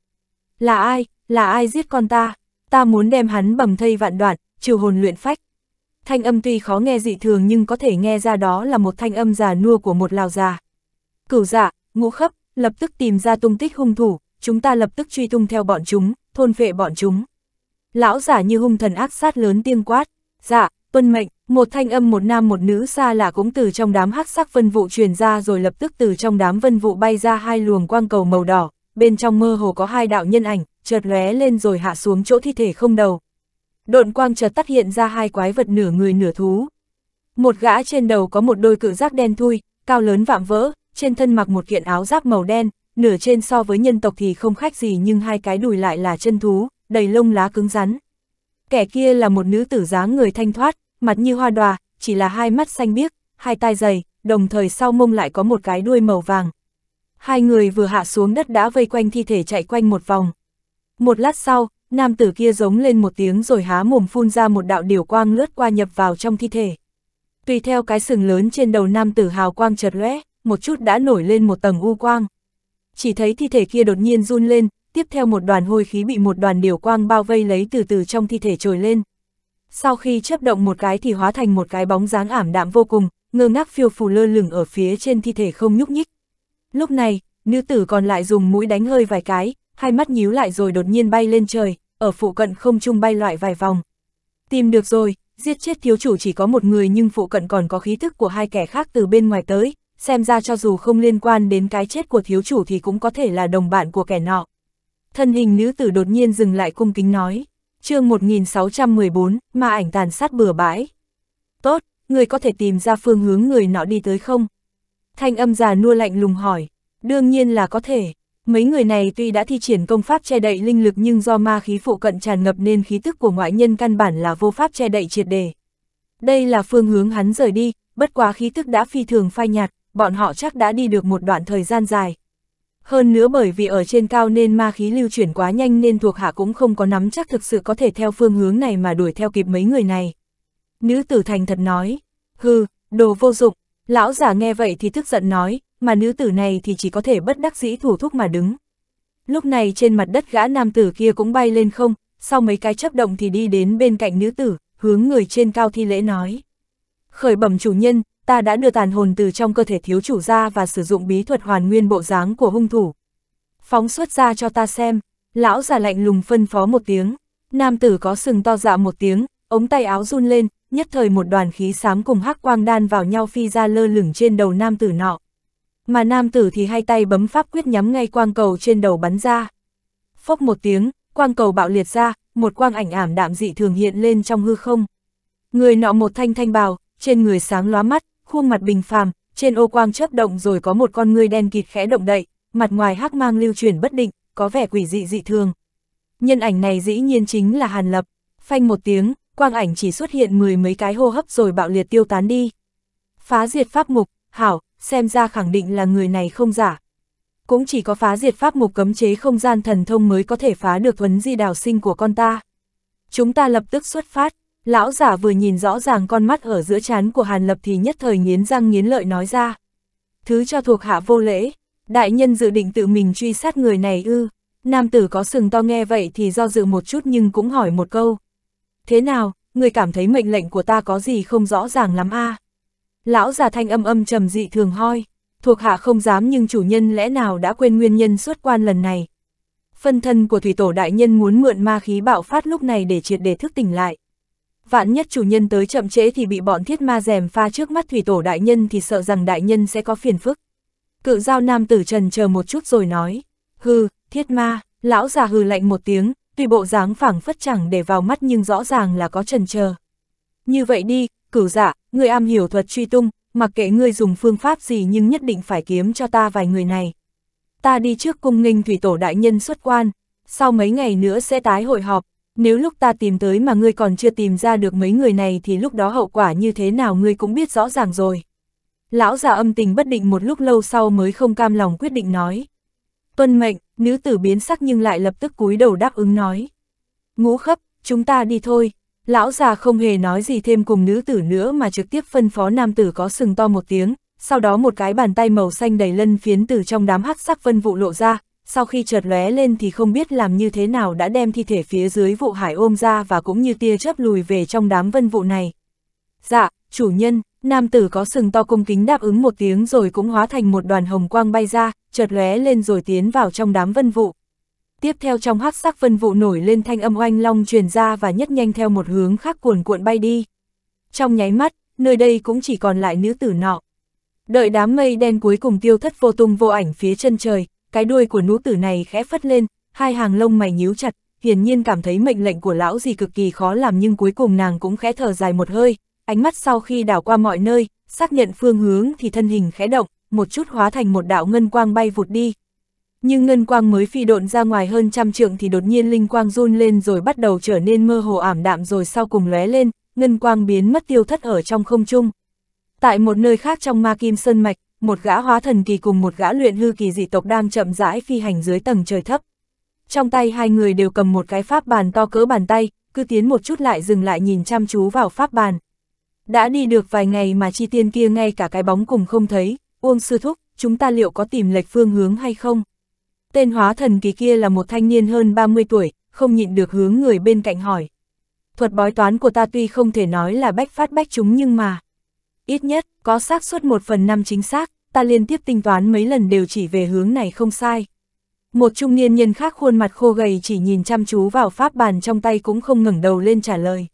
Speaker 1: Là ai, là ai giết con ta? ta muốn đem hắn bầm thây vạn đoạn, trừ hồn luyện phách. Thanh âm tuy khó nghe dị thường nhưng có thể nghe ra đó là một thanh âm già nua của một lào già. Cửu dạ, ngũ khấp, lập tức tìm ra tung tích hung thủ, chúng ta lập tức truy tung theo bọn chúng, thôn vệ bọn chúng. Lão giả như hung thần ác sát lớn tiên quát, dạ, tuân mệnh, một thanh âm một nam một nữ xa lạ cũng từ trong đám hắc sắc vân vụ truyền ra rồi lập tức từ trong đám vân vụ bay ra hai luồng quang cầu màu đỏ, bên trong mơ hồ có hai đạo nhân ảnh, chợt lóe lên rồi hạ xuống chỗ thi thể không đầu. Độn quang chợt tắt hiện ra hai quái vật nửa người nửa thú. Một gã trên đầu có một đôi cự giác đen thui, cao lớn vạm vỡ, trên thân mặc một kiện áo giáp màu đen, nửa trên so với nhân tộc thì không khác gì nhưng hai cái đùi lại là chân thú, đầy lông lá cứng rắn. Kẻ kia là một nữ tử dáng người thanh thoát, mặt như hoa đòa, chỉ là hai mắt xanh biếc, hai tai dày, đồng thời sau mông lại có một cái đuôi màu vàng, Hai người vừa hạ xuống đất đã vây quanh thi thể chạy quanh một vòng. Một lát sau, nam tử kia giống lên một tiếng rồi há mồm phun ra một đạo điều quang lướt qua nhập vào trong thi thể. Tùy theo cái sừng lớn trên đầu nam tử hào quang chợt lóe, một chút đã nổi lên một tầng u quang. Chỉ thấy thi thể kia đột nhiên run lên, tiếp theo một đoàn hôi khí bị một đoàn điều quang bao vây lấy từ từ trong thi thể trồi lên. Sau khi chấp động một cái thì hóa thành một cái bóng dáng ảm đạm vô cùng, ngơ ngác phiêu phù lơ lửng ở phía trên thi thể không nhúc nhích. Lúc này, nữ tử còn lại dùng mũi đánh hơi vài cái, hai mắt nhíu lại rồi đột nhiên bay lên trời, ở phụ cận không trung bay loại vài vòng. Tìm được rồi, giết chết thiếu chủ chỉ có một người nhưng phụ cận còn có khí thức của hai kẻ khác từ bên ngoài tới, xem ra cho dù không liên quan đến cái chết của thiếu chủ thì cũng có thể là đồng bạn của kẻ nọ. Thân hình nữ tử đột nhiên dừng lại cung kính nói, chương 1614, mà ảnh tàn sát bừa bãi. Tốt, người có thể tìm ra phương hướng người nọ đi tới không? Thanh âm già nua lạnh lùng hỏi, đương nhiên là có thể. Mấy người này tuy đã thi triển công pháp che đậy linh lực nhưng do ma khí phụ cận tràn ngập nên khí tức của ngoại nhân căn bản là vô pháp che đậy triệt đề. Đây là phương hướng hắn rời đi, bất quá khí tức đã phi thường phai nhạt, bọn họ chắc đã đi được một đoạn thời gian dài. Hơn nữa bởi vì ở trên cao nên ma khí lưu chuyển quá nhanh nên thuộc hạ cũng không có nắm chắc thực sự có thể theo phương hướng này mà đuổi theo kịp mấy người này. Nữ tử thành thật nói, hừ, đồ vô dụng, Lão giả nghe vậy thì tức giận nói, mà nữ tử này thì chỉ có thể bất đắc dĩ thủ thúc mà đứng. Lúc này trên mặt đất gã nam tử kia cũng bay lên không, sau mấy cái chấp động thì đi đến bên cạnh nữ tử, hướng người trên cao thi lễ nói. Khởi bẩm chủ nhân, ta đã đưa tàn hồn từ trong cơ thể thiếu chủ ra và sử dụng bí thuật hoàn nguyên bộ dáng của hung thủ. Phóng xuất ra cho ta xem, lão già lạnh lùng phân phó một tiếng, nam tử có sừng to dạ một tiếng, ống tay áo run lên, nhất thời một đoàn khí xám cùng hắc quang đan vào nhau phi ra lơ lửng trên đầu nam tử nọ. Mà nam tử thì hai tay bấm pháp quyết nhắm ngay quang cầu trên đầu bắn ra. Phốc một tiếng, quang cầu bạo liệt ra, một quang ảnh ảm đạm dị thường hiện lên trong hư không. Người nọ một thanh thanh bào, trên người sáng lóa mắt, khuôn mặt bình phàm, trên ô quang chớp động rồi có một con người đen kịt khẽ động đậy, mặt ngoài hắc mang lưu chuyển bất định, có vẻ quỷ dị dị thường. Nhân ảnh này dĩ nhiên chính là Hàn Lập, phanh một tiếng, quang ảnh chỉ xuất hiện mười mấy cái hô hấp rồi bạo liệt tiêu tán đi. Phá diệt pháp mục, hảo, xem ra khẳng định là người này không giả. Cũng chỉ có phá diệt pháp mục cấm chế không gian thần thông mới có thể phá được thuấn di đào sinh của con ta. Chúng ta lập tức xuất phát, lão giả vừa nhìn rõ ràng con mắt ở giữa trán của Hàn Lập thì nhất thời nghiến răng nghiến lợi nói ra. Thứ cho thuộc hạ vô lễ, đại nhân dự định tự mình truy sát người này ư. Nam tử có sừng to nghe vậy thì do dự một chút nhưng cũng hỏi một câu thế nào, người cảm thấy mệnh lệnh của ta có gì không rõ ràng lắm a à? Lão già thanh âm âm trầm dị thường hoi, thuộc hạ không dám nhưng chủ nhân lẽ nào đã quên nguyên nhân xuất quan lần này. Phân thân của thủy tổ đại nhân muốn mượn ma khí bạo phát lúc này để triệt để thức tỉnh lại. Vạn nhất chủ nhân tới chậm trễ thì bị bọn thiết ma rèm pha trước mắt thủy tổ đại nhân thì sợ rằng đại nhân sẽ có phiền phức. Cự giao nam tử trần chờ một chút rồi nói, hừ, thiết ma, lão già hừ lạnh một tiếng, Tuy bộ dáng phảng phất chẳng để vào mắt nhưng rõ ràng là có trần chờ. Như vậy đi, cửu dạ, người am hiểu thuật truy tung, mặc kệ ngươi dùng phương pháp gì nhưng nhất định phải kiếm cho ta vài người này. Ta đi trước cung nghinh thủy tổ đại nhân xuất quan, sau mấy ngày nữa sẽ tái hội họp, nếu lúc ta tìm tới mà ngươi còn chưa tìm ra được mấy người này thì lúc đó hậu quả như thế nào ngươi cũng biết rõ ràng rồi. Lão già âm tình bất định một lúc lâu sau mới không cam lòng quyết định nói. Tuân mệnh, nữ tử biến sắc nhưng lại lập tức cúi đầu đáp ứng nói. Ngũ khấp, chúng ta đi thôi. Lão già không hề nói gì thêm cùng nữ tử nữa mà trực tiếp phân phó nam tử có sừng to một tiếng, sau đó một cái bàn tay màu xanh đầy lân phiến từ trong đám hắc sắc vân vụ lộ ra, sau khi chợt lóe lên thì không biết làm như thế nào đã đem thi thể phía dưới vụ hải ôm ra và cũng như tia chớp lùi về trong đám vân vụ này. Dạ, chủ nhân, nam tử có sừng to cung kính đáp ứng một tiếng rồi cũng hóa thành một đoàn hồng quang bay ra, chợt lóe lên rồi tiến vào trong đám vân vụ. Tiếp theo trong hắc sắc vân vụ nổi lên thanh âm oanh long truyền ra và nhất nhanh theo một hướng khác cuồn cuộn bay đi. Trong nháy mắt, nơi đây cũng chỉ còn lại nữ tử nọ. Đợi đám mây đen cuối cùng tiêu thất vô tung vô ảnh phía chân trời, cái đuôi của nữ tử này khẽ phất lên, hai hàng lông mày nhíu chặt, hiển nhiên cảm thấy mệnh lệnh của lão gì cực kỳ khó làm nhưng cuối cùng nàng cũng khẽ thở dài một hơi, ánh mắt sau khi đảo qua mọi nơi, xác nhận phương hướng thì thân hình khẽ động, một chút hóa thành một đạo ngân quang bay vụt đi. Nhưng ngân quang mới phi độn ra ngoài hơn trăm trượng thì đột nhiên linh quang run lên rồi bắt đầu trở nên mơ hồ ảm đạm rồi sau cùng lóe lên, ngân quang biến mất tiêu thất ở trong không trung. Tại một nơi khác trong ma kim sơn mạch, một gã hóa thần kỳ cùng một gã luyện hư kỳ dị tộc đang chậm rãi phi hành dưới tầng trời thấp. Trong tay hai người đều cầm một cái pháp bàn to cỡ bàn tay, cứ tiến một chút lại dừng lại nhìn chăm chú vào pháp bàn. Đã đi được vài ngày mà chi tiên kia ngay cả cái bóng cùng không thấy, Uông Sư Thúc, chúng ta liệu có tìm lệch phương hướng hay không? Tên hóa thần kỳ kia là một thanh niên hơn 30 tuổi, không nhịn được hướng người bên cạnh hỏi. Thuật bói toán của ta tuy không thể nói là bách phát bách chúng nhưng mà... Ít nhất, có xác suất một phần năm chính xác, ta liên tiếp tính toán mấy lần đều chỉ về hướng này không sai. Một trung niên nhân khác khuôn mặt khô gầy chỉ nhìn chăm chú vào pháp bàn trong tay cũng không ngẩng đầu lên trả lời.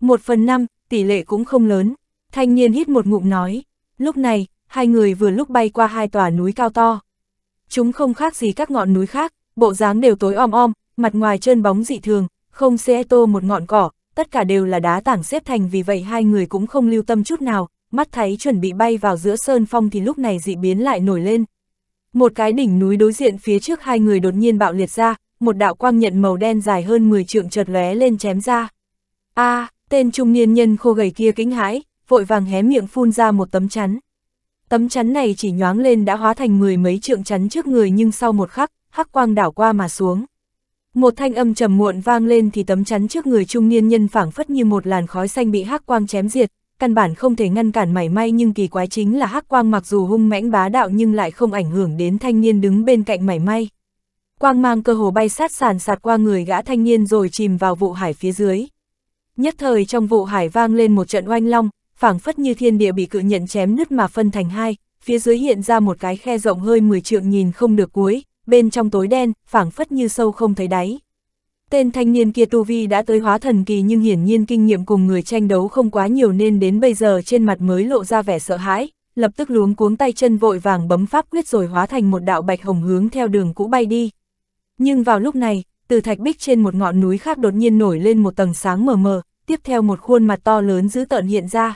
Speaker 1: Một phần năm, tỷ lệ cũng không lớn. Thanh niên hít một ngụm nói, lúc này, hai người vừa lúc bay qua hai tòa núi cao to. Chúng không khác gì các ngọn núi khác, bộ dáng đều tối om om, mặt ngoài trơn bóng dị thường, không xe tô một ngọn cỏ, tất cả đều là đá tảng xếp thành vì vậy hai người cũng không lưu tâm chút nào, mắt thấy chuẩn bị bay vào giữa sơn phong thì lúc này dị biến lại nổi lên. Một cái đỉnh núi đối diện phía trước hai người đột nhiên bạo liệt ra, một đạo quang nhận màu đen dài hơn 10 trượng chợt lóe lên chém ra. A, à, Tên trung niên nhân khô gầy kia kính hãi, vội vàng hé miệng phun ra một tấm chắn. Tấm chắn này chỉ nhoáng lên đã hóa thành mười mấy trượng chắn trước người nhưng sau một khắc, hắc quang đảo qua mà xuống. Một thanh âm trầm muộn vang lên thì tấm chắn trước người trung niên nhân phảng phất như một làn khói xanh bị hắc quang chém diệt, căn bản không thể ngăn cản mảy may nhưng kỳ quái chính là hắc quang mặc dù hung mãnh bá đạo nhưng lại không ảnh hưởng đến thanh niên đứng bên cạnh mảy may. Quang mang cơ hồ bay sát sàn sạt qua người gã thanh niên rồi chìm vào vụ hải phía dưới. Nhất thời trong vụ hải vang lên một trận oanh long, phảng phất như thiên địa bị cự nhận chém nứt mà phân thành hai, phía dưới hiện ra một cái khe rộng hơi 10 trượng nhìn không được cuối, bên trong tối đen, phảng phất như sâu không thấy đáy. Tên thanh niên kia tu vi đã tới hóa thần kỳ nhưng hiển nhiên kinh nghiệm cùng người tranh đấu không quá nhiều nên đến bây giờ trên mặt mới lộ ra vẻ sợ hãi, lập tức luống cuống tay chân vội vàng bấm pháp quyết rồi hóa thành một đạo bạch hồng hướng theo đường cũ bay đi. Nhưng vào lúc này, từ thạch bích trên một ngọn núi khác đột nhiên nổi lên một tầng sáng mờ mờ, tiếp theo một khuôn mặt to lớn dữ tợn hiện ra.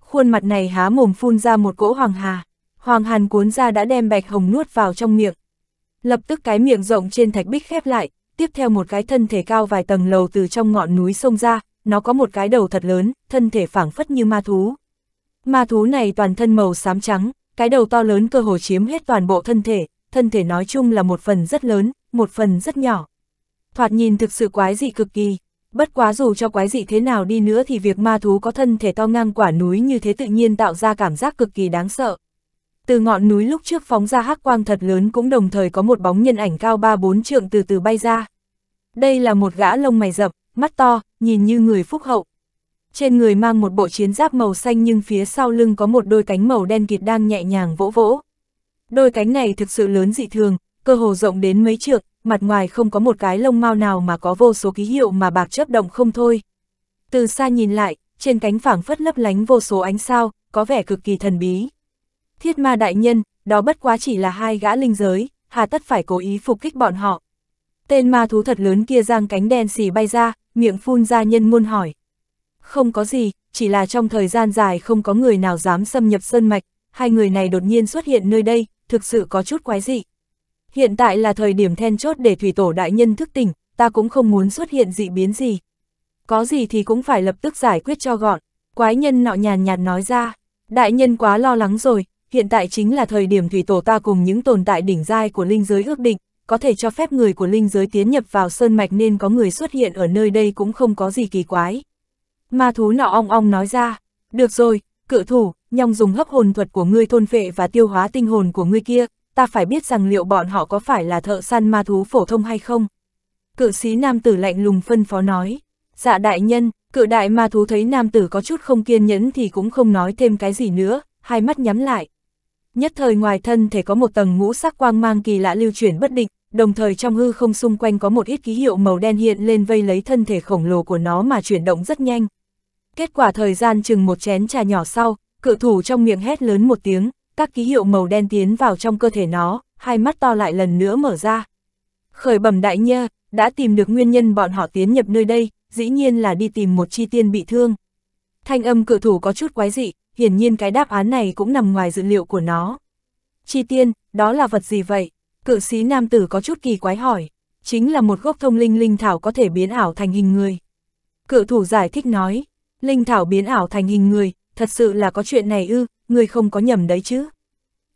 Speaker 1: Khuôn mặt này há mồm phun ra một cỗ hoàng hà, hoàng hàn cuốn ra đã đem bạch hồng nuốt vào trong miệng. Lập tức cái miệng rộng trên thạch bích khép lại, tiếp theo một cái thân thể cao vài tầng lầu từ trong ngọn núi sông ra, nó có một cái đầu thật lớn, thân thể phảng phất như ma thú. Ma thú này toàn thân màu xám trắng, cái đầu to lớn cơ hồ chiếm hết toàn bộ thân thể, thân thể nói chung là một phần rất lớn, một phần rất nhỏ. Thoạt nhìn thực sự quái dị cực kỳ. Bất quá dù cho quái dị thế nào đi nữa thì việc ma thú có thân thể to ngang quả núi như thế tự nhiên tạo ra cảm giác cực kỳ đáng sợ. Từ ngọn núi lúc trước phóng ra hắc quang thật lớn cũng đồng thời có một bóng nhân ảnh cao ba bốn trượng từ từ bay ra. Đây là một gã lông mày rậm, mắt to, nhìn như người phúc hậu. Trên người mang một bộ chiến giáp màu xanh nhưng phía sau lưng có một đôi cánh màu đen kịt đang nhẹ nhàng vỗ vỗ. Đôi cánh này thực sự lớn dị thường, cơ hồ rộng đến mấy trượng, mặt ngoài không có một cái lông mao nào mà có vô số ký hiệu mà bạc chớp động không thôi. Từ xa nhìn lại, trên cánh phẳng phất lấp lánh vô số ánh sao, có vẻ cực kỳ thần bí. Thiết ma đại nhân, đó bất quá chỉ là hai gã linh giới, hà tất phải cố ý phục kích bọn họ. Tên ma thú thật lớn kia giang cánh đen xì bay ra, miệng phun ra nhân môn hỏi. Không có gì, chỉ là trong thời gian dài không có người nào dám xâm nhập sơn mạch, hai người này đột nhiên xuất hiện nơi đây, thực sự có chút quái dị hiện tại là thời điểm then chốt để thủy tổ đại nhân thức tỉnh, ta cũng không muốn xuất hiện dị biến gì. Có gì thì cũng phải lập tức giải quyết cho gọn, quái nhân nọ nhàn nhạt nói ra, đại nhân quá lo lắng rồi, hiện tại chính là thời điểm thủy tổ ta cùng những tồn tại đỉnh giai của linh giới ước định, có thể cho phép người của linh giới tiến nhập vào sơn mạch nên có người xuất hiện ở nơi đây cũng không có gì kỳ quái. Ma thú nọ ong ong nói ra, được rồi, cự thủ, nhong dùng hấp hồn thuật của ngươi thôn phệ và tiêu hóa tinh hồn của ngươi kia, ta phải biết rằng liệu bọn họ có phải là thợ săn ma thú phổ thông hay không. Cự sĩ nam tử lạnh lùng phân phó nói, dạ đại nhân, cự đại ma thú thấy nam tử có chút không kiên nhẫn thì cũng không nói thêm cái gì nữa, hai mắt nhắm lại. Nhất thời ngoài thân thể có một tầng ngũ sắc quang mang kỳ lạ lưu chuyển bất định, đồng thời trong hư không xung quanh có một ít ký hiệu màu đen hiện lên vây lấy thân thể khổng lồ của nó mà chuyển động rất nhanh. Kết quả thời gian chừng một chén trà nhỏ sau, cự thủ trong miệng hét lớn một tiếng, các ký hiệu màu đen tiến vào trong cơ thể nó, hai mắt to lại lần nữa mở ra. Khởi bẩm đại nhơ, đã tìm được nguyên nhân bọn họ tiến nhập nơi đây, dĩ nhiên là đi tìm một chi tiên bị thương. Thanh âm cự thủ có chút quái dị, hiển nhiên cái đáp án này cũng nằm ngoài dự liệu của nó. Chi tiên, đó là vật gì vậy? Cự sĩ nam tử có chút kỳ quái hỏi, chính là một gốc thông linh linh thảo có thể biến ảo thành hình người. Cự thủ giải thích nói, linh thảo biến ảo thành hình người, thật sự là có chuyện này ư, Ngươi không có nhầm đấy chứ.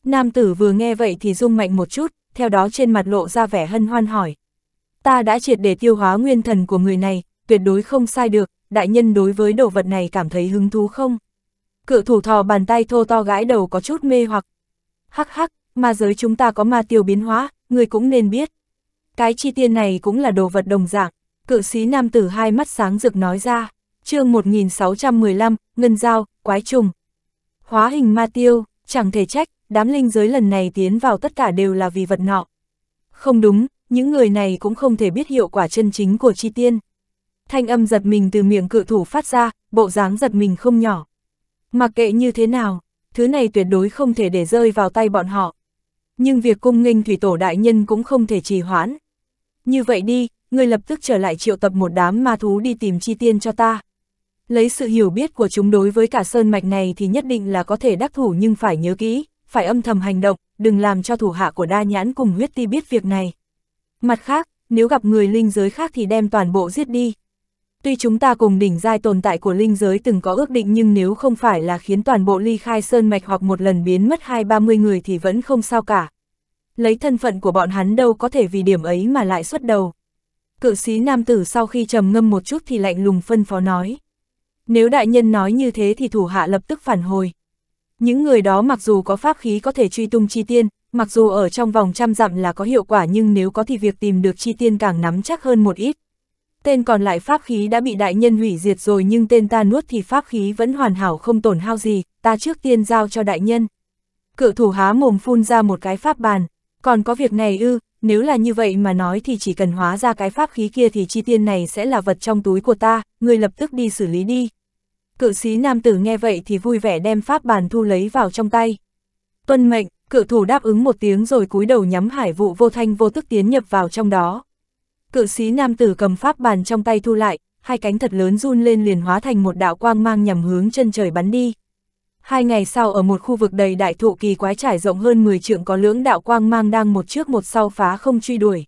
Speaker 1: Nam tử vừa nghe vậy thì rung mạnh một chút, theo đó trên mặt lộ ra vẻ hân hoan hỏi. Ta đã triệt để tiêu hóa nguyên thần của người này, tuyệt đối không sai được, đại nhân đối với đồ vật này cảm thấy hứng thú không? Cự thủ thò bàn tay thô to gãi đầu có chút mê hoặc. Hắc hắc, ma giới chúng ta có ma tiêu biến hóa, người cũng nên biết. Cái chi tiên này cũng là đồ vật đồng dạng, cự sĩ nam tử hai mắt sáng rực nói ra. chương 1615, Ngân Giao, Quái Trùng. Hóa hình ma tiêu, chẳng thể trách, đám linh giới lần này tiến vào tất cả đều là vì vật nọ. Không đúng, những người này cũng không thể biết hiệu quả chân chính của chi tiên. Thanh âm giật mình từ miệng cự thủ phát ra, bộ dáng giật mình không nhỏ. Mặc kệ như thế nào, thứ này tuyệt đối không thể để rơi vào tay bọn họ. Nhưng việc cung nghênh thủy tổ đại nhân cũng không thể trì hoãn. Như vậy đi, ngươi lập tức trở lại triệu tập một đám ma thú đi tìm chi tiên cho ta lấy sự hiểu biết của chúng đối với cả sơn mạch này thì nhất định là có thể đắc thủ nhưng phải nhớ kỹ, phải âm thầm hành động, đừng làm cho thủ hạ của đa nhãn cùng huyết ti biết việc này. Mặt khác, nếu gặp người linh giới khác thì đem toàn bộ giết đi. Tuy chúng ta cùng đỉnh giai tồn tại của linh giới từng có ước định nhưng nếu không phải là khiến toàn bộ ly khai sơn mạch hoặc một lần biến mất hai ba mươi người thì vẫn không sao cả. Lấy thân phận của bọn hắn đâu có thể vì điểm ấy mà lại xuất đầu. Cự sĩ nam tử sau khi trầm ngâm một chút thì lạnh lùng phân phó nói. Nếu đại nhân nói như thế thì thủ hạ lập tức phản hồi. Những người đó mặc dù có pháp khí có thể truy tung chi tiên, mặc dù ở trong vòng trăm dặm là có hiệu quả nhưng nếu có thì việc tìm được chi tiên càng nắm chắc hơn một ít. Tên còn lại pháp khí đã bị đại nhân hủy diệt rồi nhưng tên ta nuốt thì pháp khí vẫn hoàn hảo không tổn hao gì, ta trước tiên giao cho đại nhân. Cự thủ há mồm phun ra một cái pháp bàn, còn có việc này ư, nếu là như vậy mà nói thì chỉ cần hóa ra cái pháp khí kia thì chi tiên này sẽ là vật trong túi của ta, người lập tức đi xử lý đi cự sĩ nam tử nghe vậy thì vui vẻ đem pháp bàn thu lấy vào trong tay. Tuân mệnh, cự thủ đáp ứng một tiếng rồi cúi đầu nhắm hải vụ vô thanh vô tức tiến nhập vào trong đó. Cự sĩ nam tử cầm pháp bàn trong tay thu lại, hai cánh thật lớn run lên liền hóa thành một đạo quang mang nhằm hướng chân trời bắn đi. Hai ngày sau ở một khu vực đầy đại thụ kỳ quái trải rộng hơn 10 trượng có lưỡng đạo quang mang đang một trước một sau phá không truy đuổi.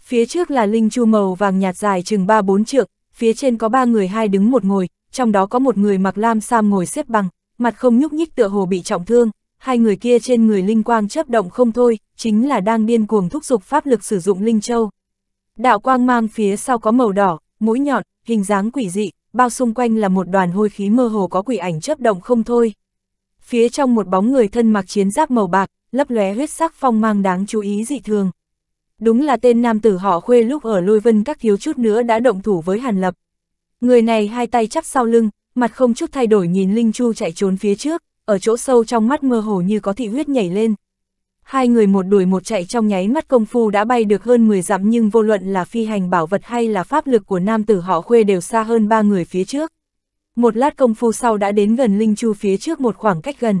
Speaker 1: Phía trước là linh chu màu vàng nhạt dài chừng 3-4 trượng, phía trên có ba người hai đứng một ngồi, trong đó có một người mặc lam sam ngồi xếp bằng, mặt không nhúc nhích tựa hồ bị trọng thương, hai người kia trên người linh quang chớp động không thôi, chính là đang điên cuồng thúc giục pháp lực sử dụng linh châu. Đạo quang mang phía sau có màu đỏ, mũi nhọn, hình dáng quỷ dị, bao xung quanh là một đoàn hôi khí mơ hồ có quỷ ảnh chớp động không thôi. Phía trong một bóng người thân mặc chiến giáp màu bạc, lấp lóe huyết sắc phong mang đáng chú ý dị thường. Đúng là tên nam tử họ Khuê lúc ở Lôi Vân các thiếu chút nữa đã động thủ với Hàn Lập. Người này hai tay chắp sau lưng, mặt không chút thay đổi nhìn Linh Chu chạy trốn phía trước, ở chỗ sâu trong mắt mơ hồ như có thị huyết nhảy lên. Hai người một đuổi một chạy trong nháy mắt công phu đã bay được hơn 10 dặm nhưng vô luận là phi hành bảo vật hay là pháp lực của nam tử họ khuê đều xa hơn ba người phía trước. Một lát công phu sau đã đến gần Linh Chu phía trước một khoảng cách gần.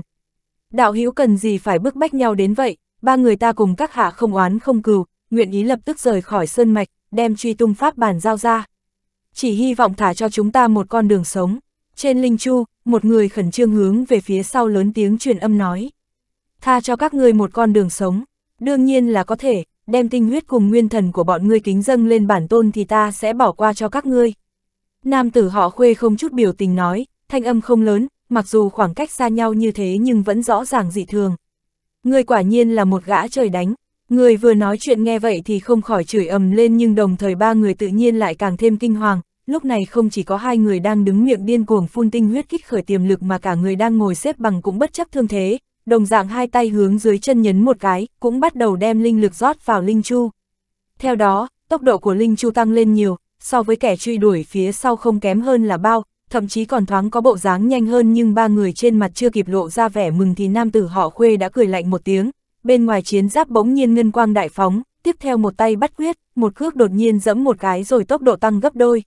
Speaker 1: Đạo hữu cần gì phải bức bách nhau đến vậy, ba người ta cùng các hạ không oán không cừu, nguyện ý lập tức rời khỏi sơn mạch, đem truy tung pháp bàn giao ra chỉ hy vọng thả cho chúng ta một con đường sống. Trên linh chu, một người khẩn trương hướng về phía sau lớn tiếng truyền âm nói. Tha cho các ngươi một con đường sống, đương nhiên là có thể, đem tinh huyết cùng nguyên thần của bọn ngươi kính dâng lên bản tôn thì ta sẽ bỏ qua cho các ngươi. Nam tử họ khuê không chút biểu tình nói, thanh âm không lớn, mặc dù khoảng cách xa nhau như thế nhưng vẫn rõ ràng dị thường. Ngươi quả nhiên là một gã trời đánh, Người vừa nói chuyện nghe vậy thì không khỏi chửi ầm lên nhưng đồng thời ba người tự nhiên lại càng thêm kinh hoàng, lúc này không chỉ có hai người đang đứng miệng điên cuồng phun tinh huyết kích khởi tiềm lực mà cả người đang ngồi xếp bằng cũng bất chấp thương thế, đồng dạng hai tay hướng dưới chân nhấn một cái, cũng bắt đầu đem linh lực rót vào linh chu. Theo đó, tốc độ của linh chu tăng lên nhiều, so với kẻ truy đuổi phía sau không kém hơn là bao, thậm chí còn thoáng có bộ dáng nhanh hơn nhưng ba người trên mặt chưa kịp lộ ra vẻ mừng thì nam tử họ khuê đã cười lạnh một tiếng, bên ngoài chiến giáp bỗng nhiên ngân quang đại phóng, tiếp theo một tay bắt quyết, một cước đột nhiên giẫm một cái rồi tốc độ tăng gấp đôi.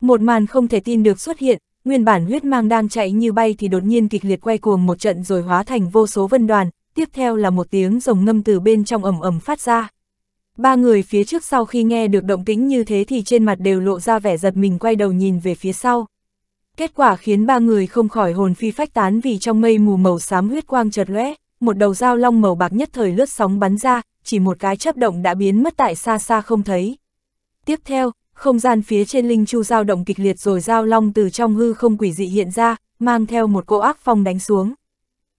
Speaker 1: Một màn không thể tin được xuất hiện, nguyên bản huyết mang đang chạy như bay thì đột nhiên kịch liệt quay cuồng một trận rồi hóa thành vô số vân đoàn, tiếp theo là một tiếng rồng ngâm từ bên trong ầm ầm phát ra. Ba người phía trước sau khi nghe được động tĩnh như thế thì trên mặt đều lộ ra vẻ giật mình quay đầu nhìn về phía sau. Kết quả khiến ba người không khỏi hồn phi phách tán vì trong mây mù màu xám huyết quang chợt lóe, một đầu dao long màu bạc nhất thời lướt sóng bắn ra, chỉ một cái chớp động đã biến mất tại xa xa không thấy. Tiếp theo, không gian phía trên linh chu dao động kịch liệt rồi dao long từ trong hư không quỷ dị hiện ra, mang theo một cô ác phong đánh xuống.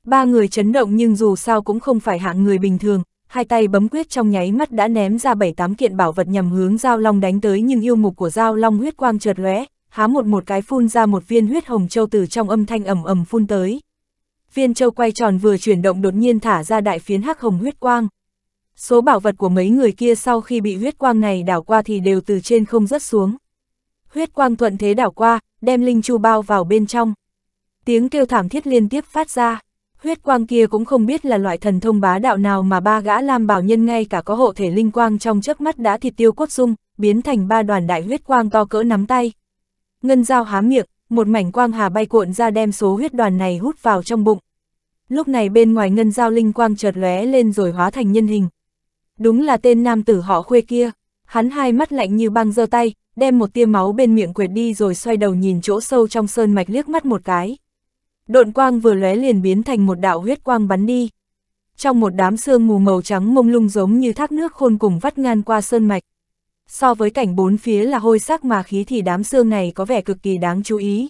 Speaker 1: Ba người chấn động nhưng dù sao cũng không phải hạng người bình thường, hai tay bấm quyết trong nháy mắt đã ném ra bảy tám kiện bảo vật nhằm hướng dao long đánh tới nhưng yêu mục của dao long huyết quang chợt lóe, há một một cái phun ra một viên huyết hồng châu từ trong âm thanh ầm ầm phun tới viên châu quay tròn vừa chuyển động đột nhiên thả ra đại phiến hắc hồng huyết quang. Số bảo vật của mấy người kia sau khi bị huyết quang này đảo qua thì đều từ trên không rớt xuống. Huyết quang thuận thế đảo qua, đem linh chu bao vào bên trong. Tiếng kêu thảm thiết liên tiếp phát ra. Huyết quang kia cũng không biết là loại thần thông bá đạo nào mà ba gã lam bảo nhân ngay cả có hộ thể linh quang trong chớp mắt đã thịt tiêu cốt dung, biến thành ba đoàn đại huyết quang to cỡ nắm tay. Ngân dao há miệng, một mảnh quang hà bay cuộn ra đem số huyết đoàn này hút vào trong bụng. Lúc này bên ngoài ngân giao linh quang chợt lóe lên rồi hóa thành nhân hình. Đúng là tên nam tử họ khuê kia, hắn hai mắt lạnh như băng giơ tay, đem một tia máu bên miệng quệt đi rồi xoay đầu nhìn chỗ sâu trong sơn mạch liếc mắt một cái. Độn quang vừa lóe liền biến thành một đạo huyết quang bắn đi. Trong một đám sương mù màu trắng mông lung giống như thác nước khôn cùng vắt ngang qua sơn mạch. So với cảnh bốn phía là hôi sắc mà khí thì đám sương này có vẻ cực kỳ đáng chú ý.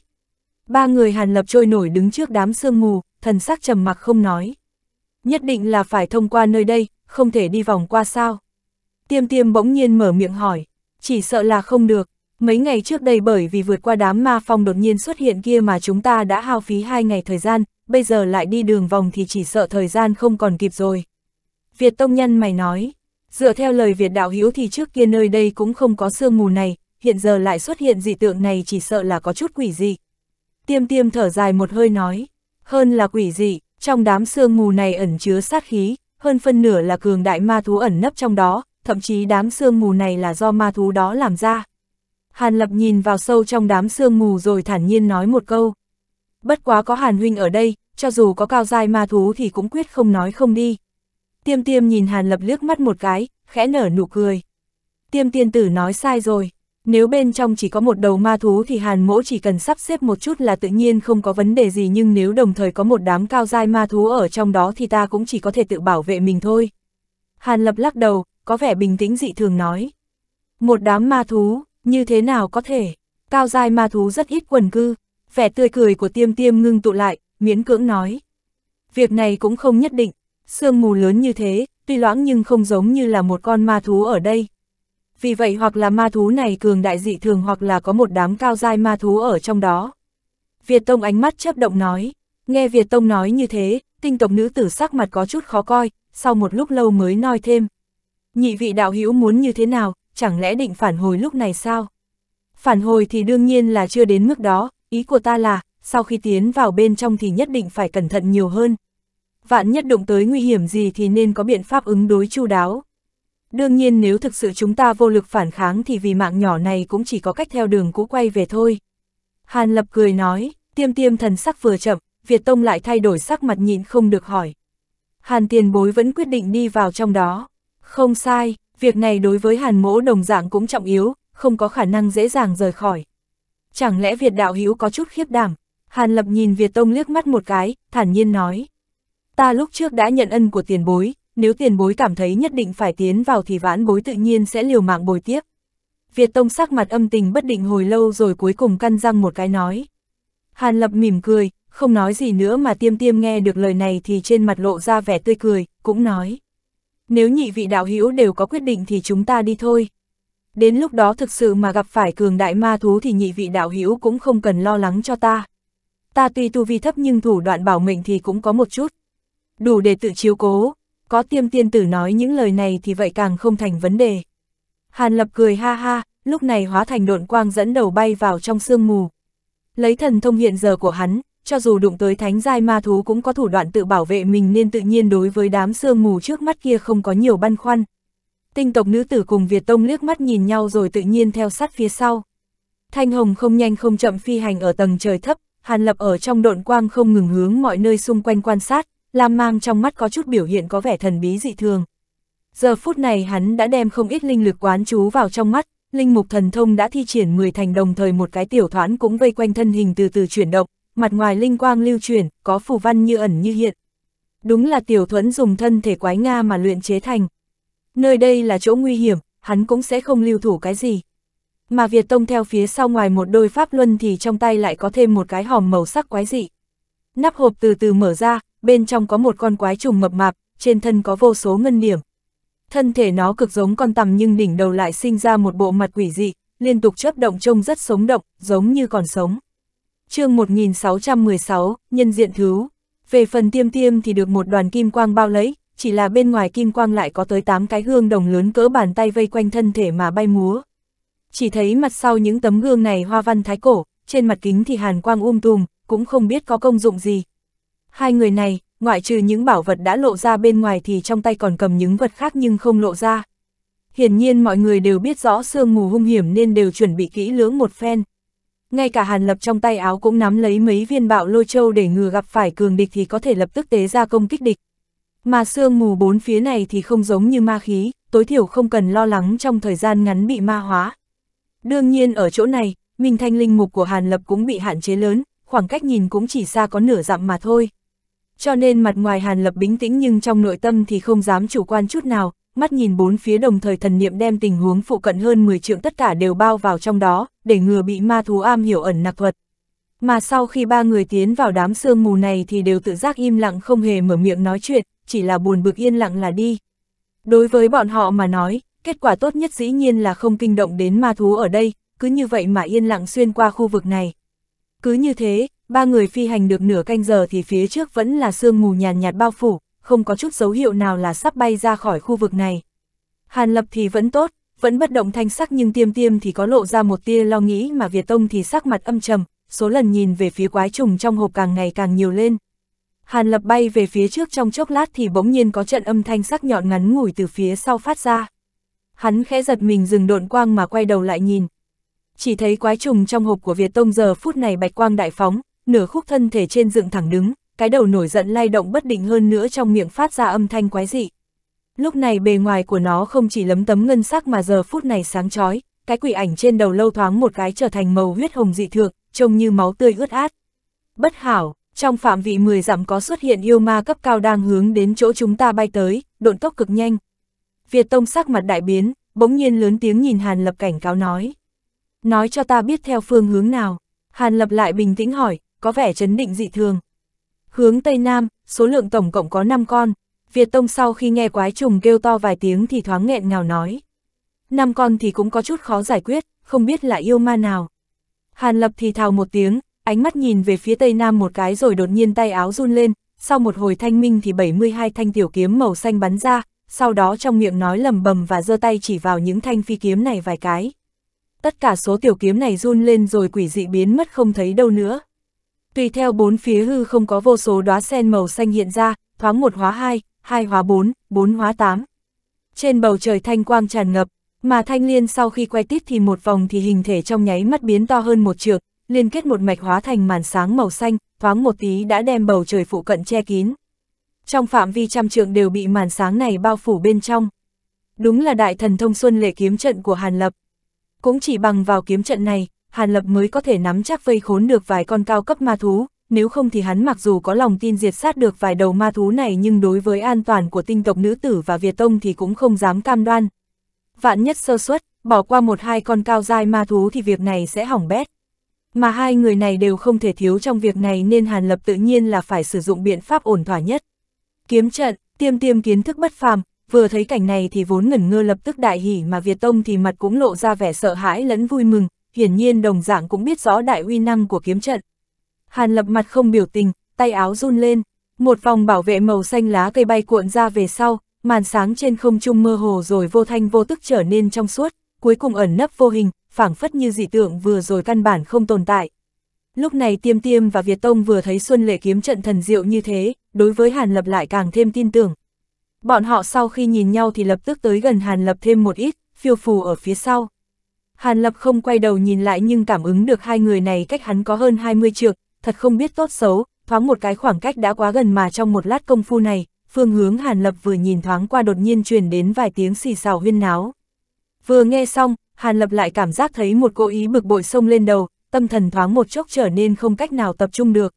Speaker 1: Ba người Hàn Lập trôi nổi đứng trước đám sương mù, thần sắc trầm mặc không nói. Nhất định là phải thông qua nơi đây, không thể đi vòng qua sao. Tiêm tiêm bỗng nhiên mở miệng hỏi, chỉ sợ là không được, mấy ngày trước đây bởi vì vượt qua đám ma phong đột nhiên xuất hiện kia mà chúng ta đã hao phí hai ngày thời gian, bây giờ lại đi đường vòng thì chỉ sợ thời gian không còn kịp rồi. Việt Tông Nhân mày nói, dựa theo lời Việt Đạo Hiếu thì trước kia nơi đây cũng không có sương mù này, hiện giờ lại xuất hiện dị tượng này chỉ sợ là có chút quỷ gì Tiêm tiêm thở dài một hơi nói, hơn là quỷ dị, trong đám sương mù này ẩn chứa sát khí, hơn phân nửa là cường đại ma thú ẩn nấp trong đó, thậm chí đám sương mù này là do ma thú đó làm ra. Hàn Lập nhìn vào sâu trong đám sương mù rồi thản nhiên nói một câu. Bất quá có Hàn Huynh ở đây, cho dù có cao dai ma thú thì cũng quyết không nói không đi. Tiêm tiêm nhìn Hàn Lập liếc mắt một cái, khẽ nở nụ cười. Tiêm tiên tử nói sai rồi, nếu bên trong chỉ có một đầu ma thú thì hàn mỗ chỉ cần sắp xếp một chút là tự nhiên không có vấn đề gì nhưng nếu đồng thời có một đám cao dai ma thú ở trong đó thì ta cũng chỉ có thể tự bảo vệ mình thôi. Hàn lập lắc đầu, có vẻ bình tĩnh dị thường nói. Một đám ma thú, như thế nào có thể? Cao dai ma thú rất ít quần cư, vẻ tươi cười của tiêm tiêm ngưng tụ lại, miễn cưỡng nói. Việc này cũng không nhất định, sương mù lớn như thế, tuy loãng nhưng không giống như là một con ma thú ở đây, vì vậy hoặc là ma thú này cường đại dị thường hoặc là có một đám cao dai ma thú ở trong đó. Việt Tông ánh mắt chấp động nói, nghe Việt Tông nói như thế, tinh tộc nữ tử sắc mặt có chút khó coi, sau một lúc lâu mới nói thêm. Nhị vị đạo hữu muốn như thế nào, chẳng lẽ định phản hồi lúc này sao? Phản hồi thì đương nhiên là chưa đến mức đó, ý của ta là, sau khi tiến vào bên trong thì nhất định phải cẩn thận nhiều hơn. Vạn nhất động tới nguy hiểm gì thì nên có biện pháp ứng đối chu đáo. Đương nhiên nếu thực sự chúng ta vô lực phản kháng thì vì mạng nhỏ này cũng chỉ có cách theo đường cũ quay về thôi. Hàn Lập cười nói, tiêm tiêm thần sắc vừa chậm, Việt Tông lại thay đổi sắc mặt nhịn không được hỏi. Hàn tiền bối vẫn quyết định đi vào trong đó. Không sai, việc này đối với Hàn mỗ đồng dạng cũng trọng yếu, không có khả năng dễ dàng rời khỏi. Chẳng lẽ Việt đạo hữu có chút khiếp đảm? Hàn Lập nhìn Việt Tông liếc mắt một cái, thản nhiên nói. Ta lúc trước đã nhận ân của tiền bối, nếu tiền bối cảm thấy nhất định phải tiến vào thì vãn bối tự nhiên sẽ liều mạng bồi tiếp. Việt Tông sắc mặt âm tình bất định hồi lâu rồi cuối cùng căn răng một cái nói. Hàn Lập mỉm cười, không nói gì nữa mà tiêm tiêm nghe được lời này thì trên mặt lộ ra vẻ tươi cười, cũng nói. Nếu nhị vị đạo hữu đều có quyết định thì chúng ta đi thôi. Đến lúc đó thực sự mà gặp phải cường đại ma thú thì nhị vị đạo hữu cũng không cần lo lắng cho ta. Ta tuy tu vi thấp nhưng thủ đoạn bảo mệnh thì cũng có một chút. Đủ để tự chiếu cố, có tiêm tiên tử nói những lời này thì vậy càng không thành vấn đề. Hàn lập cười ha ha, lúc này hóa thành độn quang dẫn đầu bay vào trong sương mù. Lấy thần thông hiện giờ của hắn, cho dù đụng tới thánh giai ma thú cũng có thủ đoạn tự bảo vệ mình nên tự nhiên đối với đám sương mù trước mắt kia không có nhiều băn khoăn. Tinh tộc nữ tử cùng Việt Tông liếc mắt nhìn nhau rồi tự nhiên theo sát phía sau. Thanh hồng không nhanh không chậm phi hành ở tầng trời thấp, Hàn Lập ở trong độn quang không ngừng hướng mọi nơi xung quanh quan sát, Lam mang trong mắt có chút biểu hiện có vẻ thần bí dị thường. Giờ phút này hắn đã đem không ít linh lực quán chú vào trong mắt, linh mục thần thông đã thi triển 10 thành đồng thời một cái tiểu thoán cũng vây quanh thân hình từ từ chuyển động, mặt ngoài linh quang lưu chuyển, có phù văn như ẩn như hiện. Đúng là tiểu thuẫn dùng thân thể quái Nga mà luyện chế thành. Nơi đây là chỗ nguy hiểm, hắn cũng sẽ không lưu thủ cái gì. Mà Việt Tông theo phía sau ngoài một đôi pháp luân thì trong tay lại có thêm một cái hòm màu sắc quái dị. Nắp hộp từ từ mở ra, bên trong có một con quái trùng mập mạp, trên thân có vô số ngân điểm. Thân thể nó cực giống con tằm nhưng đỉnh đầu lại sinh ra một bộ mặt quỷ dị, liên tục chớp động trông rất sống động, giống như còn sống. chương 1616, nhân diện thứ. Về phần tiêm tiêm thì được một đoàn kim quang bao lấy, chỉ là bên ngoài kim quang lại có tới 8 cái gương đồng lớn cỡ bàn tay vây quanh thân thể mà bay múa. Chỉ thấy mặt sau những tấm gương này hoa văn thái cổ, trên mặt kính thì hàn quang um tùm, cũng không biết có công dụng gì, Hai người này, ngoại trừ những bảo vật đã lộ ra bên ngoài thì trong tay còn cầm những vật khác nhưng không lộ ra. Hiển nhiên mọi người đều biết rõ sương mù hung hiểm nên đều chuẩn bị kỹ lưỡng một phen. Ngay cả Hàn Lập trong tay áo cũng nắm lấy mấy viên bạo lôi châu để ngừa gặp phải cường địch thì có thể lập tức tế ra công kích địch. Mà sương mù bốn phía này thì không giống như ma khí, tối thiểu không cần lo lắng trong thời gian ngắn bị ma hóa. Đương nhiên ở chỗ này, Minh Thanh Linh Mục của Hàn Lập cũng bị hạn chế lớn, khoảng cách nhìn cũng chỉ xa có nửa dặm mà thôi. Cho nên mặt ngoài Hàn Lập bình tĩnh nhưng trong nội tâm thì không dám chủ quan chút nào, mắt nhìn bốn phía đồng thời thần niệm đem tình huống phụ cận hơn 10 trượng tất cả đều bao vào trong đó, để ngừa bị ma thú am hiểu ẩn nặc vật. Mà sau khi ba người tiến vào đám sương mù này thì đều tự giác im lặng không hề mở miệng nói chuyện, chỉ là buồn bực yên lặng là đi. Đối với bọn họ mà nói, kết quả tốt nhất dĩ nhiên là không kinh động đến ma thú ở đây, cứ như vậy mà yên lặng xuyên qua khu vực này. Cứ như thế, ba người phi hành được nửa canh giờ thì phía trước vẫn là sương mù nhàn nhạt, nhạt bao phủ, không có chút dấu hiệu nào là sắp bay ra khỏi khu vực này. Hàn Lập thì vẫn tốt, vẫn bất động thanh sắc nhưng tiêm tiêm thì có lộ ra một tia lo nghĩ mà Việt Tông thì sắc mặt âm trầm, số lần nhìn về phía quái trùng trong hộp càng ngày càng nhiều lên. Hàn Lập bay về phía trước trong chốc lát thì bỗng nhiên có trận âm thanh sắc nhọn ngắn ngủi từ phía sau phát ra. Hắn khẽ giật mình dừng độn quang mà quay đầu lại nhìn. Chỉ thấy quái trùng trong hộp của Việt Tông giờ phút này bạch quang đại phóng, nửa khúc thân thể trên dựng thẳng đứng, cái đầu nổi giận lay động bất định hơn nữa trong miệng phát ra âm thanh quái dị. Lúc này bề ngoài của nó không chỉ lấm tấm ngân sắc mà giờ phút này sáng chói, cái quỷ ảnh trên đầu lâu thoáng một cái trở thành màu huyết hồng dị thường, trông như máu tươi ướt át. Bất hảo, trong phạm vị 10 dặm có xuất hiện yêu ma cấp cao đang hướng đến chỗ chúng ta bay tới, độn tốc cực nhanh. Việt Tông sắc mặt đại biến, bỗng nhiên lớn tiếng nhìn Hàn Lập cảnh cáo nói. Nói cho ta biết theo phương hướng nào. Hàn Lập lại bình tĩnh hỏi, có vẻ chấn định dị thường. Hướng Tây Nam, số lượng tổng cộng có 5 con, Việt Tông sau khi nghe quái trùng kêu to vài tiếng thì thoáng nghẹn ngào nói. năm con thì cũng có chút khó giải quyết, không biết là yêu ma nào. Hàn Lập thì thào một tiếng, ánh mắt nhìn về phía Tây Nam một cái rồi đột nhiên tay áo run lên, sau một hồi thanh minh thì 72 thanh tiểu kiếm màu xanh bắn ra, sau đó trong miệng nói lầm bầm và giơ tay chỉ vào những thanh phi kiếm này vài cái. Tất cả số tiểu kiếm này run lên rồi quỷ dị biến mất không thấy đâu nữa tùy theo bốn phía hư không có vô số đóa sen màu xanh hiện ra, thoáng một hóa hai, hai hóa bốn, bốn hóa tám. Trên bầu trời thanh quang tràn ngập, mà thanh liên sau khi quay tít thì một vòng thì hình thể trong nháy mắt biến to hơn một trượng, liên kết một mạch hóa thành màn sáng màu xanh, thoáng một tí đã đem bầu trời phụ cận che kín. Trong phạm vi trăm trượng đều bị màn sáng này bao phủ bên trong. Đúng là đại thần thông xuân lệ kiếm trận của Hàn Lập. Cũng chỉ bằng vào kiếm trận này, Hàn Lập mới có thể nắm chắc vây khốn được vài con cao cấp ma thú, nếu không thì hắn mặc dù có lòng tin diệt sát được vài đầu ma thú này nhưng đối với an toàn của tinh tộc nữ tử và Việt Tông thì cũng không dám cam đoan. Vạn nhất sơ suất, bỏ qua một hai con cao dai ma thú thì việc này sẽ hỏng bét. Mà hai người này đều không thể thiếu trong việc này nên Hàn Lập tự nhiên là phải sử dụng biện pháp ổn thỏa nhất. Kiếm trận, tiêm tiêm kiến thức bất phàm, vừa thấy cảnh này thì vốn ngẩn ngơ lập tức đại hỉ mà Việt Tông thì mặt cũng lộ ra vẻ sợ hãi lẫn vui mừng, hiển nhiên đồng dạng cũng biết rõ đại uy năng của kiếm trận. Hàn lập mặt không biểu tình, tay áo run lên, một vòng bảo vệ màu xanh lá cây bay cuộn ra về sau, màn sáng trên không trung mơ hồ rồi vô thanh vô tức trở nên trong suốt, cuối cùng ẩn nấp vô hình, phảng phất như dị tượng vừa rồi căn bản không tồn tại. Lúc này Tiêm Tiêm và Việt Tông vừa thấy Xuân Lệ kiếm trận thần diệu như thế, đối với Hàn Lập lại càng thêm tin tưởng. Bọn họ sau khi nhìn nhau thì lập tức tới gần Hàn Lập thêm một ít, phiêu phù ở phía sau. Hàn Lập không quay đầu nhìn lại nhưng cảm ứng được hai người này cách hắn có hơn 20 trượng, thật không biết tốt xấu, thoáng một cái khoảng cách đã quá gần mà trong một lát công phu này, phương hướng Hàn Lập vừa nhìn thoáng qua đột nhiên truyền đến vài tiếng xì xào huyên náo. Vừa nghe xong, Hàn Lập lại cảm giác thấy một cố ý bực bội sông lên đầu, tâm thần thoáng một chốc trở nên không cách nào tập trung được.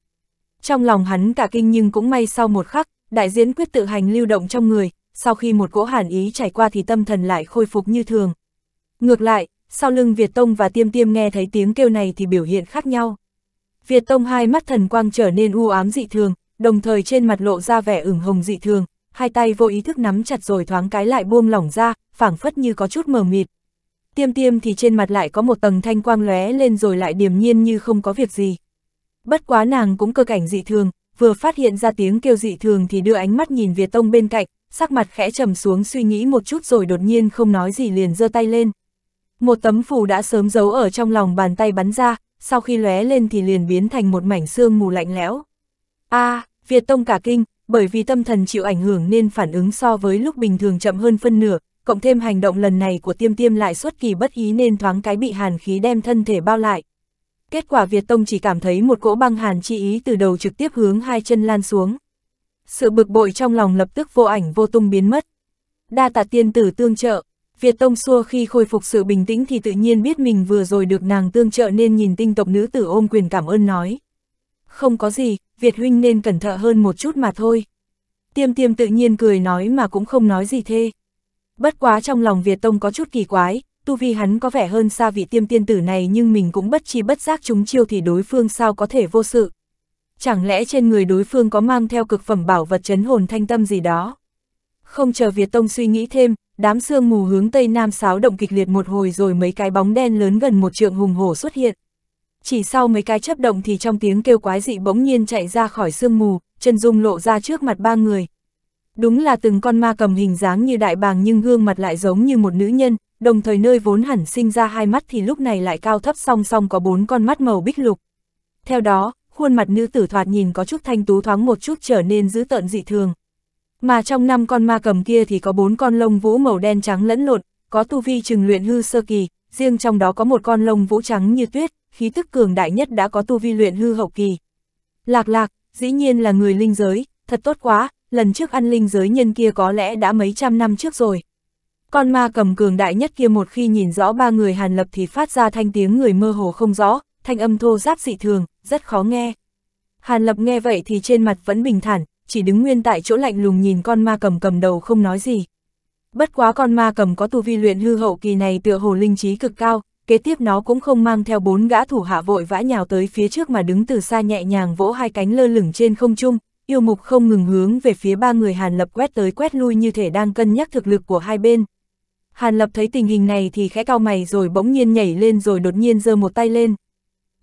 Speaker 1: Trong lòng hắn cả kinh nhưng cũng may sau một khắc, đại diễn quyết tự hành lưu động trong người, sau khi một cỗ hàn ý trải qua thì tâm thần lại khôi phục như thường. Ngược lại, sau lưng Việt Tông và Tiêm Tiêm nghe thấy tiếng kêu này thì biểu hiện khác nhau. Việt Tông hai mắt thần quang trở nên u ám dị thường, đồng thời trên mặt lộ ra vẻ ửng hồng dị thường, hai tay vô ý thức nắm chặt rồi thoáng cái lại buông lỏng ra, phảng phất như có chút mờ mịt. Tiêm Tiêm thì trên mặt lại có một tầng thanh quang lóe lên rồi lại điềm nhiên như không có việc gì. Bất quá nàng cũng cơ cảnh dị thường, vừa phát hiện ra tiếng kêu dị thường thì đưa ánh mắt nhìn Việt Tông bên cạnh, sắc mặt khẽ trầm xuống suy nghĩ một chút rồi đột nhiên không nói gì liền giơ tay lên. Một tấm phù đã sớm giấu ở trong lòng bàn tay bắn ra, sau khi lóe lên thì liền biến thành một mảnh xương mù lạnh lẽo. A, à, Việt Tông cả kinh, bởi vì tâm thần chịu ảnh hưởng nên phản ứng so với lúc bình thường chậm hơn phân nửa, cộng thêm hành động lần này của tiêm tiêm lại xuất kỳ bất ý nên thoáng cái bị hàn khí đem thân thể bao lại. Kết quả Việt Tông chỉ cảm thấy một cỗ băng hàn chi ý từ đầu trực tiếp hướng hai chân lan xuống. Sự bực bội trong lòng lập tức vô ảnh vô tung biến mất. Đa tạ tiên tử tương trợ, Việt Tông xua khi khôi phục sự bình tĩnh thì tự nhiên biết mình vừa rồi được nàng tương trợ nên nhìn tinh tộc nữ tử ôm quyền cảm ơn nói. Không có gì, Việt huynh nên cẩn thận hơn một chút mà thôi. Tiêm tiêm tự nhiên cười nói mà cũng không nói gì thế. Bất quá trong lòng Việt Tông có chút kỳ quái, tu vi hắn có vẻ hơn xa vị tiêm tiên tử này nhưng mình cũng bất chi bất giác chúng chiêu thì đối phương sao có thể vô sự. Chẳng lẽ trên người đối phương có mang theo cực phẩm bảo vật chấn hồn thanh tâm gì đó? Không chờ Việt Tông suy nghĩ thêm, đám sương mù hướng tây nam sáo động kịch liệt một hồi rồi mấy cái bóng đen lớn gần một trượng hùng hổ xuất hiện. Chỉ sau mấy cái chấp động thì trong tiếng kêu quái dị bỗng nhiên chạy ra khỏi sương mù, chân dung lộ ra trước mặt ba người. Đúng là từng con ma cầm hình dáng như đại bàng nhưng gương mặt lại giống như một nữ nhân, đồng thời nơi vốn hẳn sinh ra hai mắt thì lúc này lại cao thấp song song có bốn con mắt màu bích lục. Theo đó, khuôn mặt nữ tử thoạt nhìn có chút thanh tú thoáng một chút trở nên dữ tợn dị thường. Mà trong năm con ma cầm kia thì có bốn con lông vũ màu đen trắng lẫn lộn, có tu vi trừng luyện hư sơ kỳ, riêng trong đó có một con lông vũ trắng như tuyết, khí tức cường đại nhất đã có tu vi luyện hư hậu kỳ. Lạc lạc, dĩ nhiên là người linh giới, thật tốt quá, lần trước ăn linh giới nhân kia có lẽ đã mấy trăm năm trước rồi. Con ma cầm cường đại nhất kia một khi nhìn rõ ba người hàn lập thì phát ra thanh tiếng người mơ hồ không rõ, thanh âm thô giáp dị thường, rất khó nghe. Hàn lập nghe vậy thì trên mặt vẫn bình thản, chỉ đứng nguyên tại chỗ lạnh lùng nhìn con ma cầm cầm đầu không nói gì. Bất quá con ma cầm có tu vi luyện hư hậu kỳ này tựa hồ linh trí cực cao, kế tiếp nó cũng không mang theo bốn gã thủ hạ vội vã nhào tới phía trước mà đứng từ xa nhẹ nhàng vỗ hai cánh lơ lửng trên không trung, yêu mục không ngừng hướng về phía ba người Hàn Lập quét tới quét lui như thể đang cân nhắc thực lực của hai bên. Hàn Lập thấy tình hình này thì khẽ cao mày rồi bỗng nhiên nhảy lên rồi đột nhiên giơ một tay lên.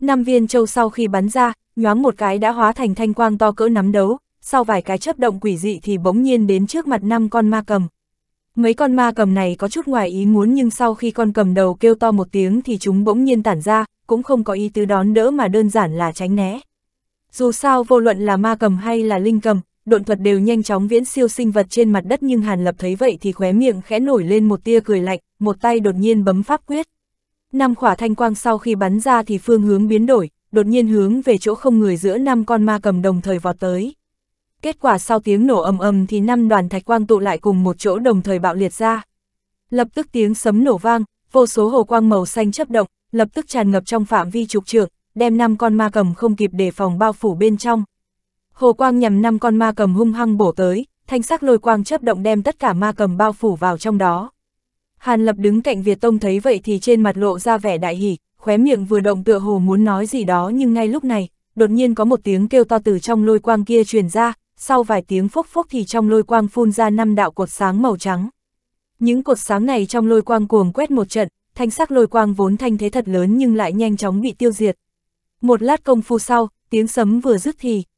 Speaker 1: Năm viên châu sau khi bắn ra, nhoáng một cái đã hóa thành thanh quang to cỡ nắm đấu, sau vài cái chớp động quỷ dị thì bỗng nhiên đến trước mặt năm con ma cầm. Mấy con ma cầm này có chút ngoài ý muốn nhưng sau khi con cầm đầu kêu to một tiếng thì chúng bỗng nhiên tản ra, cũng không có ý tứ đón đỡ mà đơn giản là tránh né. Dù sao vô luận là ma cầm hay là linh cầm, độn thuật đều nhanh chóng viễn siêu sinh vật trên mặt đất nhưng Hàn Lập thấy vậy thì khóe miệng khẽ nổi lên một tia cười lạnh, một tay đột nhiên bấm pháp quyết. Năm khỏa thanh quang sau khi bắn ra thì phương hướng biến đổi, đột nhiên hướng về chỗ không người giữa năm con ma cầm đồng thời vọt tới. Kết quả sau tiếng nổ ầm ầm thì năm đoàn thạch quang tụ lại cùng một chỗ đồng thời bạo liệt ra. Lập tức tiếng sấm nổ vang, vô số hồ quang màu xanh chấp động, lập tức tràn ngập trong phạm vi trục trượng, đem năm con ma cầm không kịp đề phòng bao phủ bên trong. Hồ quang nhằm năm con ma cầm hung hăng bổ tới, thanh sắc lôi quang chấp động đem tất cả ma cầm bao phủ vào trong đó. Hàn Lập đứng cạnh Việt Tông thấy vậy thì trên mặt lộ ra vẻ đại hỉ, khóe miệng vừa động tựa hồ muốn nói gì đó nhưng ngay lúc này, đột nhiên có một tiếng kêu to từ trong lôi quang kia truyền ra, sau vài tiếng phốc phốc thì trong lôi quang phun ra năm đạo cột sáng màu trắng. Những cột sáng này trong lôi quang cuồng quét một trận, thanh sắc lôi quang vốn thanh thế thật lớn nhưng lại nhanh chóng bị tiêu diệt. Một lát công phu sau, tiếng sấm vừa dứt thì,